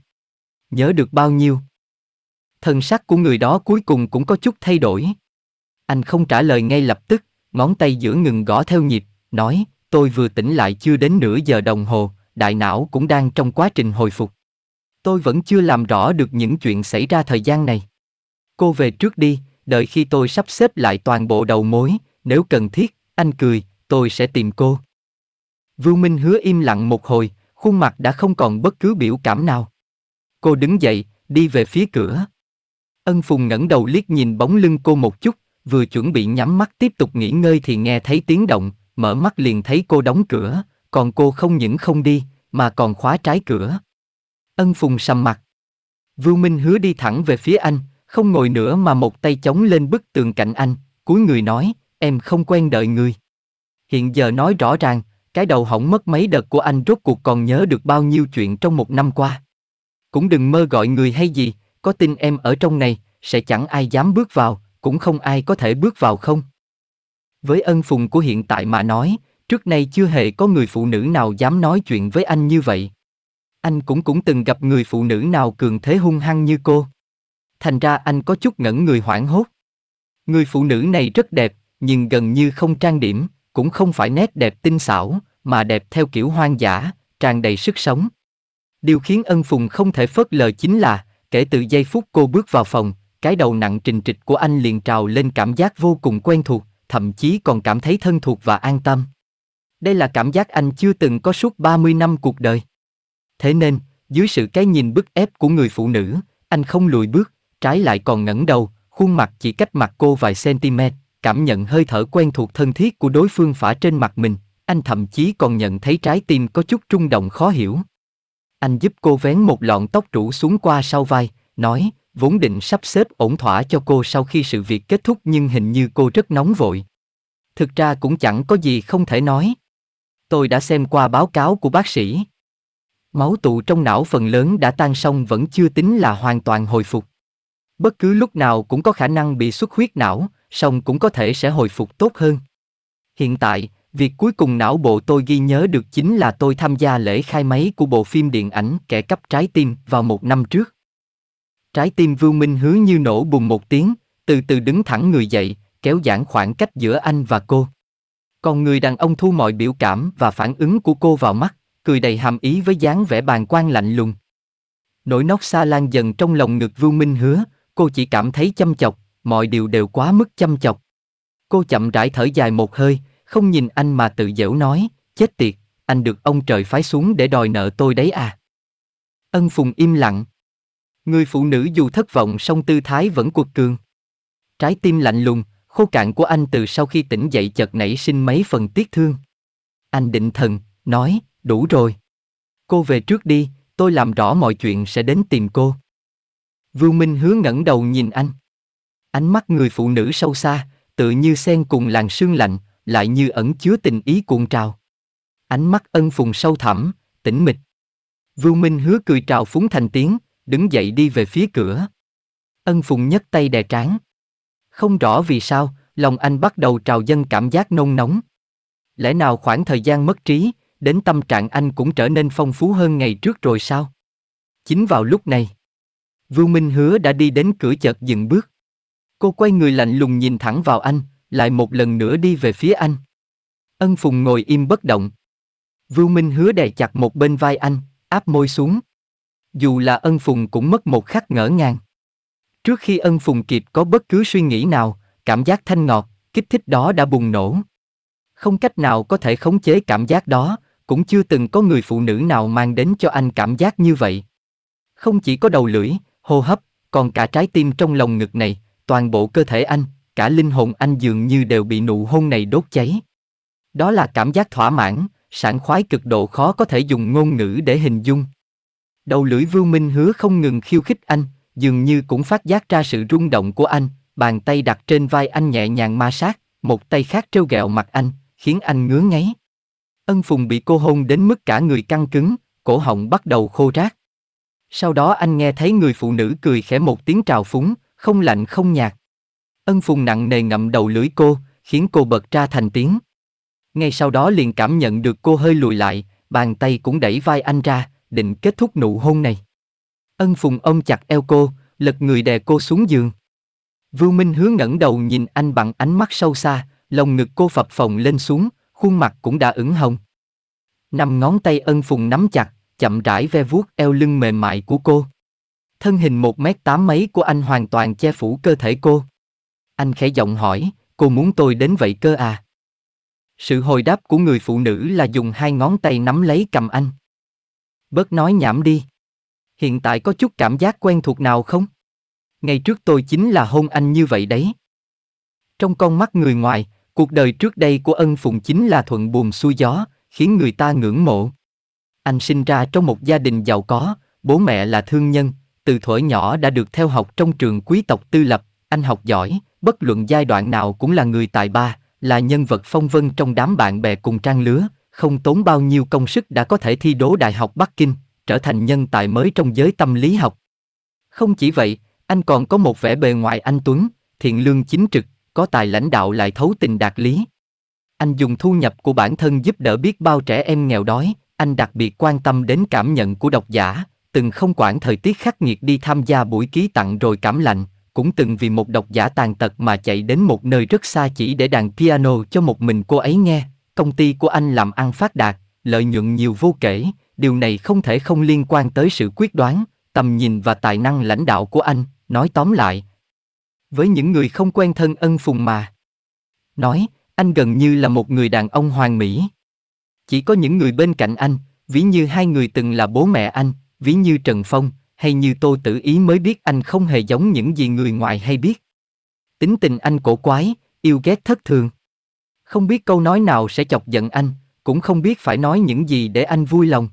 Nhớ được bao nhiêu? Thần sắc của người đó cuối cùng cũng có chút thay đổi. Anh không trả lời ngay lập tức, ngón tay giữa ngừng gõ theo nhịp, nói, tôi vừa tỉnh lại chưa đến nửa giờ đồng hồ, đại não cũng đang trong quá trình hồi phục. Tôi vẫn chưa làm rõ được những chuyện xảy ra thời gian này. Cô về trước đi, đợi khi tôi sắp xếp lại toàn bộ đầu mối, nếu cần thiết, anh cười, tôi sẽ tìm cô. Vưu Minh hứa im lặng một hồi, khuôn mặt đã không còn bất cứ biểu cảm nào. Cô đứng dậy, đi về phía cửa. Ân Phùng ngẩng đầu liếc nhìn bóng lưng cô một chút, vừa chuẩn bị nhắm mắt tiếp tục nghỉ ngơi thì nghe thấy tiếng động, mở mắt liền thấy cô đóng cửa, còn cô không những không đi, mà còn khóa trái cửa. Ân Phùng sầm mặt. Vưu Minh hứa đi thẳng về phía anh, không ngồi nữa mà một tay chống lên bức tường cạnh anh, cúi người nói, em không quen đợi người. Hiện giờ nói rõ ràng, cái đầu hỏng mất mấy đợt của anh rốt cuộc còn nhớ được bao nhiêu chuyện trong một năm qua. Cũng đừng mơ gọi người hay gì, có tin em ở trong này, sẽ chẳng ai dám bước vào, cũng không ai có thể bước vào không. Với ân phùng của hiện tại mà nói, trước nay chưa hề có người phụ nữ nào dám nói chuyện với anh như vậy. Anh cũng cũng từng gặp người phụ nữ nào cường thế hung hăng như cô thành ra anh có chút ngẩn người hoảng hốt. Người phụ nữ này rất đẹp, nhưng gần như không trang điểm, cũng không phải nét đẹp tinh xảo, mà đẹp theo kiểu hoang dã, tràn đầy sức sống. Điều khiến ân phùng không thể phớt lờ chính là, kể từ giây phút cô bước vào phòng, cái đầu nặng trình trịch của anh liền trào lên cảm giác vô cùng quen thuộc, thậm chí còn cảm thấy thân thuộc và an tâm. Đây là cảm giác anh chưa từng có suốt 30 năm cuộc đời. Thế nên, dưới sự cái nhìn bức ép của người phụ nữ, anh không lùi bước, trái lại còn ngẩng đầu, khuôn mặt chỉ cách mặt cô vài cm, cảm nhận hơi thở quen thuộc thân thiết của đối phương phả trên mặt mình, anh thậm chí còn nhận thấy trái tim có chút trung động khó hiểu. Anh giúp cô vén một lọn tóc rủ xuống qua sau vai, nói, vốn định sắp xếp ổn thỏa cho cô sau khi sự việc kết thúc nhưng hình như cô rất nóng vội. Thực ra cũng chẳng có gì không thể nói. Tôi đã xem qua báo cáo của bác sĩ. Máu tụ trong não phần lớn đã tan xong vẫn chưa tính là hoàn toàn hồi phục bất cứ lúc nào cũng có khả năng bị xuất huyết não, song cũng có thể sẽ hồi phục tốt hơn. Hiện tại, việc cuối cùng não bộ tôi ghi nhớ được chính là tôi tham gia lễ khai máy của bộ phim điện ảnh Kẻ cắp trái tim vào một năm trước. Trái tim vương Minh hứa như nổ bùng một tiếng, từ từ đứng thẳng người dậy, kéo giãn khoảng cách giữa anh và cô. Còn người đàn ông thu mọi biểu cảm và phản ứng của cô vào mắt, cười đầy hàm ý với dáng vẻ bàn quan lạnh lùng. Nỗi nóc xa lan dần trong lòng ngực vương Minh hứa, Cô chỉ cảm thấy châm chọc, mọi điều đều quá mức châm chọc. Cô chậm rãi thở dài một hơi, không nhìn anh mà tự dễu nói, chết tiệt, anh được ông trời phái xuống để đòi nợ tôi đấy à. Ân Phùng im lặng. Người phụ nữ dù thất vọng song tư thái vẫn cuột cường. Trái tim lạnh lùng, khô cạn của anh từ sau khi tỉnh dậy chợt nảy sinh mấy phần tiếc thương. Anh định thần, nói, đủ rồi. Cô về trước đi, tôi làm rõ mọi chuyện sẽ đến tìm cô. Vưu Minh Hứa ngẩng đầu nhìn anh. Ánh mắt người phụ nữ sâu xa, tự như xen cùng làn sương lạnh, lại như ẩn chứa tình ý cuồng trào. Ánh mắt ân phùng sâu thẳm, tĩnh mịch. Vưu Minh Hứa cười trào phúng thành tiếng, đứng dậy đi về phía cửa. Ân phùng nhấc tay đè trán. Không rõ vì sao, lòng anh bắt đầu trào dâng cảm giác nôn nóng. Lẽ nào khoảng thời gian mất trí, đến tâm trạng anh cũng trở nên phong phú hơn ngày trước rồi sao? Chính vào lúc này, Vưu Minh Hứa đã đi đến cửa chợt dừng bước. Cô quay người lạnh lùng nhìn thẳng vào anh, lại một lần nữa đi về phía anh. Ân Phùng ngồi im bất động. Vưu Minh Hứa đè chặt một bên vai anh, áp môi xuống. Dù là ân Phùng cũng mất một khắc ngỡ ngàng. Trước khi ân Phùng kịp có bất cứ suy nghĩ nào, cảm giác thanh ngọt, kích thích đó đã bùng nổ. Không cách nào có thể khống chế cảm giác đó, cũng chưa từng có người phụ nữ nào mang đến cho anh cảm giác như vậy. Không chỉ có đầu lưỡi, hô hấp, còn cả trái tim trong lòng ngực này, toàn bộ cơ thể anh, cả linh hồn anh dường như đều bị nụ hôn này đốt cháy. Đó là cảm giác thỏa mãn, sảng khoái cực độ khó có thể dùng ngôn ngữ để hình dung. Đầu lưỡi Vương Minh hứa không ngừng khiêu khích anh, dường như cũng phát giác ra sự rung động của anh, bàn tay đặt trên vai anh nhẹ nhàng ma sát, một tay khác trêu ghẹo mặt anh, khiến anh ngứa ngáy. Ân Phùng bị cô hôn đến mức cả người căng cứng, cổ họng bắt đầu khô rác. Sau đó anh nghe thấy người phụ nữ cười khẽ một tiếng trào phúng, không lạnh không nhạt. Ân phùng nặng nề ngậm đầu lưỡi cô, khiến cô bật ra thành tiếng. Ngay sau đó liền cảm nhận được cô hơi lùi lại, bàn tay cũng đẩy vai anh ra, định kết thúc nụ hôn này. Ân phùng ôm chặt eo cô, lật người đè cô xuống giường. vương Minh hướng ngẩng đầu nhìn anh bằng ánh mắt sâu xa, lồng ngực cô phập phồng lên xuống, khuôn mặt cũng đã ửng hồng. Năm ngón tay ân phùng nắm chặt, chậm rãi ve vuốt eo lưng mềm mại của cô. Thân hình một mét tám mấy của anh hoàn toàn che phủ cơ thể cô. Anh khẽ giọng hỏi, cô muốn tôi đến vậy cơ à? Sự hồi đáp của người phụ nữ là dùng hai ngón tay nắm lấy cầm anh. Bớt nói nhảm đi. Hiện tại có chút cảm giác quen thuộc nào không? Ngày trước tôi chính là hôn anh như vậy đấy. Trong con mắt người ngoài, cuộc đời trước đây của ân phụng chính là thuận buồm xuôi gió, khiến người ta ngưỡng mộ. Anh sinh ra trong một gia đình giàu có, bố mẹ là thương nhân, từ thuở nhỏ đã được theo học trong trường quý tộc tư lập, anh học giỏi, bất luận giai đoạn nào cũng là người tài ba, là nhân vật phong vân trong đám bạn bè cùng trang lứa, không tốn bao nhiêu công sức đã có thể thi đỗ Đại học Bắc Kinh, trở thành nhân tài mới trong giới tâm lý học. Không chỉ vậy, anh còn có một vẻ bề ngoài anh Tuấn, thiện lương chính trực, có tài lãnh đạo lại thấu tình đạt lý. Anh dùng thu nhập của bản thân giúp đỡ biết bao trẻ em nghèo đói, anh đặc biệt quan tâm đến cảm nhận của độc giả, từng không quản thời tiết khắc nghiệt đi tham gia buổi ký tặng rồi cảm lạnh, cũng từng vì một độc giả tàn tật mà chạy đến một nơi rất xa chỉ để đàn piano cho một mình cô ấy nghe. Công ty của anh làm ăn phát đạt, lợi nhuận nhiều vô kể, điều này không thể không liên quan tới sự quyết đoán, tầm nhìn và tài năng lãnh đạo của anh, nói tóm lại. Với những người không quen thân ân phùng mà. Nói, anh gần như là một người đàn ông hoàn mỹ. Chỉ có những người bên cạnh anh, ví như hai người từng là bố mẹ anh, ví như Trần Phong, hay như Tô Tử Ý mới biết anh không hề giống những gì người ngoài hay biết. Tính tình anh cổ quái, yêu ghét thất thường. Không biết câu nói nào sẽ chọc giận anh, cũng không biết phải nói những gì để anh vui lòng.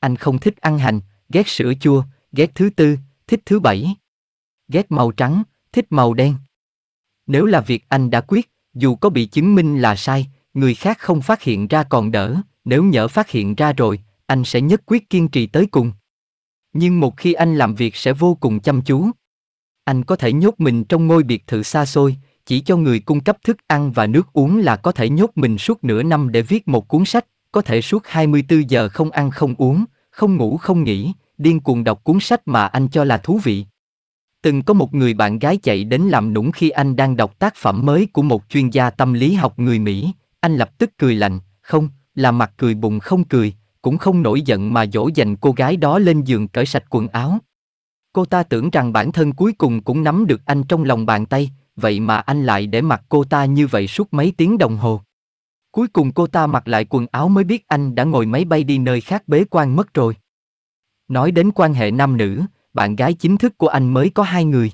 Anh không thích ăn hành, ghét sữa chua, ghét thứ tư, thích thứ bảy. Ghét màu trắng, thích màu đen. Nếu là việc anh đã quyết, dù có bị chứng minh là sai, người khác không phát hiện ra còn đỡ, nếu nhỡ phát hiện ra rồi, anh sẽ nhất quyết kiên trì tới cùng. Nhưng một khi anh làm việc sẽ vô cùng chăm chú. Anh có thể nhốt mình trong ngôi biệt thự xa xôi, chỉ cho người cung cấp thức ăn và nước uống là có thể nhốt mình suốt nửa năm để viết một cuốn sách, có thể suốt 24 giờ không ăn không uống, không ngủ không nghỉ, điên cuồng đọc cuốn sách mà anh cho là thú vị. Từng có một người bạn gái chạy đến làm nũng khi anh đang đọc tác phẩm mới của một chuyên gia tâm lý học người Mỹ, anh lập tức cười lạnh, không, là mặt cười bùng không cười, cũng không nổi giận mà dỗ dành cô gái đó lên giường cởi sạch quần áo. Cô ta tưởng rằng bản thân cuối cùng cũng nắm được anh trong lòng bàn tay, vậy mà anh lại để mặc cô ta như vậy suốt mấy tiếng đồng hồ. Cuối cùng cô ta mặc lại quần áo mới biết anh đã ngồi máy bay đi nơi khác bế quan mất rồi. Nói đến quan hệ nam nữ, bạn gái chính thức của anh mới có hai người.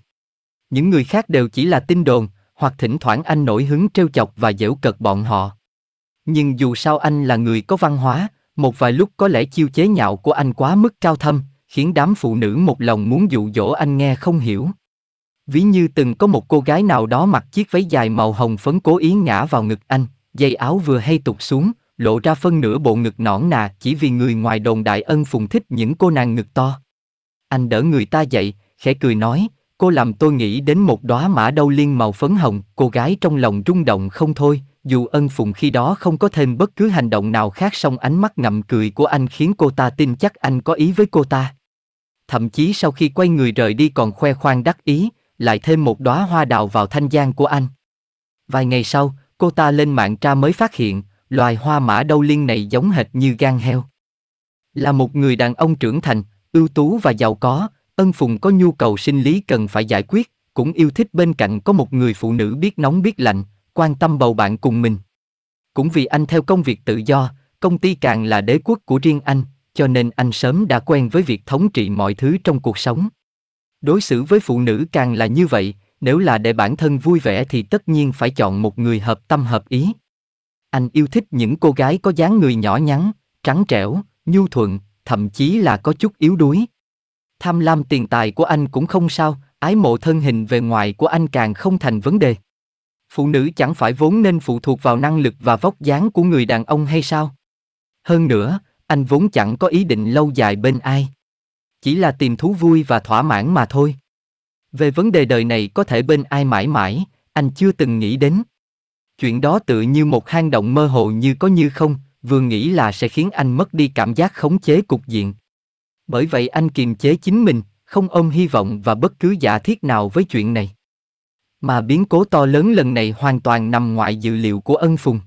Những người khác đều chỉ là tin đồn, hoặc thỉnh thoảng anh nổi hứng trêu chọc và dễu cợt bọn họ. Nhưng dù sao anh là người có văn hóa, một vài lúc có lẽ chiêu chế nhạo của anh quá mức cao thâm, khiến đám phụ nữ một lòng muốn dụ dỗ anh nghe không hiểu. Ví như từng có một cô gái nào đó mặc chiếc váy dài màu hồng phấn cố ý ngã vào ngực anh, dây áo vừa hay tụt xuống, lộ ra phân nửa bộ ngực nõn nà chỉ vì người ngoài đồn đại ân phùng thích những cô nàng ngực to. Anh đỡ người ta dậy, khẽ cười nói, Cô làm tôi nghĩ đến một đóa mã đau liên màu phấn hồng, cô gái trong lòng rung động không thôi, dù ân phùng khi đó không có thêm bất cứ hành động nào khác song ánh mắt ngậm cười của anh khiến cô ta tin chắc anh có ý với cô ta. Thậm chí sau khi quay người rời đi còn khoe khoang đắc ý, lại thêm một đóa hoa đào vào thanh gian của anh. Vài ngày sau, cô ta lên mạng tra mới phát hiện, loài hoa mã đau liên này giống hệt như gan heo. Là một người đàn ông trưởng thành, ưu tú và giàu có, Ân Phùng có nhu cầu sinh lý cần phải giải quyết, cũng yêu thích bên cạnh có một người phụ nữ biết nóng biết lạnh, quan tâm bầu bạn cùng mình. Cũng vì anh theo công việc tự do, công ty càng là đế quốc của riêng anh, cho nên anh sớm đã quen với việc thống trị mọi thứ trong cuộc sống. Đối xử với phụ nữ càng là như vậy, nếu là để bản thân vui vẻ thì tất nhiên phải chọn một người hợp tâm hợp ý. Anh yêu thích những cô gái có dáng người nhỏ nhắn, trắng trẻo, nhu thuận, thậm chí là có chút yếu đuối, tham lam tiền tài của anh cũng không sao, ái mộ thân hình về ngoài của anh càng không thành vấn đề. Phụ nữ chẳng phải vốn nên phụ thuộc vào năng lực và vóc dáng của người đàn ông hay sao? Hơn nữa, anh vốn chẳng có ý định lâu dài bên ai. Chỉ là tìm thú vui và thỏa mãn mà thôi. Về vấn đề đời này có thể bên ai mãi mãi, anh chưa từng nghĩ đến. Chuyện đó tự như một hang động mơ hồ như có như không, vừa nghĩ là sẽ khiến anh mất đi cảm giác khống chế cục diện. Bởi vậy anh kiềm chế chính mình, không ôm hy vọng và bất cứ giả thiết nào với chuyện này. Mà biến cố to lớn lần này hoàn toàn nằm ngoài dự liệu của ân phùng.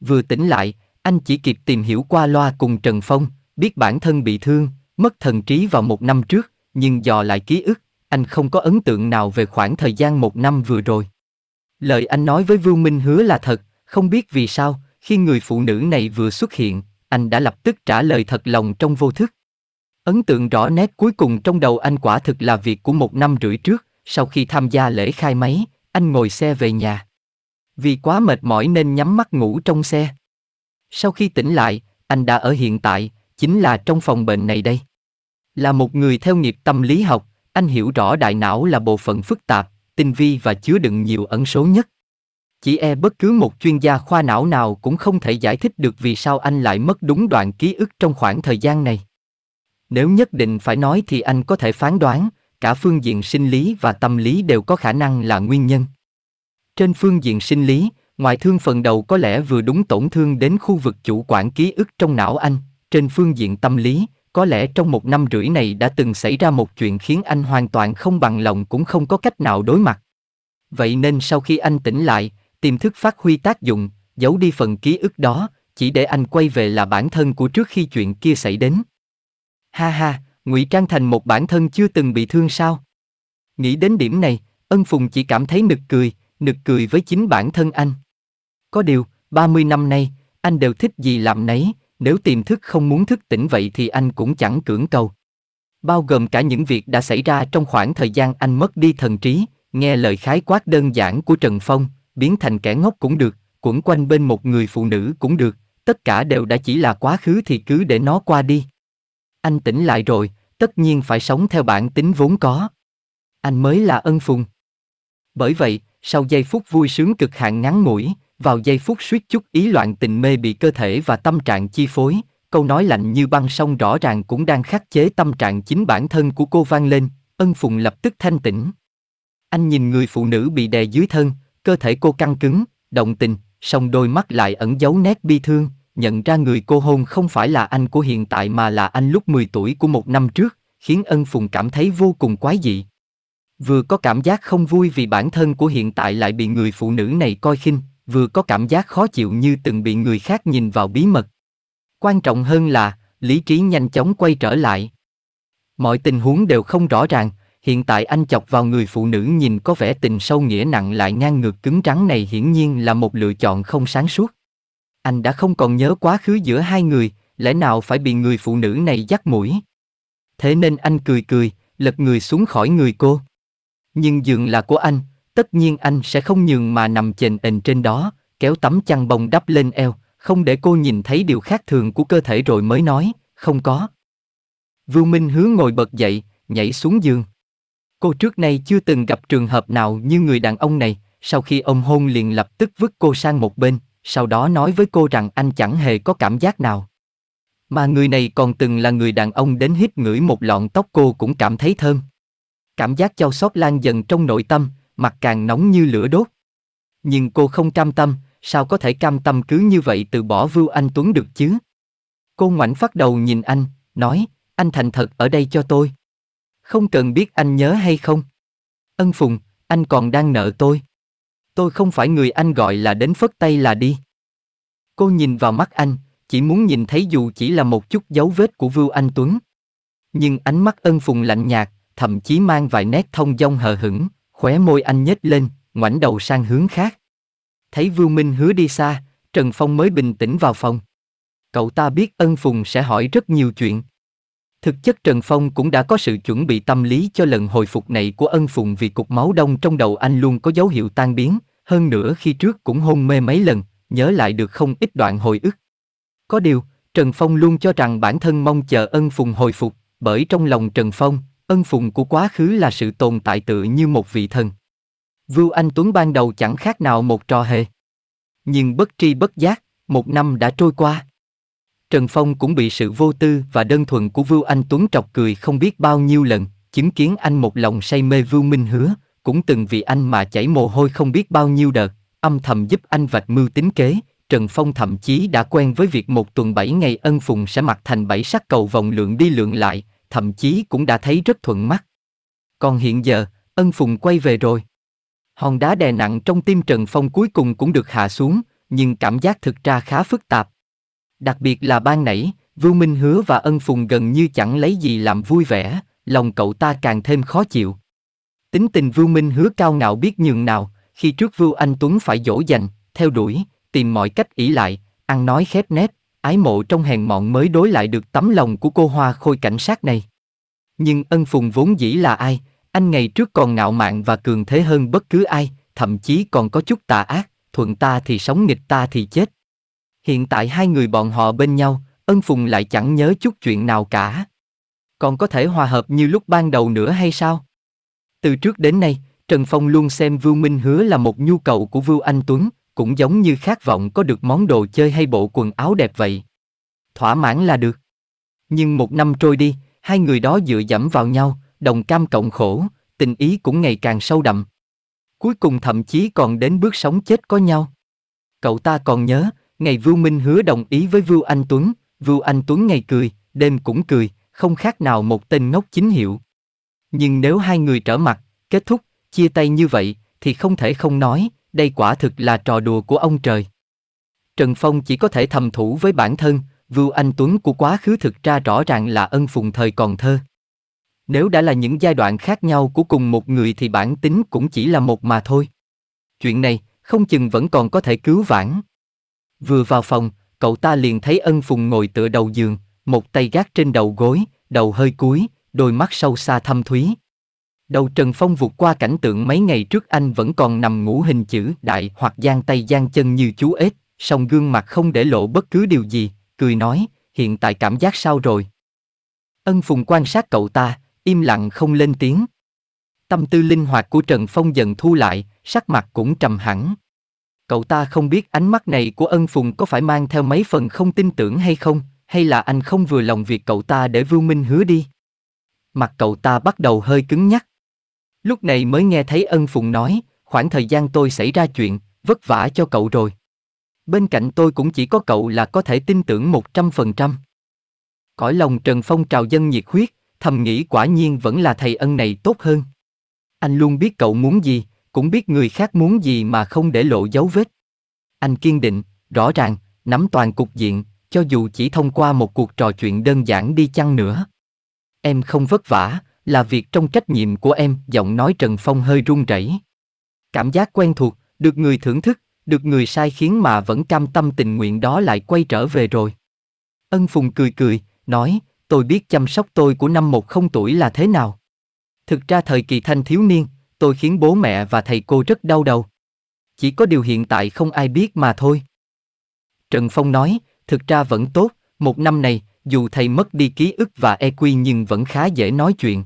Vừa tỉnh lại, anh chỉ kịp tìm hiểu qua loa cùng Trần Phong, biết bản thân bị thương, mất thần trí vào một năm trước, nhưng dò lại ký ức, anh không có ấn tượng nào về khoảng thời gian một năm vừa rồi. Lời anh nói với Vưu Minh hứa là thật, không biết vì sao, khi người phụ nữ này vừa xuất hiện, anh đã lập tức trả lời thật lòng trong vô thức. Ấn tượng rõ nét cuối cùng trong đầu anh quả thực là việc của một năm rưỡi trước, sau khi tham gia lễ khai máy, anh ngồi xe về nhà. Vì quá mệt mỏi nên nhắm mắt ngủ trong xe. Sau khi tỉnh lại, anh đã ở hiện tại, chính là trong phòng bệnh này đây. Là một người theo nghiệp tâm lý học, anh hiểu rõ đại não là bộ phận phức tạp, tinh vi và chứa đựng nhiều ẩn số nhất. Chỉ e bất cứ một chuyên gia khoa não nào cũng không thể giải thích được vì sao anh lại mất đúng đoạn ký ức trong khoảng thời gian này. Nếu nhất định phải nói thì anh có thể phán đoán, cả phương diện sinh lý và tâm lý đều có khả năng là nguyên nhân. Trên phương diện sinh lý, ngoài thương phần đầu có lẽ vừa đúng tổn thương đến khu vực chủ quản ký ức trong não anh, trên phương diện tâm lý, có lẽ trong một năm rưỡi này đã từng xảy ra một chuyện khiến anh hoàn toàn không bằng lòng cũng không có cách nào đối mặt. Vậy nên sau khi anh tỉnh lại, tiềm thức phát huy tác dụng, giấu đi phần ký ức đó, chỉ để anh quay về là bản thân của trước khi chuyện kia xảy đến. Ha ha, ngụy trang thành một bản thân chưa từng bị thương sao? Nghĩ đến điểm này, ân phùng chỉ cảm thấy nực cười, nực cười với chính bản thân anh. Có điều, ba mươi năm nay, anh đều thích gì làm nấy, nếu tiềm thức không muốn thức tỉnh vậy thì anh cũng chẳng cưỡng cầu. Bao gồm cả những việc đã xảy ra trong khoảng thời gian anh mất đi thần trí, nghe lời khái quát đơn giản của Trần Phong, biến thành kẻ ngốc cũng được, quẩn quanh bên một người phụ nữ cũng được, tất cả đều đã chỉ là quá khứ thì cứ để nó qua đi. Anh tỉnh lại rồi, tất nhiên phải sống theo bản tính vốn có. Anh mới là ân phùng. Bởi vậy, sau giây phút vui sướng cực hạn ngắn ngủi, vào giây phút suýt chút ý loạn tình mê bị cơ thể và tâm trạng chi phối, câu nói lạnh như băng sông rõ ràng cũng đang khắc chế tâm trạng chính bản thân của cô vang lên, ân phùng lập tức thanh tĩnh. Anh nhìn người phụ nữ bị đè dưới thân, cơ thể cô căng cứng, động tình, song đôi mắt lại ẩn giấu nét bi thương, nhận ra người cô hôn không phải là anh của hiện tại mà là anh lúc 10 tuổi của một năm trước, khiến ân phùng cảm thấy vô cùng quái dị. Vừa có cảm giác không vui vì bản thân của hiện tại lại bị người phụ nữ này coi khinh, vừa có cảm giác khó chịu như từng bị người khác nhìn vào bí mật. Quan trọng hơn là, lý trí nhanh chóng quay trở lại. Mọi tình huống đều không rõ ràng, hiện tại anh chọc vào người phụ nữ nhìn có vẻ tình sâu nghĩa nặng lại ngang ngược cứng rắn này hiển nhiên là một lựa chọn không sáng suốt. Anh đã không còn nhớ quá khứ giữa hai người, lẽ nào phải bị người phụ nữ này dắt mũi. Thế nên anh cười cười, lật người xuống khỏi người cô. Nhưng giường là của anh, tất nhiên anh sẽ không nhường mà nằm chền ền trên đó, kéo tấm chăn bông đắp lên eo, không để cô nhìn thấy điều khác thường của cơ thể rồi mới nói, không có. Vưu Minh hướng ngồi bật dậy, nhảy xuống giường. Cô trước nay chưa từng gặp trường hợp nào như người đàn ông này, sau khi ông hôn liền lập tức vứt cô sang một bên, sau đó nói với cô rằng anh chẳng hề có cảm giác nào. Mà người này còn từng là người đàn ông đến hít ngửi một lọn tóc cô cũng cảm thấy thơm. Cảm giác chau xót lan dần trong nội tâm, mặt càng nóng như lửa đốt. Nhưng cô không cam tâm, sao có thể cam tâm cứ như vậy từ bỏ Vưu Anh Tuấn được chứ? Cô ngoảnh phát đầu nhìn anh, nói, anh thành thật ở đây cho tôi. Không cần biết anh nhớ hay không. Ân Phùng, anh còn đang nợ tôi tôi không phải người anh gọi là đến phất tay là đi. Cô nhìn vào mắt anh, chỉ muốn nhìn thấy dù chỉ là một chút dấu vết của Vưu Anh Tuấn. Nhưng ánh mắt ân phùng lạnh nhạt, thậm chí mang vài nét thông dong hờ hững, khóe môi anh nhếch lên, ngoảnh đầu sang hướng khác. Thấy Vưu Minh hứa đi xa, Trần Phong mới bình tĩnh vào phòng. Cậu ta biết ân phùng sẽ hỏi rất nhiều chuyện. Thực chất Trần Phong cũng đã có sự chuẩn bị tâm lý cho lần hồi phục này của ân phùng vì cục máu đông trong đầu anh luôn có dấu hiệu tan biến, hơn nữa khi trước cũng hôn mê mấy lần, nhớ lại được không ít đoạn hồi ức. Có điều, Trần Phong luôn cho rằng bản thân mong chờ ân phùng hồi phục, bởi trong lòng Trần Phong, ân phùng của quá khứ là sự tồn tại tự như một vị thần. Vưu Anh Tuấn ban đầu chẳng khác nào một trò hề. Nhưng bất tri bất giác, một năm đã trôi qua. Trần Phong cũng bị sự vô tư và đơn thuần của Vưu Anh Tuấn trọc cười không biết bao nhiêu lần, chứng kiến anh một lòng say mê Vưu Minh Hứa, cũng từng vì anh mà chảy mồ hôi không biết bao nhiêu đợt, âm thầm giúp anh vạch mưu tính kế, Trần Phong thậm chí đã quen với việc một tuần 7 ngày ân phùng sẽ mặc thành bảy sắc cầu vòng lượng đi lượng lại, thậm chí cũng đã thấy rất thuận mắt. Còn hiện giờ, ân phùng quay về rồi. Hòn đá đè nặng trong tim Trần Phong cuối cùng cũng được hạ xuống, nhưng cảm giác thực ra khá phức tạp. Đặc biệt là ban nãy, Vưu Minh Hứa và ân phùng gần như chẳng lấy gì làm vui vẻ, lòng cậu ta càng thêm khó chịu. Tính tình Vưu Minh hứa cao ngạo biết nhường nào, khi trước Vưu Anh Tuấn phải dỗ dành, theo đuổi, tìm mọi cách ỷ lại, ăn nói khép nép, ái mộ trong hèn mọn mới đối lại được tấm lòng của cô hoa khôi cảnh sát này. Nhưng ân phùng vốn dĩ là ai, anh ngày trước còn ngạo mạn và cường thế hơn bất cứ ai, thậm chí còn có chút tà ác, thuận ta thì sống nghịch ta thì chết. Hiện tại hai người bọn họ bên nhau, ân phùng lại chẳng nhớ chút chuyện nào cả. Còn có thể hòa hợp như lúc ban đầu nữa hay sao? Từ trước đến nay, Trần Phong luôn xem Vưu Minh Hứa là một nhu cầu của Vưu Anh Tuấn, cũng giống như khát vọng có được món đồ chơi hay bộ quần áo đẹp vậy. Thỏa mãn là được. Nhưng một năm trôi đi, hai người đó dựa dẫm vào nhau, đồng cam cộng khổ, tình ý cũng ngày càng sâu đậm. Cuối cùng thậm chí còn đến bước sống chết có nhau. Cậu ta còn nhớ, ngày Vưu Minh hứa đồng ý với Vưu Anh Tuấn, Vưu Anh Tuấn ngày cười, đêm cũng cười, không khác nào một tên ngốc chính hiệu. Nhưng nếu hai người trở mặt, kết thúc, chia tay như vậy, thì không thể không nói, đây quả thực là trò đùa của ông trời. Trần Phong chỉ có thể thầm thủ với bản thân, Vưu Anh Tuấn của quá khứ thực ra rõ ràng là ân phùng thời còn thơ. Nếu đã là những giai đoạn khác nhau của cùng một người thì bản tính cũng chỉ là một mà thôi. Chuyện này, không chừng vẫn còn có thể cứu vãn. Vừa vào phòng, cậu ta liền thấy ân phùng ngồi tựa đầu giường, một tay gác trên đầu gối, đầu hơi cúi, đôi mắt sâu xa thâm thúy. Đầu Trần Phong vụt qua cảnh tượng mấy ngày trước anh vẫn còn nằm ngủ hình chữ đại hoặc giang tay giang chân như chú ếch, song gương mặt không để lộ bất cứ điều gì, cười nói, hiện tại cảm giác sao rồi? Ân Phùng quan sát cậu ta, im lặng không lên tiếng. Tâm tư linh hoạt của Trần Phong dần thu lại, sắc mặt cũng trầm hẳn. Cậu ta không biết ánh mắt này của ân Phùng có phải mang theo mấy phần không tin tưởng hay không, hay là anh không vừa lòng việc cậu ta để Vưu Minh hứa đi mặt cậu ta bắt đầu hơi cứng nhắc. Lúc này mới nghe thấy ân phùng nói, khoảng thời gian tôi xảy ra chuyện, vất vả cho cậu rồi. Bên cạnh tôi cũng chỉ có cậu là có thể tin tưởng 100%. Cõi lòng Trần Phong trào dân nhiệt huyết, thầm nghĩ quả nhiên vẫn là thầy ân này tốt hơn. Anh luôn biết cậu muốn gì, cũng biết người khác muốn gì mà không để lộ dấu vết. Anh kiên định, rõ ràng, nắm toàn cục diện, cho dù chỉ thông qua một cuộc trò chuyện đơn giản đi chăng nữa. Em không vất vả, là việc trong trách nhiệm của em, giọng nói Trần Phong hơi run rẩy. Cảm giác quen thuộc, được người thưởng thức, được người sai khiến mà vẫn cam tâm tình nguyện đó lại quay trở về rồi. Ân Phùng cười cười, nói, tôi biết chăm sóc tôi của năm một không tuổi là thế nào. Thực ra thời kỳ thanh thiếu niên, tôi khiến bố mẹ và thầy cô rất đau đầu. Chỉ có điều hiện tại không ai biết mà thôi. Trần Phong nói, thực ra vẫn tốt, một năm này, dù thầy mất đi ký ức và EQ nhưng vẫn khá dễ nói chuyện.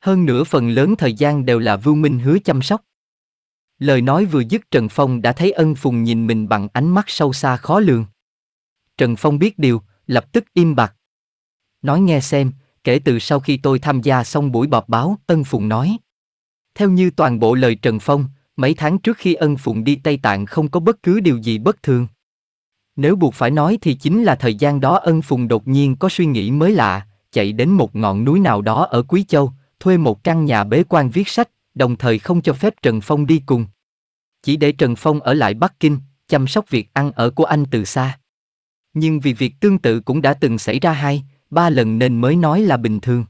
Hơn nữa phần lớn thời gian đều là vương Minh hứa chăm sóc. Lời nói vừa dứt Trần Phong đã thấy ân phùng nhìn mình bằng ánh mắt sâu xa khó lường. Trần Phong biết điều, lập tức im bặt. Nói nghe xem, kể từ sau khi tôi tham gia xong buổi họp báo, ân phùng nói. Theo như toàn bộ lời Trần Phong, mấy tháng trước khi ân phụng đi Tây Tạng không có bất cứ điều gì bất thường. Nếu buộc phải nói thì chính là thời gian đó ân phùng đột nhiên có suy nghĩ mới lạ, chạy đến một ngọn núi nào đó ở Quý Châu, thuê một căn nhà bế quan viết sách, đồng thời không cho phép Trần Phong đi cùng. Chỉ để Trần Phong ở lại Bắc Kinh, chăm sóc việc ăn ở của anh từ xa. Nhưng vì việc tương tự cũng đã từng xảy ra hai, ba lần nên mới nói là bình thường.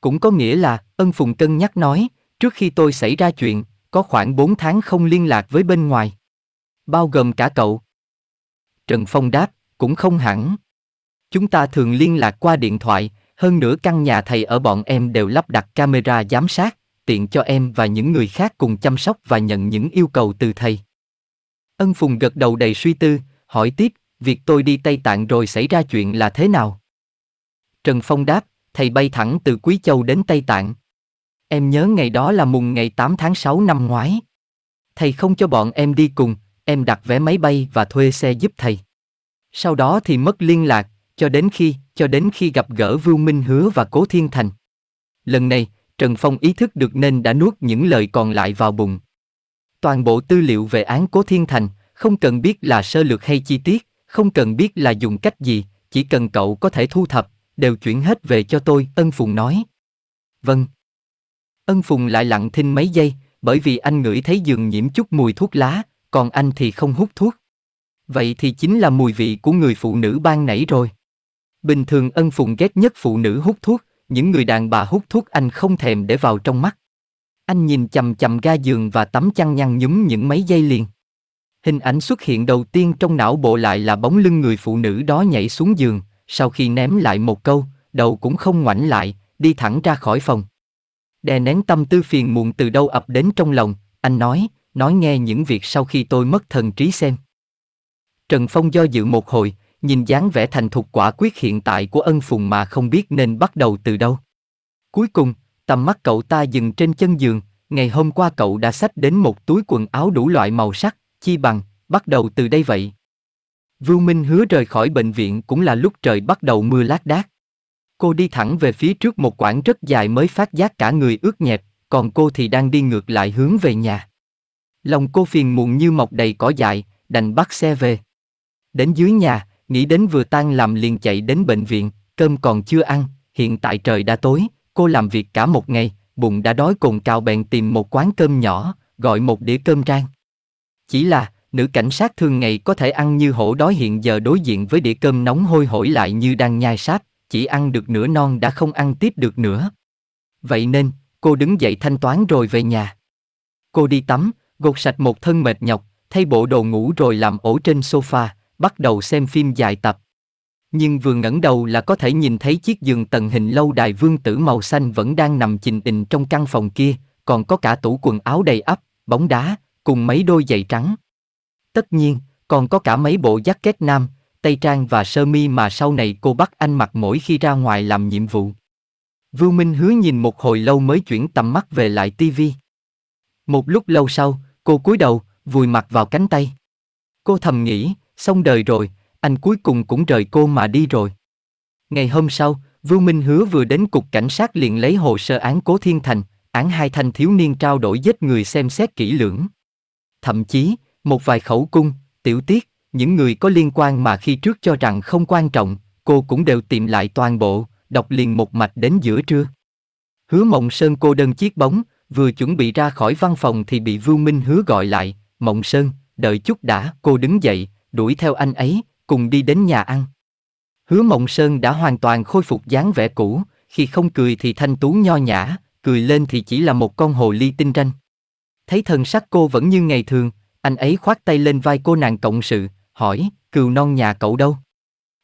Cũng có nghĩa là, ân phùng cân nhắc nói, trước khi tôi xảy ra chuyện, có khoảng bốn tháng không liên lạc với bên ngoài. Bao gồm cả cậu, Trần Phong đáp, cũng không hẳn. Chúng ta thường liên lạc qua điện thoại, hơn nữa căn nhà thầy ở bọn em đều lắp đặt camera giám sát, tiện cho em và những người khác cùng chăm sóc và nhận những yêu cầu từ thầy. Ân Phùng gật đầu đầy suy tư, hỏi tiếp, việc tôi đi Tây Tạng rồi xảy ra chuyện là thế nào? Trần Phong đáp, thầy bay thẳng từ Quý Châu đến Tây Tạng. Em nhớ ngày đó là mùng ngày 8 tháng 6 năm ngoái. Thầy không cho bọn em đi cùng, em đặt vé máy bay và thuê xe giúp thầy. Sau đó thì mất liên lạc, cho đến khi, cho đến khi gặp gỡ Vưu Minh Hứa và Cố Thiên Thành. Lần này, Trần Phong ý thức được nên đã nuốt những lời còn lại vào bụng. Toàn bộ tư liệu về án Cố Thiên Thành, không cần biết là sơ lược hay chi tiết, không cần biết là dùng cách gì, chỉ cần cậu có thể thu thập, đều chuyển hết về cho tôi, Ân Phùng nói. Vâng. Ân Phùng lại lặng thinh mấy giây, bởi vì anh ngửi thấy giường nhiễm chút mùi thuốc lá, còn anh thì không hút thuốc. Vậy thì chính là mùi vị của người phụ nữ ban nãy rồi. Bình thường ân phùng ghét nhất phụ nữ hút thuốc, những người đàn bà hút thuốc anh không thèm để vào trong mắt. Anh nhìn chầm chầm ga giường và tấm chăn nhăn nhúm những mấy giây liền. Hình ảnh xuất hiện đầu tiên trong não bộ lại là bóng lưng người phụ nữ đó nhảy xuống giường, sau khi ném lại một câu, đầu cũng không ngoảnh lại, đi thẳng ra khỏi phòng. Đè nén tâm tư phiền muộn từ đâu ập đến trong lòng, anh nói, nói nghe những việc sau khi tôi mất thần trí xem. Trần Phong do dự một hồi, nhìn dáng vẻ thành thục quả quyết hiện tại của ân phùng mà không biết nên bắt đầu từ đâu. Cuối cùng, tầm mắt cậu ta dừng trên chân giường, ngày hôm qua cậu đã xách đến một túi quần áo đủ loại màu sắc, chi bằng, bắt đầu từ đây vậy. Vưu Minh hứa rời khỏi bệnh viện cũng là lúc trời bắt đầu mưa lác đác. Cô đi thẳng về phía trước một quãng rất dài mới phát giác cả người ướt nhẹp, còn cô thì đang đi ngược lại hướng về nhà. Lòng cô phiền muộn như mọc đầy cỏ dại, đành bắt xe về. Đến dưới nhà, nghĩ đến vừa tan làm liền chạy đến bệnh viện, cơm còn chưa ăn, hiện tại trời đã tối, cô làm việc cả một ngày, bụng đã đói cồn cào bèn tìm một quán cơm nhỏ, gọi một đĩa cơm rang. Chỉ là, nữ cảnh sát thường ngày có thể ăn như hổ đói hiện giờ đối diện với đĩa cơm nóng hôi hổi lại như đang nhai sáp, chỉ ăn được nửa non đã không ăn tiếp được nữa. Vậy nên, cô đứng dậy thanh toán rồi về nhà. Cô đi tắm, gột sạch một thân mệt nhọc, thay bộ đồ ngủ rồi làm ổ trên sofa, bắt đầu xem phim dài tập. Nhưng vừa ngẩng đầu là có thể nhìn thấy chiếc giường tần hình lâu đài vương tử màu xanh vẫn đang nằm chình tình trong căn phòng kia, còn có cả tủ quần áo đầy ắp, bóng đá, cùng mấy đôi giày trắng. Tất nhiên, còn có cả mấy bộ jacket nam, tây trang và sơ mi mà sau này cô bắt anh mặc mỗi khi ra ngoài làm nhiệm vụ. Vưu Minh hứa nhìn một hồi lâu mới chuyển tầm mắt về lại tivi. Một lúc lâu sau, Cô cúi đầu, vùi mặt vào cánh tay. Cô thầm nghĩ, xong đời rồi, anh cuối cùng cũng rời cô mà đi rồi. Ngày hôm sau, vương Minh Hứa vừa đến cục cảnh sát liền lấy hồ sơ án Cố Thiên Thành, án hai thanh thiếu niên trao đổi giết người xem xét kỹ lưỡng. Thậm chí, một vài khẩu cung, tiểu tiết, những người có liên quan mà khi trước cho rằng không quan trọng, cô cũng đều tìm lại toàn bộ, đọc liền một mạch đến giữa trưa. Hứa Mộng Sơn cô đơn chiếc bóng, Vừa chuẩn bị ra khỏi văn phòng thì bị Vưu Minh hứa gọi lại, Mộng Sơn, đợi chút đã, cô đứng dậy, đuổi theo anh ấy, cùng đi đến nhà ăn. Hứa Mộng Sơn đã hoàn toàn khôi phục dáng vẻ cũ, khi không cười thì thanh tú nho nhã, cười lên thì chỉ là một con hồ ly tinh ranh. Thấy thần sắc cô vẫn như ngày thường, anh ấy khoát tay lên vai cô nàng cộng sự, hỏi, cừu non nhà cậu đâu?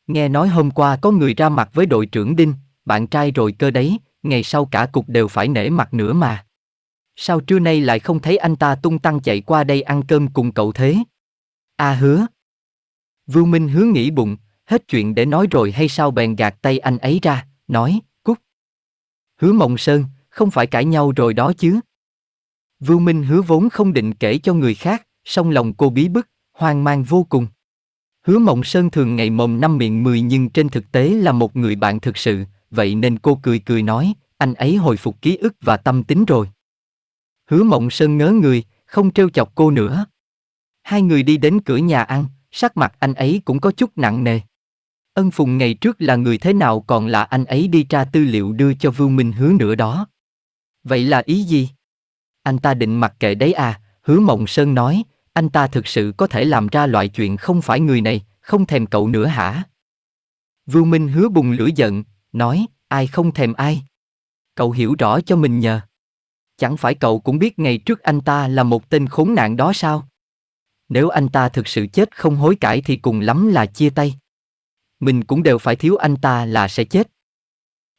Nghe nói hôm qua có người ra mặt với đội trưởng Đinh, bạn trai rồi cơ đấy, ngày sau cả cục đều phải nể mặt nữa mà. Sao trưa nay lại không thấy anh ta tung tăng chạy qua đây ăn cơm cùng cậu thế? A à hứa. vương Minh hứa nghĩ bụng, hết chuyện để nói rồi hay sao bèn gạt tay anh ấy ra, nói, cút. Hứa mộng sơn, không phải cãi nhau rồi đó chứ. vương Minh hứa vốn không định kể cho người khác, song lòng cô bí bức, hoang mang vô cùng. Hứa Mộng Sơn thường ngày mồm năm miệng mười nhưng trên thực tế là một người bạn thực sự, vậy nên cô cười cười nói, anh ấy hồi phục ký ức và tâm tính rồi. Hứa Mộng Sơn ngớ người, không trêu chọc cô nữa. Hai người đi đến cửa nhà ăn, sắc mặt anh ấy cũng có chút nặng nề. Ân Phùng ngày trước là người thế nào còn là anh ấy đi tra tư liệu đưa cho Vương Minh Hứa nữa đó. Vậy là ý gì? Anh ta định mặc kệ đấy à, Hứa Mộng Sơn nói, anh ta thực sự có thể làm ra loại chuyện không phải người này, không thèm cậu nữa hả? Vương Minh Hứa bùng lửa giận, nói, ai không thèm ai. Cậu hiểu rõ cho mình nhờ. Chẳng phải cậu cũng biết ngày trước anh ta là một tên khốn nạn đó sao? Nếu anh ta thực sự chết không hối cải thì cùng lắm là chia tay. Mình cũng đều phải thiếu anh ta là sẽ chết.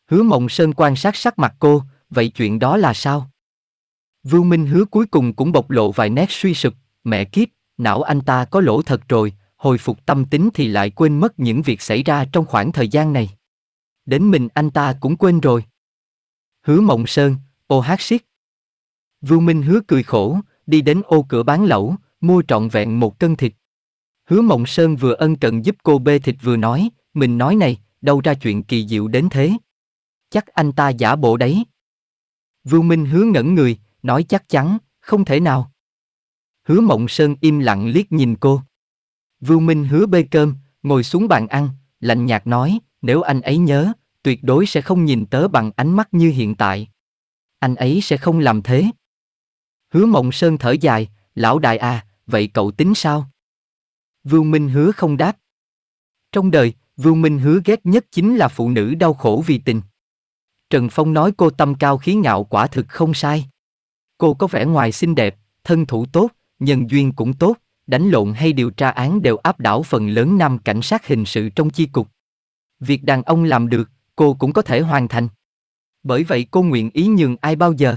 Hứa Mộng Sơn quan sát sắc mặt cô, vậy chuyện đó là sao? Vưu Minh Hứa cuối cùng cũng bộc lộ vài nét suy sụp, mẹ kiếp, não anh ta có lỗ thật rồi, hồi phục tâm tính thì lại quên mất những việc xảy ra trong khoảng thời gian này. Đến mình anh ta cũng quên rồi. Hứa Mộng Sơn, ô hát siết. Vưu Minh hứa cười khổ, đi đến ô cửa bán lẩu, mua trọn vẹn một cân thịt. Hứa Mộng Sơn vừa ân cần giúp cô bê thịt vừa nói, mình nói này, đâu ra chuyện kỳ diệu đến thế. Chắc anh ta giả bộ đấy. Vưu Minh hứa ngẩn người, nói chắc chắn, không thể nào. Hứa Mộng Sơn im lặng liếc nhìn cô. Vưu Minh hứa bê cơm, ngồi xuống bàn ăn, lạnh nhạt nói, nếu anh ấy nhớ, tuyệt đối sẽ không nhìn tớ bằng ánh mắt như hiện tại. Anh ấy sẽ không làm thế. Hứa Mộng Sơn thở dài, lão đại à, vậy cậu tính sao? vương Minh hứa không đáp. Trong đời, vương Minh hứa ghét nhất chính là phụ nữ đau khổ vì tình. Trần Phong nói cô tâm cao khí ngạo quả thực không sai. Cô có vẻ ngoài xinh đẹp, thân thủ tốt, nhân duyên cũng tốt, đánh lộn hay điều tra án đều áp đảo phần lớn nam cảnh sát hình sự trong chi cục. Việc đàn ông làm được, cô cũng có thể hoàn thành. Bởi vậy cô nguyện ý nhường ai bao giờ?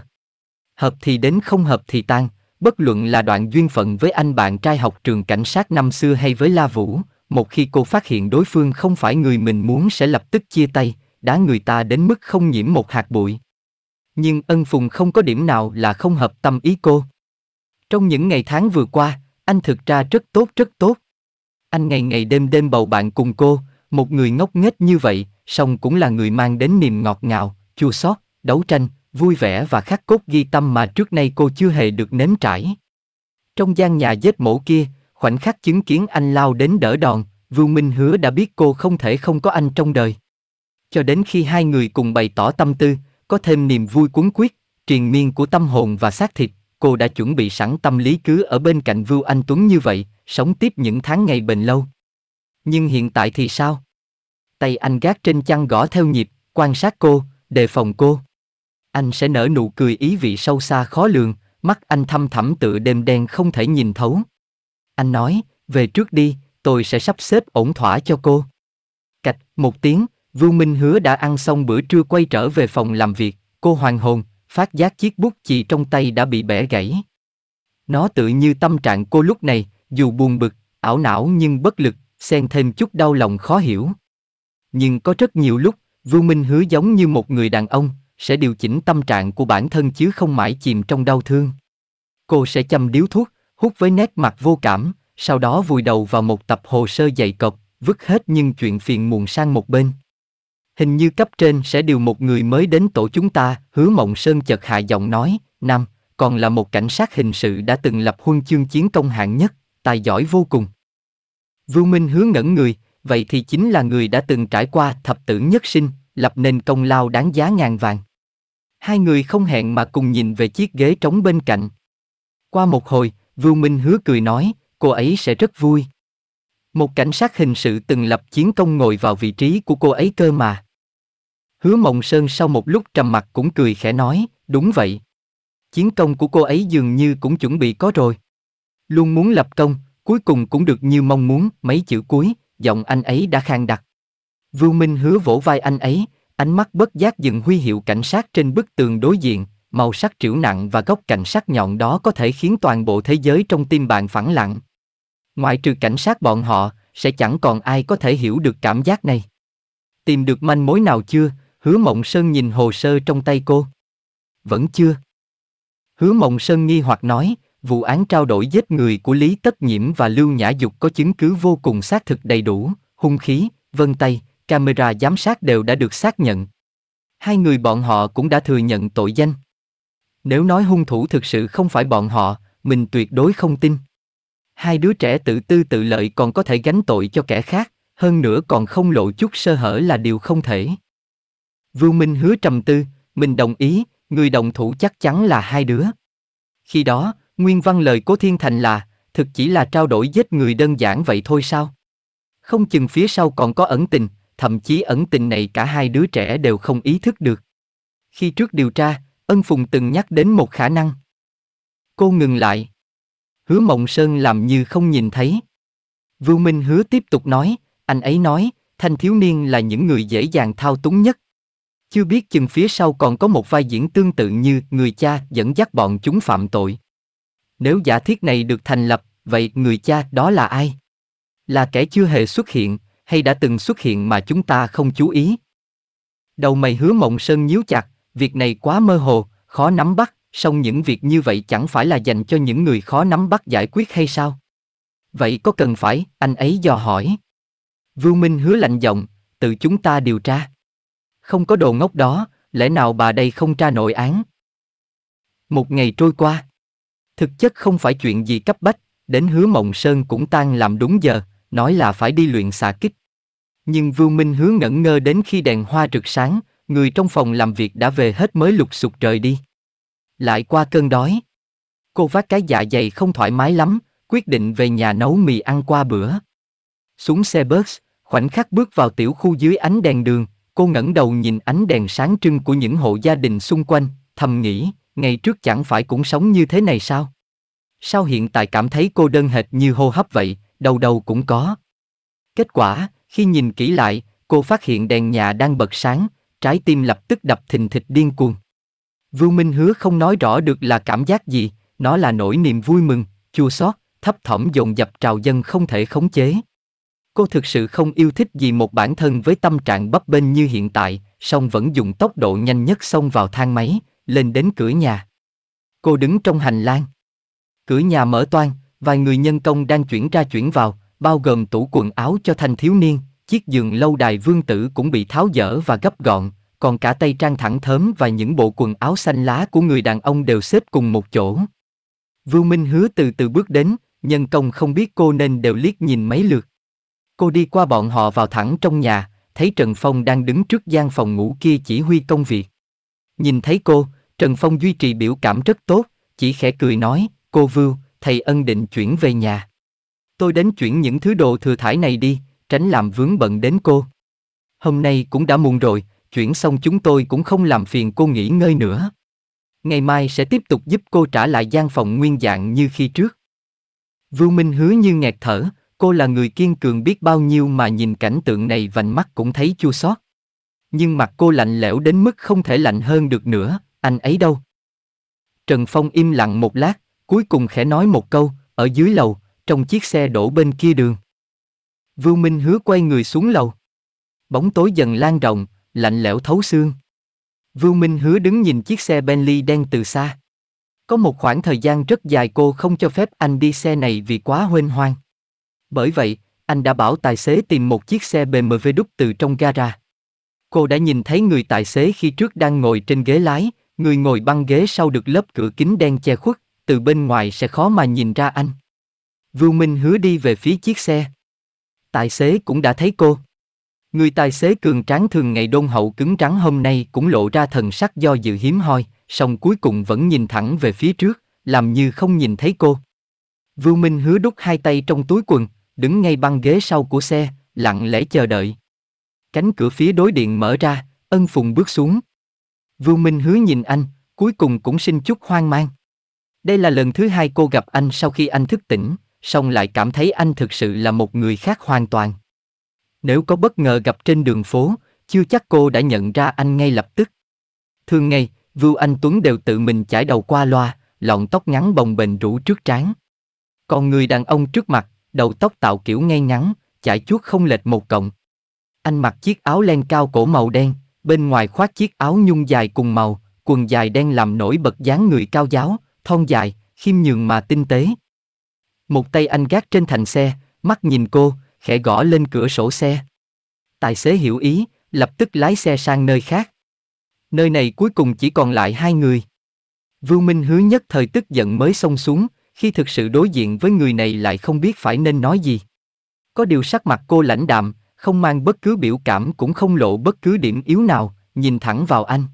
hợp thì đến không hợp thì tan, bất luận là đoạn duyên phận với anh bạn trai học trường cảnh sát năm xưa hay với La Vũ, một khi cô phát hiện đối phương không phải người mình muốn sẽ lập tức chia tay, đá người ta đến mức không nhiễm một hạt bụi. Nhưng ân phùng không có điểm nào là không hợp tâm ý cô. Trong những ngày tháng vừa qua, anh thực ra rất tốt rất tốt. Anh ngày ngày đêm đêm bầu bạn cùng cô, một người ngốc nghếch như vậy, song cũng là người mang đến niềm ngọt ngào, chua xót, đấu tranh, vui vẻ và khắc cốt ghi tâm mà trước nay cô chưa hề được nếm trải. Trong gian nhà vết mổ kia, khoảnh khắc chứng kiến anh lao đến đỡ đòn, Vưu Minh hứa đã biết cô không thể không có anh trong đời. Cho đến khi hai người cùng bày tỏ tâm tư, có thêm niềm vui cuốn quyết, triền miên của tâm hồn và xác thịt, cô đã chuẩn bị sẵn tâm lý cứ ở bên cạnh Vưu Anh Tuấn như vậy, sống tiếp những tháng ngày bền lâu. Nhưng hiện tại thì sao? Tay anh gác trên chăn gõ theo nhịp, quan sát cô, đề phòng cô. Anh sẽ nở nụ cười ý vị sâu xa khó lường, mắt anh thâm thẳm tựa đêm đen không thể nhìn thấu. Anh nói, về trước đi, tôi sẽ sắp xếp ổn thỏa cho cô. Cạch, một tiếng, Vưu Minh Hứa đã ăn xong bữa trưa quay trở về phòng làm việc, cô hoàng hồn, phát giác chiếc bút chì trong tay đã bị bẻ gãy. Nó tự như tâm trạng cô lúc này, dù buồn bực, ảo não nhưng bất lực, xen thêm chút đau lòng khó hiểu. Nhưng có rất nhiều lúc, Vưu Minh Hứa giống như một người đàn ông, sẽ điều chỉnh tâm trạng của bản thân chứ không mãi chìm trong đau thương. Cô sẽ châm điếu thuốc, hút với nét mặt vô cảm, sau đó vùi đầu vào một tập hồ sơ dày cộp, vứt hết những chuyện phiền muộn sang một bên. Hình như cấp trên sẽ điều một người mới đến tổ chúng ta, hứa mộng sơn chợt hạ giọng nói, Nam, còn là một cảnh sát hình sự đã từng lập huân chương chiến công hạng nhất, tài giỏi vô cùng. Vưu Minh hứa ngẩn người, vậy thì chính là người đã từng trải qua thập tử nhất sinh, lập nên công lao đáng giá ngàn vàng hai người không hẹn mà cùng nhìn về chiếc ghế trống bên cạnh. Qua một hồi, Vưu Minh hứa cười nói, cô ấy sẽ rất vui. Một cảnh sát hình sự từng lập chiến công ngồi vào vị trí của cô ấy cơ mà. Hứa Mộng Sơn sau một lúc trầm mặt cũng cười khẽ nói, đúng vậy. Chiến công của cô ấy dường như cũng chuẩn bị có rồi. Luôn muốn lập công, cuối cùng cũng được như mong muốn, mấy chữ cuối, giọng anh ấy đã khang đặc. Vưu Minh hứa vỗ vai anh ấy, Ánh mắt bất giác dừng huy hiệu cảnh sát trên bức tường đối diện, màu sắc triểu nặng và góc cảnh sát nhọn đó có thể khiến toàn bộ thế giới trong tim bạn phẳng lặng. Ngoại trừ cảnh sát bọn họ, sẽ chẳng còn ai có thể hiểu được cảm giác này. Tìm được manh mối nào chưa? Hứa Mộng Sơn nhìn hồ sơ trong tay cô. Vẫn chưa. Hứa Mộng Sơn nghi hoặc nói, vụ án trao đổi giết người của Lý Tất Nhiễm và Lưu Nhã Dục có chứng cứ vô cùng xác thực đầy đủ, hung khí, vân tay, camera giám sát đều đã được xác nhận. Hai người bọn họ cũng đã thừa nhận tội danh. Nếu nói hung thủ thực sự không phải bọn họ, mình tuyệt đối không tin. Hai đứa trẻ tự tư tự lợi còn có thể gánh tội cho kẻ khác, hơn nữa còn không lộ chút sơ hở là điều không thể. Vưu Minh hứa trầm tư, mình đồng ý, người đồng thủ chắc chắn là hai đứa. Khi đó, nguyên văn lời Cố Thiên Thành là, thực chỉ là trao đổi giết người đơn giản vậy thôi sao? Không chừng phía sau còn có ẩn tình, thậm chí ẩn tình này cả hai đứa trẻ đều không ý thức được. Khi trước điều tra, Ân Phùng từng nhắc đến một khả năng. Cô ngừng lại. Hứa Mộng Sơn làm như không nhìn thấy. Vưu Minh Hứa tiếp tục nói, anh ấy nói, thanh thiếu niên là những người dễ dàng thao túng nhất. Chưa biết chừng phía sau còn có một vai diễn tương tự như người cha dẫn dắt bọn chúng phạm tội. Nếu giả thiết này được thành lập, vậy người cha đó là ai? Là kẻ chưa hề xuất hiện, hay đã từng xuất hiện mà chúng ta không chú ý. Đầu mày hứa mộng sơn nhíu chặt, việc này quá mơ hồ, khó nắm bắt, song những việc như vậy chẳng phải là dành cho những người khó nắm bắt giải quyết hay sao? Vậy có cần phải, anh ấy dò hỏi. Vưu Minh hứa lạnh giọng, tự chúng ta điều tra. Không có đồ ngốc đó, lẽ nào bà đây không tra nội án? Một ngày trôi qua. Thực chất không phải chuyện gì cấp bách, đến hứa mộng sơn cũng tan làm đúng giờ, nói là phải đi luyện xạ kích, nhưng Vưu Minh Hứa ngẩn ngơ đến khi đèn hoa rực sáng, người trong phòng làm việc đã về hết mới lục sục trời đi. Lại qua cơn đói. Cô vác cái dạ dày không thoải mái lắm, quyết định về nhà nấu mì ăn qua bữa. Xuống xe bus, khoảnh khắc bước vào tiểu khu dưới ánh đèn đường, cô ngẩng đầu nhìn ánh đèn sáng trưng của những hộ gia đình xung quanh, thầm nghĩ, ngày trước chẳng phải cũng sống như thế này sao? Sao hiện tại cảm thấy cô đơn hệt như hô hấp vậy, đầu đầu cũng có. Kết quả, khi nhìn kỹ lại, cô phát hiện đèn nhà đang bật sáng, trái tim lập tức đập thình thịch điên cuồng. Vưu Minh Hứa không nói rõ được là cảm giác gì, nó là nỗi niềm vui mừng, chua xót, thấp thỏm dồn dập trào dân không thể khống chế. Cô thực sự không yêu thích gì một bản thân với tâm trạng bấp bênh như hiện tại, song vẫn dùng tốc độ nhanh nhất xông vào thang máy, lên đến cửa nhà. Cô đứng trong hành lang. Cửa nhà mở toang, vài người nhân công đang chuyển ra chuyển vào, bao gồm tủ quần áo cho thanh thiếu niên, chiếc giường lâu đài vương tử cũng bị tháo dỡ và gấp gọn, còn cả tay trang thẳng thớm và những bộ quần áo xanh lá của người đàn ông đều xếp cùng một chỗ. Vưu Minh hứa từ từ bước đến, nhân công không biết cô nên đều liếc nhìn mấy lượt. Cô đi qua bọn họ vào thẳng trong nhà, thấy Trần Phong đang đứng trước gian phòng ngủ kia chỉ huy công việc. Nhìn thấy cô, Trần Phong duy trì biểu cảm rất tốt, chỉ khẽ cười nói, cô Vưu, thầy ân định chuyển về nhà tôi đến chuyển những thứ đồ thừa thải này đi, tránh làm vướng bận đến cô. Hôm nay cũng đã muộn rồi, chuyển xong chúng tôi cũng không làm phiền cô nghỉ ngơi nữa. Ngày mai sẽ tiếp tục giúp cô trả lại gian phòng nguyên dạng như khi trước. vương Minh hứa như nghẹt thở, cô là người kiên cường biết bao nhiêu mà nhìn cảnh tượng này vành mắt cũng thấy chua xót. Nhưng mặt cô lạnh lẽo đến mức không thể lạnh hơn được nữa, anh ấy đâu? Trần Phong im lặng một lát, cuối cùng khẽ nói một câu, ở dưới lầu, trong chiếc xe đổ bên kia đường. Vưu Minh hứa quay người xuống lầu. Bóng tối dần lan rộng, lạnh lẽo thấu xương. Vưu Minh hứa đứng nhìn chiếc xe Bentley đen từ xa. Có một khoảng thời gian rất dài cô không cho phép anh đi xe này vì quá huênh hoang. Bởi vậy, anh đã bảo tài xế tìm một chiếc xe BMW đúc từ trong gara. Cô đã nhìn thấy người tài xế khi trước đang ngồi trên ghế lái, người ngồi băng ghế sau được lớp cửa kính đen che khuất, từ bên ngoài sẽ khó mà nhìn ra anh. Vưu Minh hứa đi về phía chiếc xe. Tài xế cũng đã thấy cô. Người tài xế cường tráng thường ngày đôn hậu cứng trắng hôm nay cũng lộ ra thần sắc do dự hiếm hoi, song cuối cùng vẫn nhìn thẳng về phía trước, làm như không nhìn thấy cô. Vưu Minh hứa đút hai tay trong túi quần, đứng ngay băng ghế sau của xe, lặng lẽ chờ đợi. Cánh cửa phía đối điện mở ra, ân phùng bước xuống. Vưu Minh hứa nhìn anh, cuối cùng cũng sinh chút hoang mang. Đây là lần thứ hai cô gặp anh sau khi anh thức tỉnh, song lại cảm thấy anh thực sự là một người khác hoàn toàn. Nếu có bất ngờ gặp trên đường phố, chưa chắc cô đã nhận ra anh ngay lập tức. Thường ngày, Vưu Anh Tuấn đều tự mình chải đầu qua loa, lọn tóc ngắn bồng bềnh rủ trước trán. Còn người đàn ông trước mặt, đầu tóc tạo kiểu ngay ngắn, chải chuốt không lệch một cộng. Anh mặc chiếc áo len cao cổ màu đen, bên ngoài khoác chiếc áo nhung dài cùng màu, quần dài đen làm nổi bật dáng người cao giáo, thon dài, khiêm nhường mà tinh tế. Một tay anh gác trên thành xe, mắt nhìn cô, khẽ gõ lên cửa sổ xe. Tài xế hiểu ý, lập tức lái xe sang nơi khác. Nơi này cuối cùng chỉ còn lại hai người. vương Minh Hứa nhất thời tức giận mới xông xuống, khi thực sự đối diện với người này lại không biết phải nên nói gì. Có điều sắc mặt cô lãnh đạm, không mang bất cứ biểu cảm cũng không lộ bất cứ điểm yếu nào, nhìn thẳng vào anh.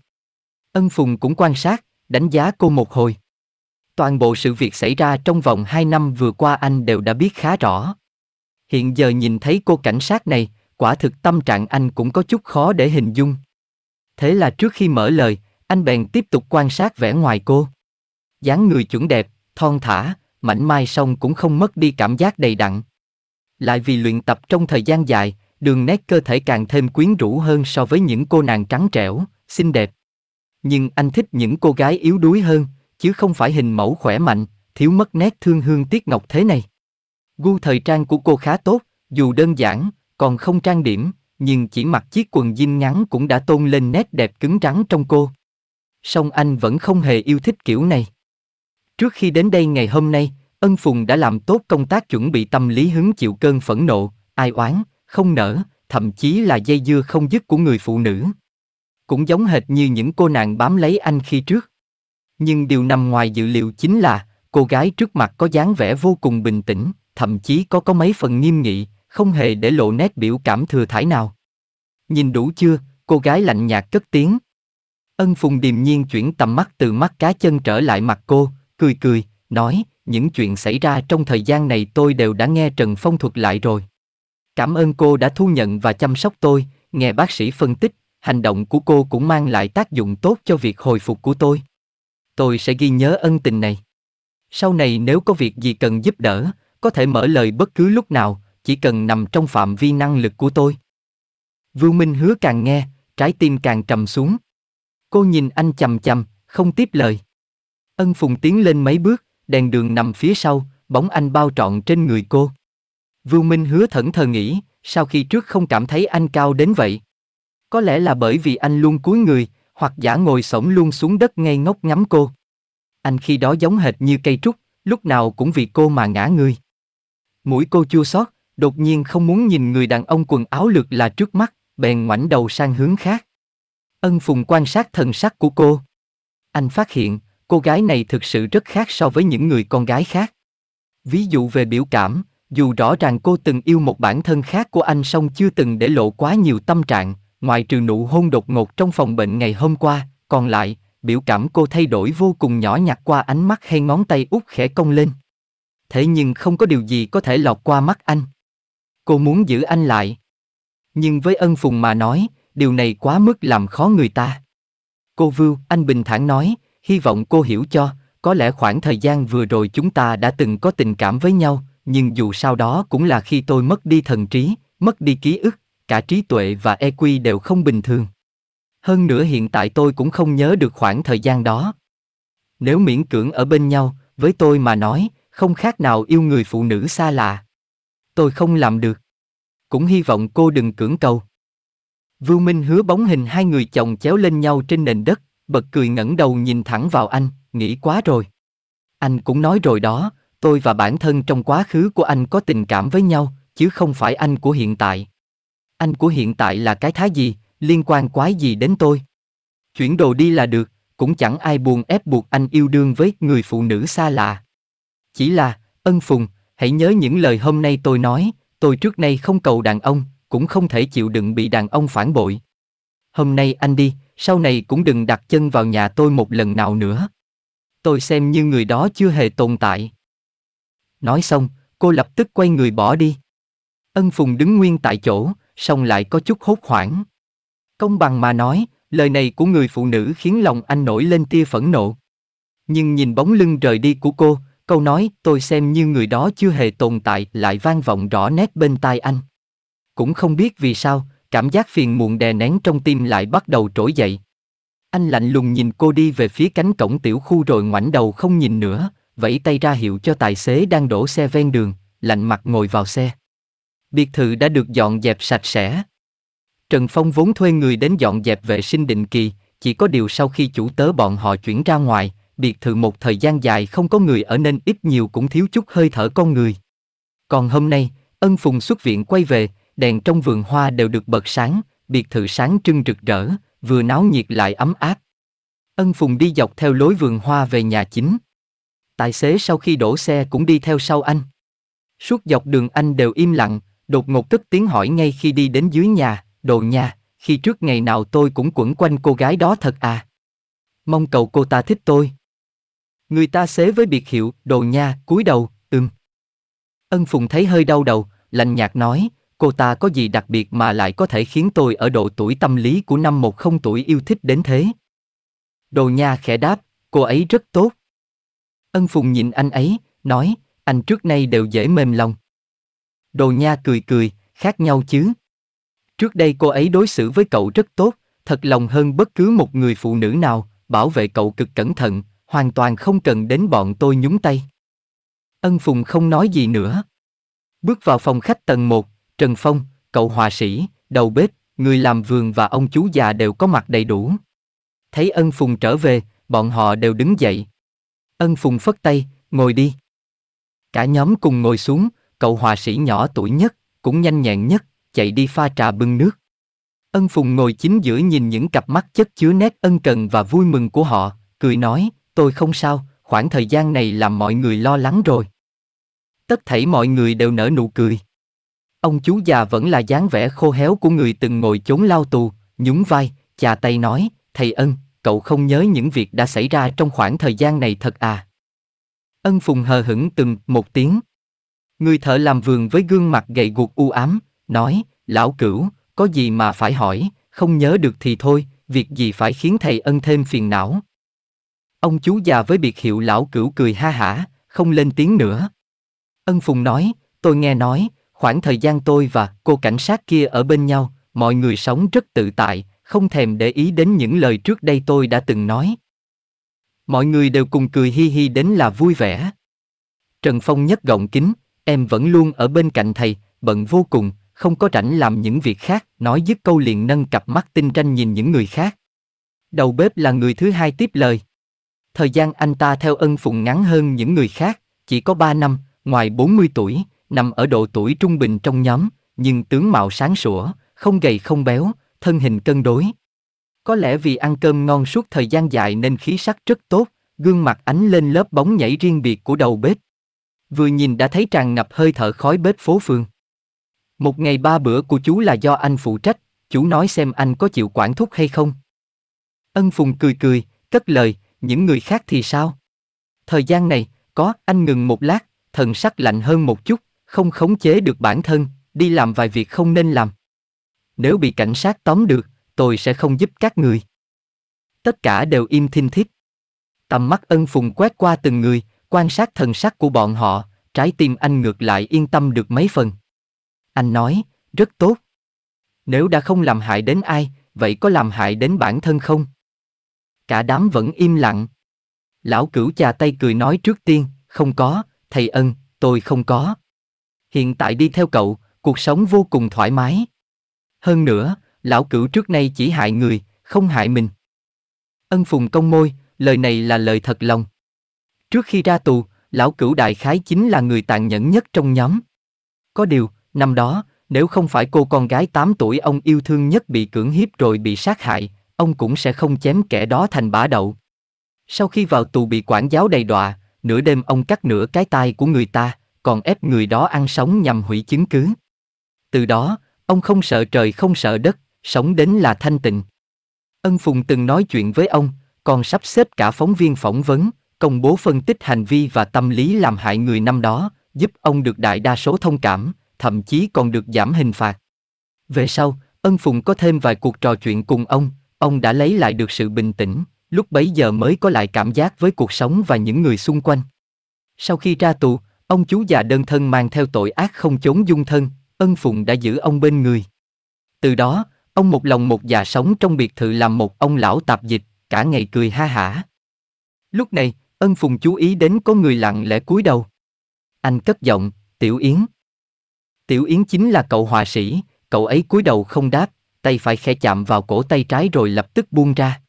Ân Phùng cũng quan sát, đánh giá cô một hồi. Toàn bộ sự việc xảy ra trong vòng 2 năm vừa qua anh đều đã biết khá rõ. Hiện giờ nhìn thấy cô cảnh sát này, quả thực tâm trạng anh cũng có chút khó để hình dung. Thế là trước khi mở lời, anh bèn tiếp tục quan sát vẻ ngoài cô. dáng người chuẩn đẹp, thon thả, mảnh mai song cũng không mất đi cảm giác đầy đặn. Lại vì luyện tập trong thời gian dài, đường nét cơ thể càng thêm quyến rũ hơn so với những cô nàng trắng trẻo, xinh đẹp. Nhưng anh thích những cô gái yếu đuối hơn, chứ không phải hình mẫu khỏe mạnh, thiếu mất nét thương hương tiếc ngọc thế này. Gu thời trang của cô khá tốt, dù đơn giản, còn không trang điểm, nhưng chỉ mặc chiếc quần jean ngắn cũng đã tôn lên nét đẹp cứng rắn trong cô. Song anh vẫn không hề yêu thích kiểu này. Trước khi đến đây ngày hôm nay, Ân Phùng đã làm tốt công tác chuẩn bị tâm lý hứng chịu cơn phẫn nộ, ai oán, không nở, thậm chí là dây dưa không dứt của người phụ nữ. Cũng giống hệt như những cô nàng bám lấy anh khi trước. Nhưng điều nằm ngoài dự liệu chính là, cô gái trước mặt có dáng vẻ vô cùng bình tĩnh, thậm chí có có mấy phần nghiêm nghị, không hề để lộ nét biểu cảm thừa thải nào. Nhìn đủ chưa, cô gái lạnh nhạt cất tiếng. Ân Phùng điềm nhiên chuyển tầm mắt từ mắt cá chân trở lại mặt cô, cười cười, nói, những chuyện xảy ra trong thời gian này tôi đều đã nghe Trần Phong thuật lại rồi. Cảm ơn cô đã thu nhận và chăm sóc tôi, nghe bác sĩ phân tích, hành động của cô cũng mang lại tác dụng tốt cho việc hồi phục của tôi tôi sẽ ghi nhớ ân tình này. Sau này nếu có việc gì cần giúp đỡ, có thể mở lời bất cứ lúc nào, chỉ cần nằm trong phạm vi năng lực của tôi. Vưu Minh hứa càng nghe, trái tim càng trầm xuống. Cô nhìn anh chầm chầm, không tiếp lời. Ân Phùng tiến lên mấy bước, đèn đường nằm phía sau, bóng anh bao trọn trên người cô. Vưu Minh hứa thẫn thờ nghĩ, sau khi trước không cảm thấy anh cao đến vậy. Có lẽ là bởi vì anh luôn cúi người, hoặc giả ngồi xổm luôn xuống đất ngay ngốc ngắm cô. Anh khi đó giống hệt như cây trúc, lúc nào cũng vì cô mà ngã người. Mũi cô chua xót, đột nhiên không muốn nhìn người đàn ông quần áo lược là trước mắt, bèn ngoảnh đầu sang hướng khác. Ân Phùng quan sát thần sắc của cô. Anh phát hiện, cô gái này thực sự rất khác so với những người con gái khác. Ví dụ về biểu cảm, dù rõ ràng cô từng yêu một bản thân khác của anh song chưa từng để lộ quá nhiều tâm trạng, Ngoài trừ nụ hôn đột ngột trong phòng bệnh ngày hôm qua, còn lại, biểu cảm cô thay đổi vô cùng nhỏ nhặt qua ánh mắt hay ngón tay út khẽ cong lên. Thế nhưng không có điều gì có thể lọt qua mắt anh. Cô muốn giữ anh lại. Nhưng với ân phùng mà nói, điều này quá mức làm khó người ta. Cô Vưu, anh bình thản nói, hy vọng cô hiểu cho, có lẽ khoảng thời gian vừa rồi chúng ta đã từng có tình cảm với nhau, nhưng dù sau đó cũng là khi tôi mất đi thần trí, mất đi ký ức, cả trí tuệ và EQ đều không bình thường. Hơn nữa hiện tại tôi cũng không nhớ được khoảng thời gian đó. Nếu miễn cưỡng ở bên nhau, với tôi mà nói, không khác nào yêu người phụ nữ xa lạ. Tôi không làm được. Cũng hy vọng cô đừng cưỡng cầu. Vưu Minh hứa bóng hình hai người chồng chéo lên nhau trên nền đất, bật cười ngẩng đầu nhìn thẳng vào anh, nghĩ quá rồi. Anh cũng nói rồi đó, tôi và bản thân trong quá khứ của anh có tình cảm với nhau, chứ không phải anh của hiện tại. Anh của hiện tại là cái thái gì, liên quan quái gì đến tôi? Chuyển đồ đi là được, cũng chẳng ai buồn ép buộc anh yêu đương với người phụ nữ xa lạ. Chỉ là, ân phùng, hãy nhớ những lời hôm nay tôi nói, tôi trước nay không cầu đàn ông, cũng không thể chịu đựng bị đàn ông phản bội. Hôm nay anh đi, sau này cũng đừng đặt chân vào nhà tôi một lần nào nữa. Tôi xem như người đó chưa hề tồn tại. Nói xong, cô lập tức quay người bỏ đi. Ân Phùng đứng nguyên tại chỗ, song lại có chút hốt hoảng. Công bằng mà nói, lời này của người phụ nữ khiến lòng anh nổi lên tia phẫn nộ. Nhưng nhìn bóng lưng rời đi của cô, câu nói tôi xem như người đó chưa hề tồn tại lại vang vọng rõ nét bên tai anh. Cũng không biết vì sao, cảm giác phiền muộn đè nén trong tim lại bắt đầu trỗi dậy. Anh lạnh lùng nhìn cô đi về phía cánh cổng tiểu khu rồi ngoảnh đầu không nhìn nữa, vẫy tay ra hiệu cho tài xế đang đổ xe ven đường, lạnh mặt ngồi vào xe biệt thự đã được dọn dẹp sạch sẽ. Trần Phong vốn thuê người đến dọn dẹp vệ sinh định kỳ, chỉ có điều sau khi chủ tớ bọn họ chuyển ra ngoài, biệt thự một thời gian dài không có người ở nên ít nhiều cũng thiếu chút hơi thở con người. Còn hôm nay, ân phùng xuất viện quay về, đèn trong vườn hoa đều được bật sáng, biệt thự sáng trưng rực rỡ, vừa náo nhiệt lại ấm áp. Ân phùng đi dọc theo lối vườn hoa về nhà chính. Tài xế sau khi đổ xe cũng đi theo sau anh. Suốt dọc đường anh đều im lặng, đột ngột cất tiếng hỏi ngay khi đi đến dưới nhà, đồ nhà, khi trước ngày nào tôi cũng quẩn quanh cô gái đó thật à. Mong cầu cô ta thích tôi. Người ta xế với biệt hiệu, đồ nha, cúi đầu, ừm. Ân Phùng thấy hơi đau đầu, lạnh nhạt nói, cô ta có gì đặc biệt mà lại có thể khiến tôi ở độ tuổi tâm lý của năm một không tuổi yêu thích đến thế. Đồ nha khẽ đáp, cô ấy rất tốt. Ân Phùng nhìn anh ấy, nói, anh trước nay đều dễ mềm lòng. Đồ Nha cười cười, khác nhau chứ. Trước đây cô ấy đối xử với cậu rất tốt, thật lòng hơn bất cứ một người phụ nữ nào, bảo vệ cậu cực cẩn thận, hoàn toàn không cần đến bọn tôi nhúng tay. Ân Phùng không nói gì nữa. Bước vào phòng khách tầng 1, Trần Phong, cậu họa sĩ, đầu bếp, người làm vườn và ông chú già đều có mặt đầy đủ. Thấy ân Phùng trở về, bọn họ đều đứng dậy. Ân Phùng phất tay, ngồi đi. Cả nhóm cùng ngồi xuống, cậu hòa sĩ nhỏ tuổi nhất, cũng nhanh nhẹn nhất, chạy đi pha trà bưng nước. Ân Phùng ngồi chính giữa nhìn những cặp mắt chất chứa nét ân cần và vui mừng của họ, cười nói, tôi không sao, khoảng thời gian này làm mọi người lo lắng rồi. Tất thảy mọi người đều nở nụ cười. Ông chú già vẫn là dáng vẻ khô héo của người từng ngồi chốn lao tù, nhún vai, chà tay nói, thầy ân, cậu không nhớ những việc đã xảy ra trong khoảng thời gian này thật à. Ân Phùng hờ hững từng một tiếng, Người thợ làm vườn với gương mặt gầy guộc u ám, nói, lão cửu, có gì mà phải hỏi, không nhớ được thì thôi, việc gì phải khiến thầy ân thêm phiền não. Ông chú già với biệt hiệu lão cửu cười ha hả, không lên tiếng nữa. Ân Phùng nói, tôi nghe nói, khoảng thời gian tôi và cô cảnh sát kia ở bên nhau, mọi người sống rất tự tại, không thèm để ý đến những lời trước đây tôi đã từng nói. Mọi người đều cùng cười hi hi đến là vui vẻ. Trần Phong nhất gọng kính, Em vẫn luôn ở bên cạnh thầy, bận vô cùng, không có rảnh làm những việc khác, nói dứt câu liền nâng cặp mắt tinh tranh nhìn những người khác. Đầu bếp là người thứ hai tiếp lời. Thời gian anh ta theo ân phụng ngắn hơn những người khác, chỉ có 3 năm, ngoài 40 tuổi, nằm ở độ tuổi trung bình trong nhóm, nhưng tướng mạo sáng sủa, không gầy không béo, thân hình cân đối. Có lẽ vì ăn cơm ngon suốt thời gian dài nên khí sắc rất tốt, gương mặt ánh lên lớp bóng nhảy riêng biệt của đầu bếp, vừa nhìn đã thấy tràn ngập hơi thở khói bếp phố phường. Một ngày ba bữa của chú là do anh phụ trách, chú nói xem anh có chịu quản thúc hay không. Ân Phùng cười cười, cất lời, những người khác thì sao? Thời gian này, có, anh ngừng một lát, thần sắc lạnh hơn một chút, không khống chế được bản thân, đi làm vài việc không nên làm. Nếu bị cảnh sát tóm được, tôi sẽ không giúp các người. Tất cả đều im thinh thiết. Tầm mắt ân phùng quét qua từng người, Quan sát thần sắc của bọn họ, trái tim anh ngược lại yên tâm được mấy phần. Anh nói, rất tốt. Nếu đã không làm hại đến ai, vậy có làm hại đến bản thân không? Cả đám vẫn im lặng. Lão cửu chà tay cười nói trước tiên, không có, thầy ân, tôi không có. Hiện tại đi theo cậu, cuộc sống vô cùng thoải mái. Hơn nữa, lão cửu trước nay chỉ hại người, không hại mình. Ân phùng công môi, lời này là lời thật lòng. Trước khi ra tù, lão cửu đại khái chính là người tàn nhẫn nhất trong nhóm. Có điều, năm đó, nếu không phải cô con gái 8 tuổi ông yêu thương nhất bị cưỡng hiếp rồi bị sát hại, ông cũng sẽ không chém kẻ đó thành bã đậu. Sau khi vào tù bị quản giáo đầy đọa, nửa đêm ông cắt nửa cái tai của người ta, còn ép người đó ăn sống nhằm hủy chứng cứ. Từ đó, ông không sợ trời không sợ đất, sống đến là thanh tịnh. Ân Phùng từng nói chuyện với ông, còn sắp xếp cả phóng viên phỏng vấn, công bố phân tích hành vi và tâm lý làm hại người năm đó, giúp ông được đại đa số thông cảm, thậm chí còn được giảm hình phạt. Về sau, Ân phụng có thêm vài cuộc trò chuyện cùng ông, ông đã lấy lại được sự bình tĩnh, lúc bấy giờ mới có lại cảm giác với cuộc sống và những người xung quanh. Sau khi ra tù, ông chú già đơn thân mang theo tội ác không chốn dung thân, Ân phụng đã giữ ông bên người. Từ đó, ông một lòng một dạ sống trong biệt thự làm một ông lão tạp dịch, cả ngày cười ha hả. Lúc này, Ân Phùng chú ý đến có người lặng lẽ cúi đầu. Anh cất giọng, Tiểu Yến. Tiểu Yến chính là cậu hòa sĩ, cậu ấy cúi đầu không đáp, tay phải khẽ chạm vào cổ tay trái rồi lập tức buông ra.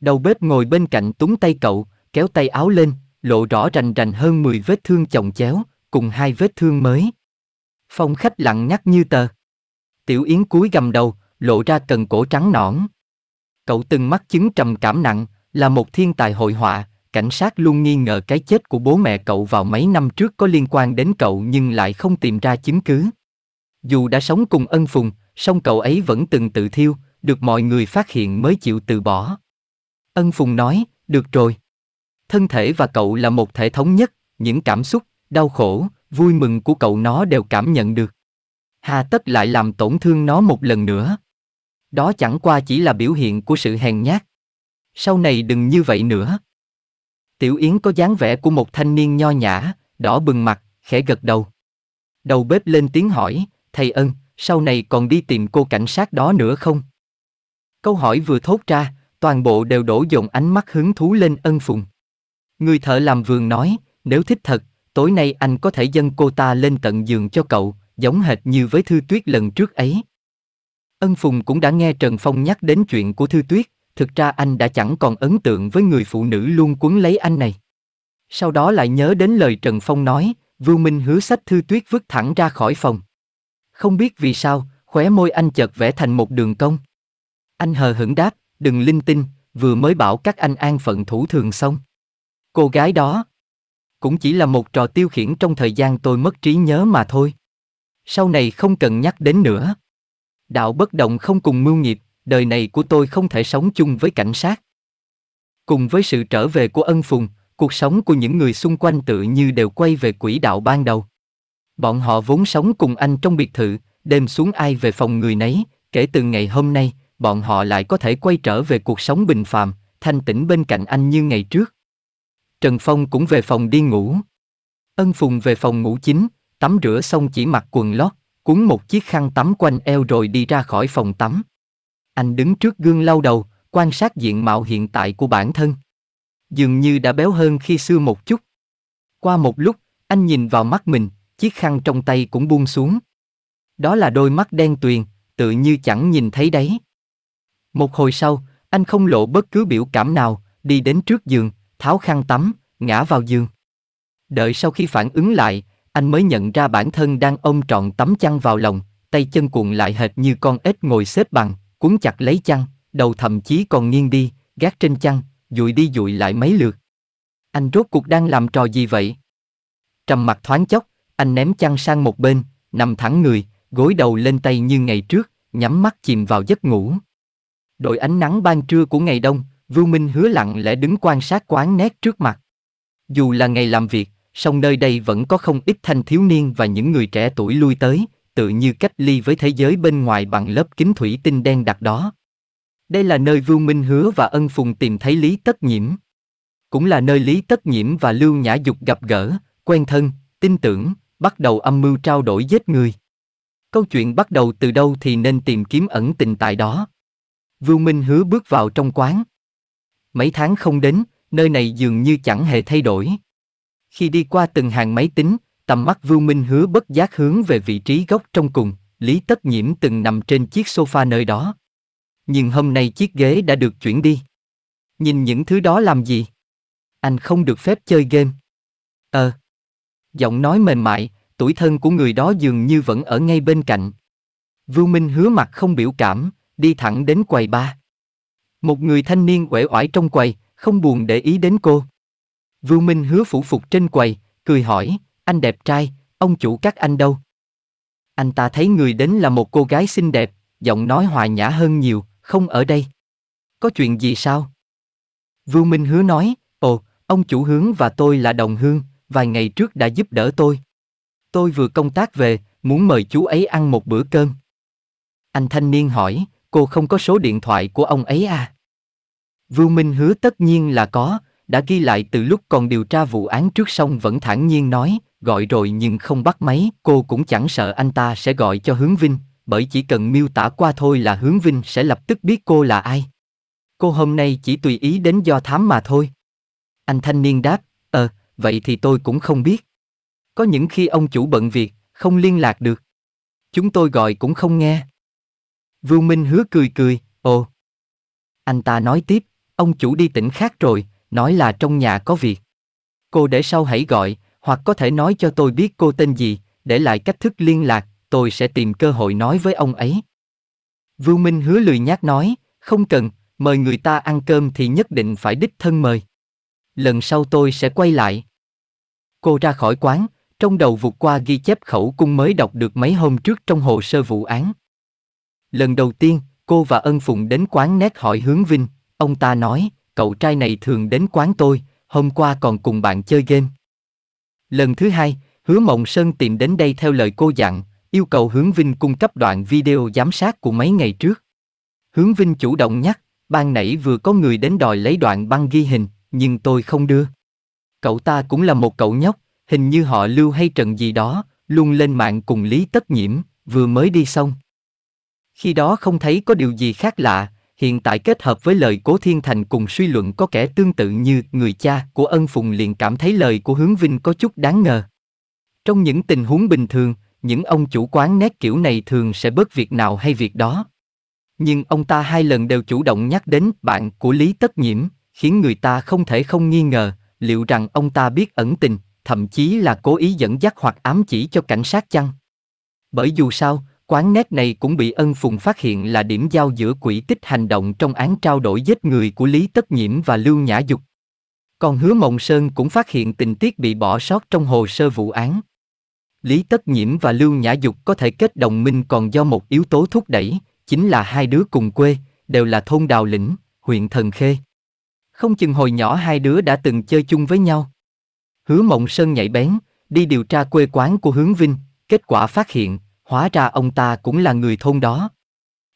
Đầu bếp ngồi bên cạnh túng tay cậu, kéo tay áo lên, lộ rõ rành rành hơn 10 vết thương chồng chéo, cùng hai vết thương mới. Phong khách lặng nhắc như tờ. Tiểu Yến cúi gầm đầu, lộ ra cần cổ trắng nõn. Cậu từng mắc chứng trầm cảm nặng, là một thiên tài hội họa, cảnh sát luôn nghi ngờ cái chết của bố mẹ cậu vào mấy năm trước có liên quan đến cậu nhưng lại không tìm ra chứng cứ. Dù đã sống cùng ân phùng, song cậu ấy vẫn từng tự thiêu, được mọi người phát hiện mới chịu từ bỏ. Ân phùng nói, được rồi. Thân thể và cậu là một thể thống nhất, những cảm xúc, đau khổ, vui mừng của cậu nó đều cảm nhận được. Hà tất lại làm tổn thương nó một lần nữa. Đó chẳng qua chỉ là biểu hiện của sự hèn nhát. Sau này đừng như vậy nữa. Tiểu Yến có dáng vẻ của một thanh niên nho nhã, đỏ bừng mặt, khẽ gật đầu. Đầu bếp lên tiếng hỏi, thầy ân, sau này còn đi tìm cô cảnh sát đó nữa không? Câu hỏi vừa thốt ra, toàn bộ đều đổ dồn ánh mắt hứng thú lên ân phụng. Người thợ làm vườn nói, nếu thích thật, tối nay anh có thể dâng cô ta lên tận giường cho cậu, giống hệt như với Thư Tuyết lần trước ấy. Ân Phùng cũng đã nghe Trần Phong nhắc đến chuyện của Thư Tuyết, thực ra anh đã chẳng còn ấn tượng với người phụ nữ luôn quấn lấy anh này. Sau đó lại nhớ đến lời Trần Phong nói, Vưu Minh hứa sách thư tuyết vứt thẳng ra khỏi phòng. Không biết vì sao, khóe môi anh chợt vẽ thành một đường cong. Anh hờ hững đáp, đừng linh tinh, vừa mới bảo các anh an phận thủ thường xong. Cô gái đó cũng chỉ là một trò tiêu khiển trong thời gian tôi mất trí nhớ mà thôi. Sau này không cần nhắc đến nữa. Đạo bất động không cùng mưu nghiệp, đời này của tôi không thể sống chung với cảnh sát. Cùng với sự trở về của ân phùng, cuộc sống của những người xung quanh tự như đều quay về quỹ đạo ban đầu. Bọn họ vốn sống cùng anh trong biệt thự, đêm xuống ai về phòng người nấy, kể từ ngày hôm nay, bọn họ lại có thể quay trở về cuộc sống bình phàm, thanh tĩnh bên cạnh anh như ngày trước. Trần Phong cũng về phòng đi ngủ. Ân Phùng về phòng ngủ chính, tắm rửa xong chỉ mặc quần lót, cuốn một chiếc khăn tắm quanh eo rồi đi ra khỏi phòng tắm. Anh đứng trước gương lau đầu, quan sát diện mạo hiện tại của bản thân. Dường như đã béo hơn khi xưa một chút. Qua một lúc, anh nhìn vào mắt mình, chiếc khăn trong tay cũng buông xuống. Đó là đôi mắt đen tuyền, tự như chẳng nhìn thấy đấy. Một hồi sau, anh không lộ bất cứ biểu cảm nào, đi đến trước giường, tháo khăn tắm, ngã vào giường. Đợi sau khi phản ứng lại, anh mới nhận ra bản thân đang ôm trọn tấm chăn vào lòng, tay chân cuộn lại hệt như con ếch ngồi xếp bằng cuốn chặt lấy chăn, đầu thậm chí còn nghiêng đi, gác trên chăn, dụi đi dụi lại mấy lượt. Anh rốt cuộc đang làm trò gì vậy? Trầm mặt thoáng chốc, anh ném chăn sang một bên, nằm thẳng người, gối đầu lên tay như ngày trước, nhắm mắt chìm vào giấc ngủ. Đội ánh nắng ban trưa của ngày đông, Vưu Minh hứa lặng lẽ đứng quan sát quán nét trước mặt. Dù là ngày làm việc, song nơi đây vẫn có không ít thanh thiếu niên và những người trẻ tuổi lui tới, tự như cách ly với thế giới bên ngoài bằng lớp kính thủy tinh đen đặc đó. Đây là nơi Vương Minh Hứa và Ân Phùng tìm thấy Lý Tất Nhiễm. Cũng là nơi Lý Tất Nhiễm và Lưu Nhã Dục gặp gỡ, quen thân, tin tưởng, bắt đầu âm mưu trao đổi giết người. Câu chuyện bắt đầu từ đâu thì nên tìm kiếm ẩn tình tại đó. Vương Minh Hứa bước vào trong quán. Mấy tháng không đến, nơi này dường như chẳng hề thay đổi. Khi đi qua từng hàng máy tính, Tầm mắt Vưu Minh hứa bất giác hướng về vị trí góc trong cùng, Lý Tất Nhiễm từng nằm trên chiếc sofa nơi đó. Nhưng hôm nay chiếc ghế đã được chuyển đi. Nhìn những thứ đó làm gì? Anh không được phép chơi game. Ờ. Giọng nói mềm mại, tuổi thân của người đó dường như vẫn ở ngay bên cạnh. Vưu Minh hứa mặt không biểu cảm, đi thẳng đến quầy ba. Một người thanh niên uể oải trong quầy, không buồn để ý đến cô. Vưu Minh hứa phủ phục trên quầy, cười hỏi, anh đẹp trai, ông chủ các anh đâu? Anh ta thấy người đến là một cô gái xinh đẹp, giọng nói hòa nhã hơn nhiều, không ở đây. Có chuyện gì sao? Vưu Minh Hứa nói, ồ, ông chủ hướng và tôi là đồng hương, vài ngày trước đã giúp đỡ tôi. Tôi vừa công tác về, muốn mời chú ấy ăn một bữa cơm. Anh thanh niên hỏi, cô không có số điện thoại của ông ấy à? Vưu Minh Hứa tất nhiên là có, đã ghi lại từ lúc còn điều tra vụ án trước xong vẫn thản nhiên nói, gọi rồi nhưng không bắt máy, cô cũng chẳng sợ anh ta sẽ gọi cho Hướng Vinh, bởi chỉ cần miêu tả qua thôi là Hướng Vinh sẽ lập tức biết cô là ai. Cô hôm nay chỉ tùy ý đến do thám mà thôi. Anh thanh niên đáp, ờ, vậy thì tôi cũng không biết. Có những khi ông chủ bận việc, không liên lạc được. Chúng tôi gọi cũng không nghe. Vưu Minh hứa cười cười, ồ. Anh ta nói tiếp, ông chủ đi tỉnh khác rồi, nói là trong nhà có việc. Cô để sau hãy gọi, hoặc có thể nói cho tôi biết cô tên gì, để lại cách thức liên lạc, tôi sẽ tìm cơ hội nói với ông ấy. Vưu Minh hứa lười nhác nói, không cần, mời người ta ăn cơm thì nhất định phải đích thân mời. Lần sau tôi sẽ quay lại. Cô ra khỏi quán, trong đầu vụt qua ghi chép khẩu cung mới đọc được mấy hôm trước trong hồ sơ vụ án. Lần đầu tiên, cô và ân phụng đến quán nét hỏi hướng Vinh, ông ta nói, cậu trai này thường đến quán tôi, hôm qua còn cùng bạn chơi game. Lần thứ hai, Hứa Mộng Sơn tìm đến đây theo lời cô dặn, yêu cầu Hướng Vinh cung cấp đoạn video giám sát của mấy ngày trước. Hướng Vinh chủ động nhắc, ban nãy vừa có người đến đòi lấy đoạn băng ghi hình, nhưng tôi không đưa. Cậu ta cũng là một cậu nhóc, hình như họ lưu hay trận gì đó, luôn lên mạng cùng Lý Tất Nhiễm, vừa mới đi xong. Khi đó không thấy có điều gì khác lạ, hiện tại kết hợp với lời Cố Thiên Thành cùng suy luận có kẻ tương tự như người cha của ân phùng liền cảm thấy lời của Hướng Vinh có chút đáng ngờ. Trong những tình huống bình thường, những ông chủ quán nét kiểu này thường sẽ bớt việc nào hay việc đó. Nhưng ông ta hai lần đều chủ động nhắc đến bạn của Lý Tất Nhiễm, khiến người ta không thể không nghi ngờ liệu rằng ông ta biết ẩn tình, thậm chí là cố ý dẫn dắt hoặc ám chỉ cho cảnh sát chăng. Bởi dù sao, quán nét này cũng bị ân phùng phát hiện là điểm giao giữa quỷ tích hành động trong án trao đổi giết người của Lý Tất Nhiễm và Lưu Nhã Dục. Còn Hứa Mộng Sơn cũng phát hiện tình tiết bị bỏ sót trong hồ sơ vụ án. Lý Tất Nhiễm và Lưu Nhã Dục có thể kết đồng minh còn do một yếu tố thúc đẩy, chính là hai đứa cùng quê, đều là thôn Đào Lĩnh, huyện Thần Khê. Không chừng hồi nhỏ hai đứa đã từng chơi chung với nhau. Hứa Mộng Sơn nhảy bén, đi điều tra quê quán của Hướng Vinh, kết quả phát hiện, hóa ra ông ta cũng là người thôn đó.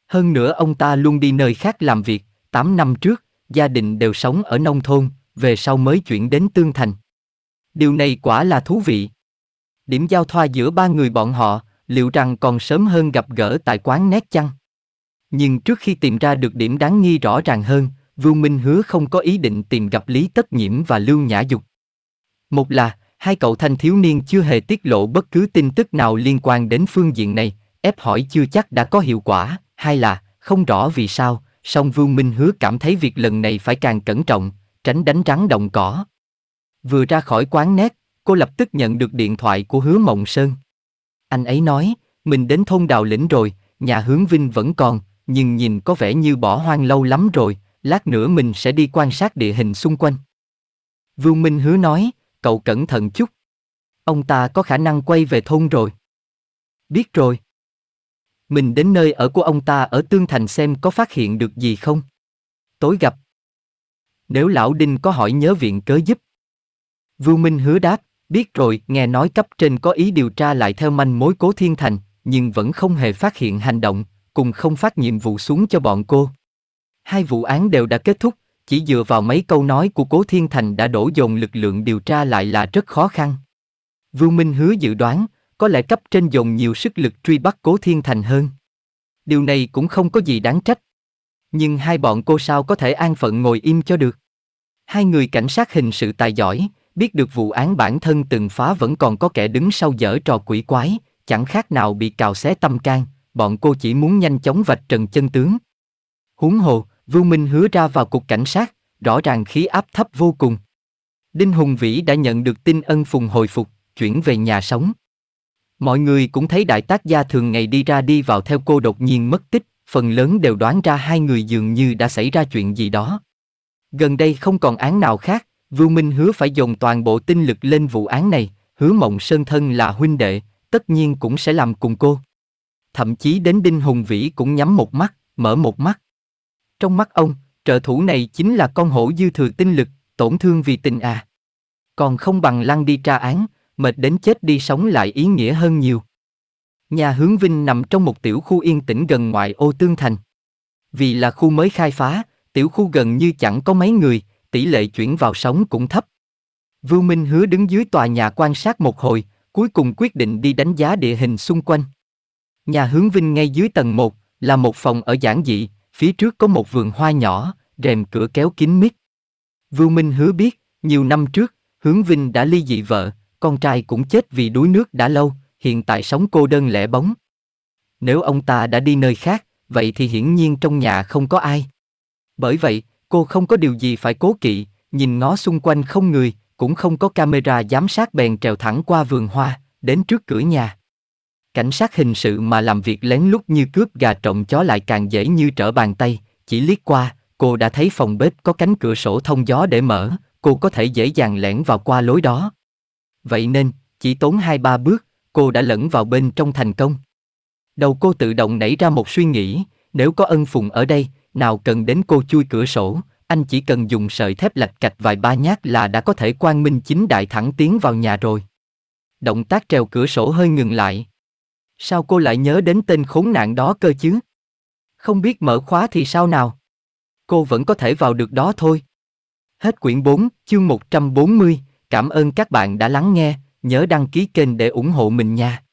Hơn nữa ông ta luôn đi nơi khác làm việc, 8 năm trước, gia đình đều sống ở nông thôn, về sau mới chuyển đến Tương Thành. Điều này quả là thú vị. Điểm giao thoa giữa ba người bọn họ, liệu rằng còn sớm hơn gặp gỡ tại quán nét chăng? Nhưng trước khi tìm ra được điểm đáng nghi rõ ràng hơn, Vưu Minh hứa không có ý định tìm gặp Lý Tất Nhiễm và Lưu Nhã Dục. Một là, hai cậu thanh thiếu niên chưa hề tiết lộ bất cứ tin tức nào liên quan đến phương diện này, ép hỏi chưa chắc đã có hiệu quả, hay là, không rõ vì sao, song Vương Minh Hứa cảm thấy việc lần này phải càng cẩn trọng, tránh đánh rắn động cỏ. Vừa ra khỏi quán nét, cô lập tức nhận được điện thoại của Hứa Mộng Sơn. Anh ấy nói, mình đến thôn Đào Lĩnh rồi, nhà hướng Vinh vẫn còn, nhưng nhìn có vẻ như bỏ hoang lâu lắm rồi, lát nữa mình sẽ đi quan sát địa hình xung quanh. Vương Minh Hứa nói, cậu cẩn thận chút. Ông ta có khả năng quay về thôn rồi. Biết rồi. Mình đến nơi ở của ông ta ở Tương Thành xem có phát hiện được gì không. Tối gặp. Nếu lão Đinh có hỏi nhớ viện cớ giúp. Vưu Minh hứa đáp, biết rồi, nghe nói cấp trên có ý điều tra lại theo manh mối cố thiên thành, nhưng vẫn không hề phát hiện hành động, cùng không phát nhiệm vụ xuống cho bọn cô. Hai vụ án đều đã kết thúc, chỉ dựa vào mấy câu nói của Cố Thiên Thành đã đổ dồn lực lượng điều tra lại là rất khó khăn. Vưu Minh hứa dự đoán, có lẽ cấp trên dồn nhiều sức lực truy bắt Cố Thiên Thành hơn. Điều này cũng không có gì đáng trách. Nhưng hai bọn cô sao có thể an phận ngồi im cho được. Hai người cảnh sát hình sự tài giỏi, biết được vụ án bản thân từng phá vẫn còn có kẻ đứng sau dở trò quỷ quái, chẳng khác nào bị cào xé tâm can, bọn cô chỉ muốn nhanh chóng vạch trần chân tướng. Huống hồ, Vưu Minh hứa ra vào cục cảnh sát, rõ ràng khí áp thấp vô cùng. Đinh Hùng Vĩ đã nhận được tin ân phùng hồi phục, chuyển về nhà sống. Mọi người cũng thấy đại tác gia thường ngày đi ra đi vào theo cô đột nhiên mất tích, phần lớn đều đoán ra hai người dường như đã xảy ra chuyện gì đó. Gần đây không còn án nào khác, Vưu Minh hứa phải dồn toàn bộ tinh lực lên vụ án này, hứa mộng sơn thân là huynh đệ, tất nhiên cũng sẽ làm cùng cô. Thậm chí đến Đinh Hùng Vĩ cũng nhắm một mắt, mở một mắt. Trong mắt ông, trợ thủ này chính là con hổ dư thừa tinh lực, tổn thương vì tình à. Còn không bằng lăn đi tra án, mệt đến chết đi sống lại ý nghĩa hơn nhiều. Nhà hướng Vinh nằm trong một tiểu khu yên tĩnh gần ngoại ô Tương Thành. Vì là khu mới khai phá, tiểu khu gần như chẳng có mấy người, tỷ lệ chuyển vào sống cũng thấp. Vưu Minh hứa đứng dưới tòa nhà quan sát một hồi, cuối cùng quyết định đi đánh giá địa hình xung quanh. Nhà hướng Vinh ngay dưới tầng 1 là một phòng ở giản dị, phía trước có một vườn hoa nhỏ, rèm cửa kéo kín mít. Vưu Minh hứa biết, nhiều năm trước, Hướng Vinh đã ly dị vợ, con trai cũng chết vì đuối nước đã lâu, hiện tại sống cô đơn lẻ bóng. Nếu ông ta đã đi nơi khác, vậy thì hiển nhiên trong nhà không có ai. Bởi vậy, cô không có điều gì phải cố kỵ, nhìn ngó xung quanh không người, cũng không có camera giám sát bèn trèo thẳng qua vườn hoa, đến trước cửa nhà. Cảnh sát hình sự mà làm việc lén lút như cướp gà trộm chó lại càng dễ như trở bàn tay, chỉ liếc qua, cô đã thấy phòng bếp có cánh cửa sổ thông gió để mở, cô có thể dễ dàng lẻn vào qua lối đó. Vậy nên, chỉ tốn hai ba bước, cô đã lẫn vào bên trong thành công. Đầu cô tự động nảy ra một suy nghĩ, nếu có ân phùng ở đây, nào cần đến cô chui cửa sổ, anh chỉ cần dùng sợi thép lạch cạch vài ba nhát là đã có thể quang minh chính đại thẳng tiến vào nhà rồi. Động tác treo cửa sổ hơi ngừng lại. Sao cô lại nhớ đến tên khốn nạn đó cơ chứ? Không biết mở khóa thì sao nào? Cô vẫn có thể vào được đó thôi. Hết quyển 4, chương 140, cảm ơn các bạn đã lắng nghe, nhớ đăng ký kênh để ủng hộ mình nha.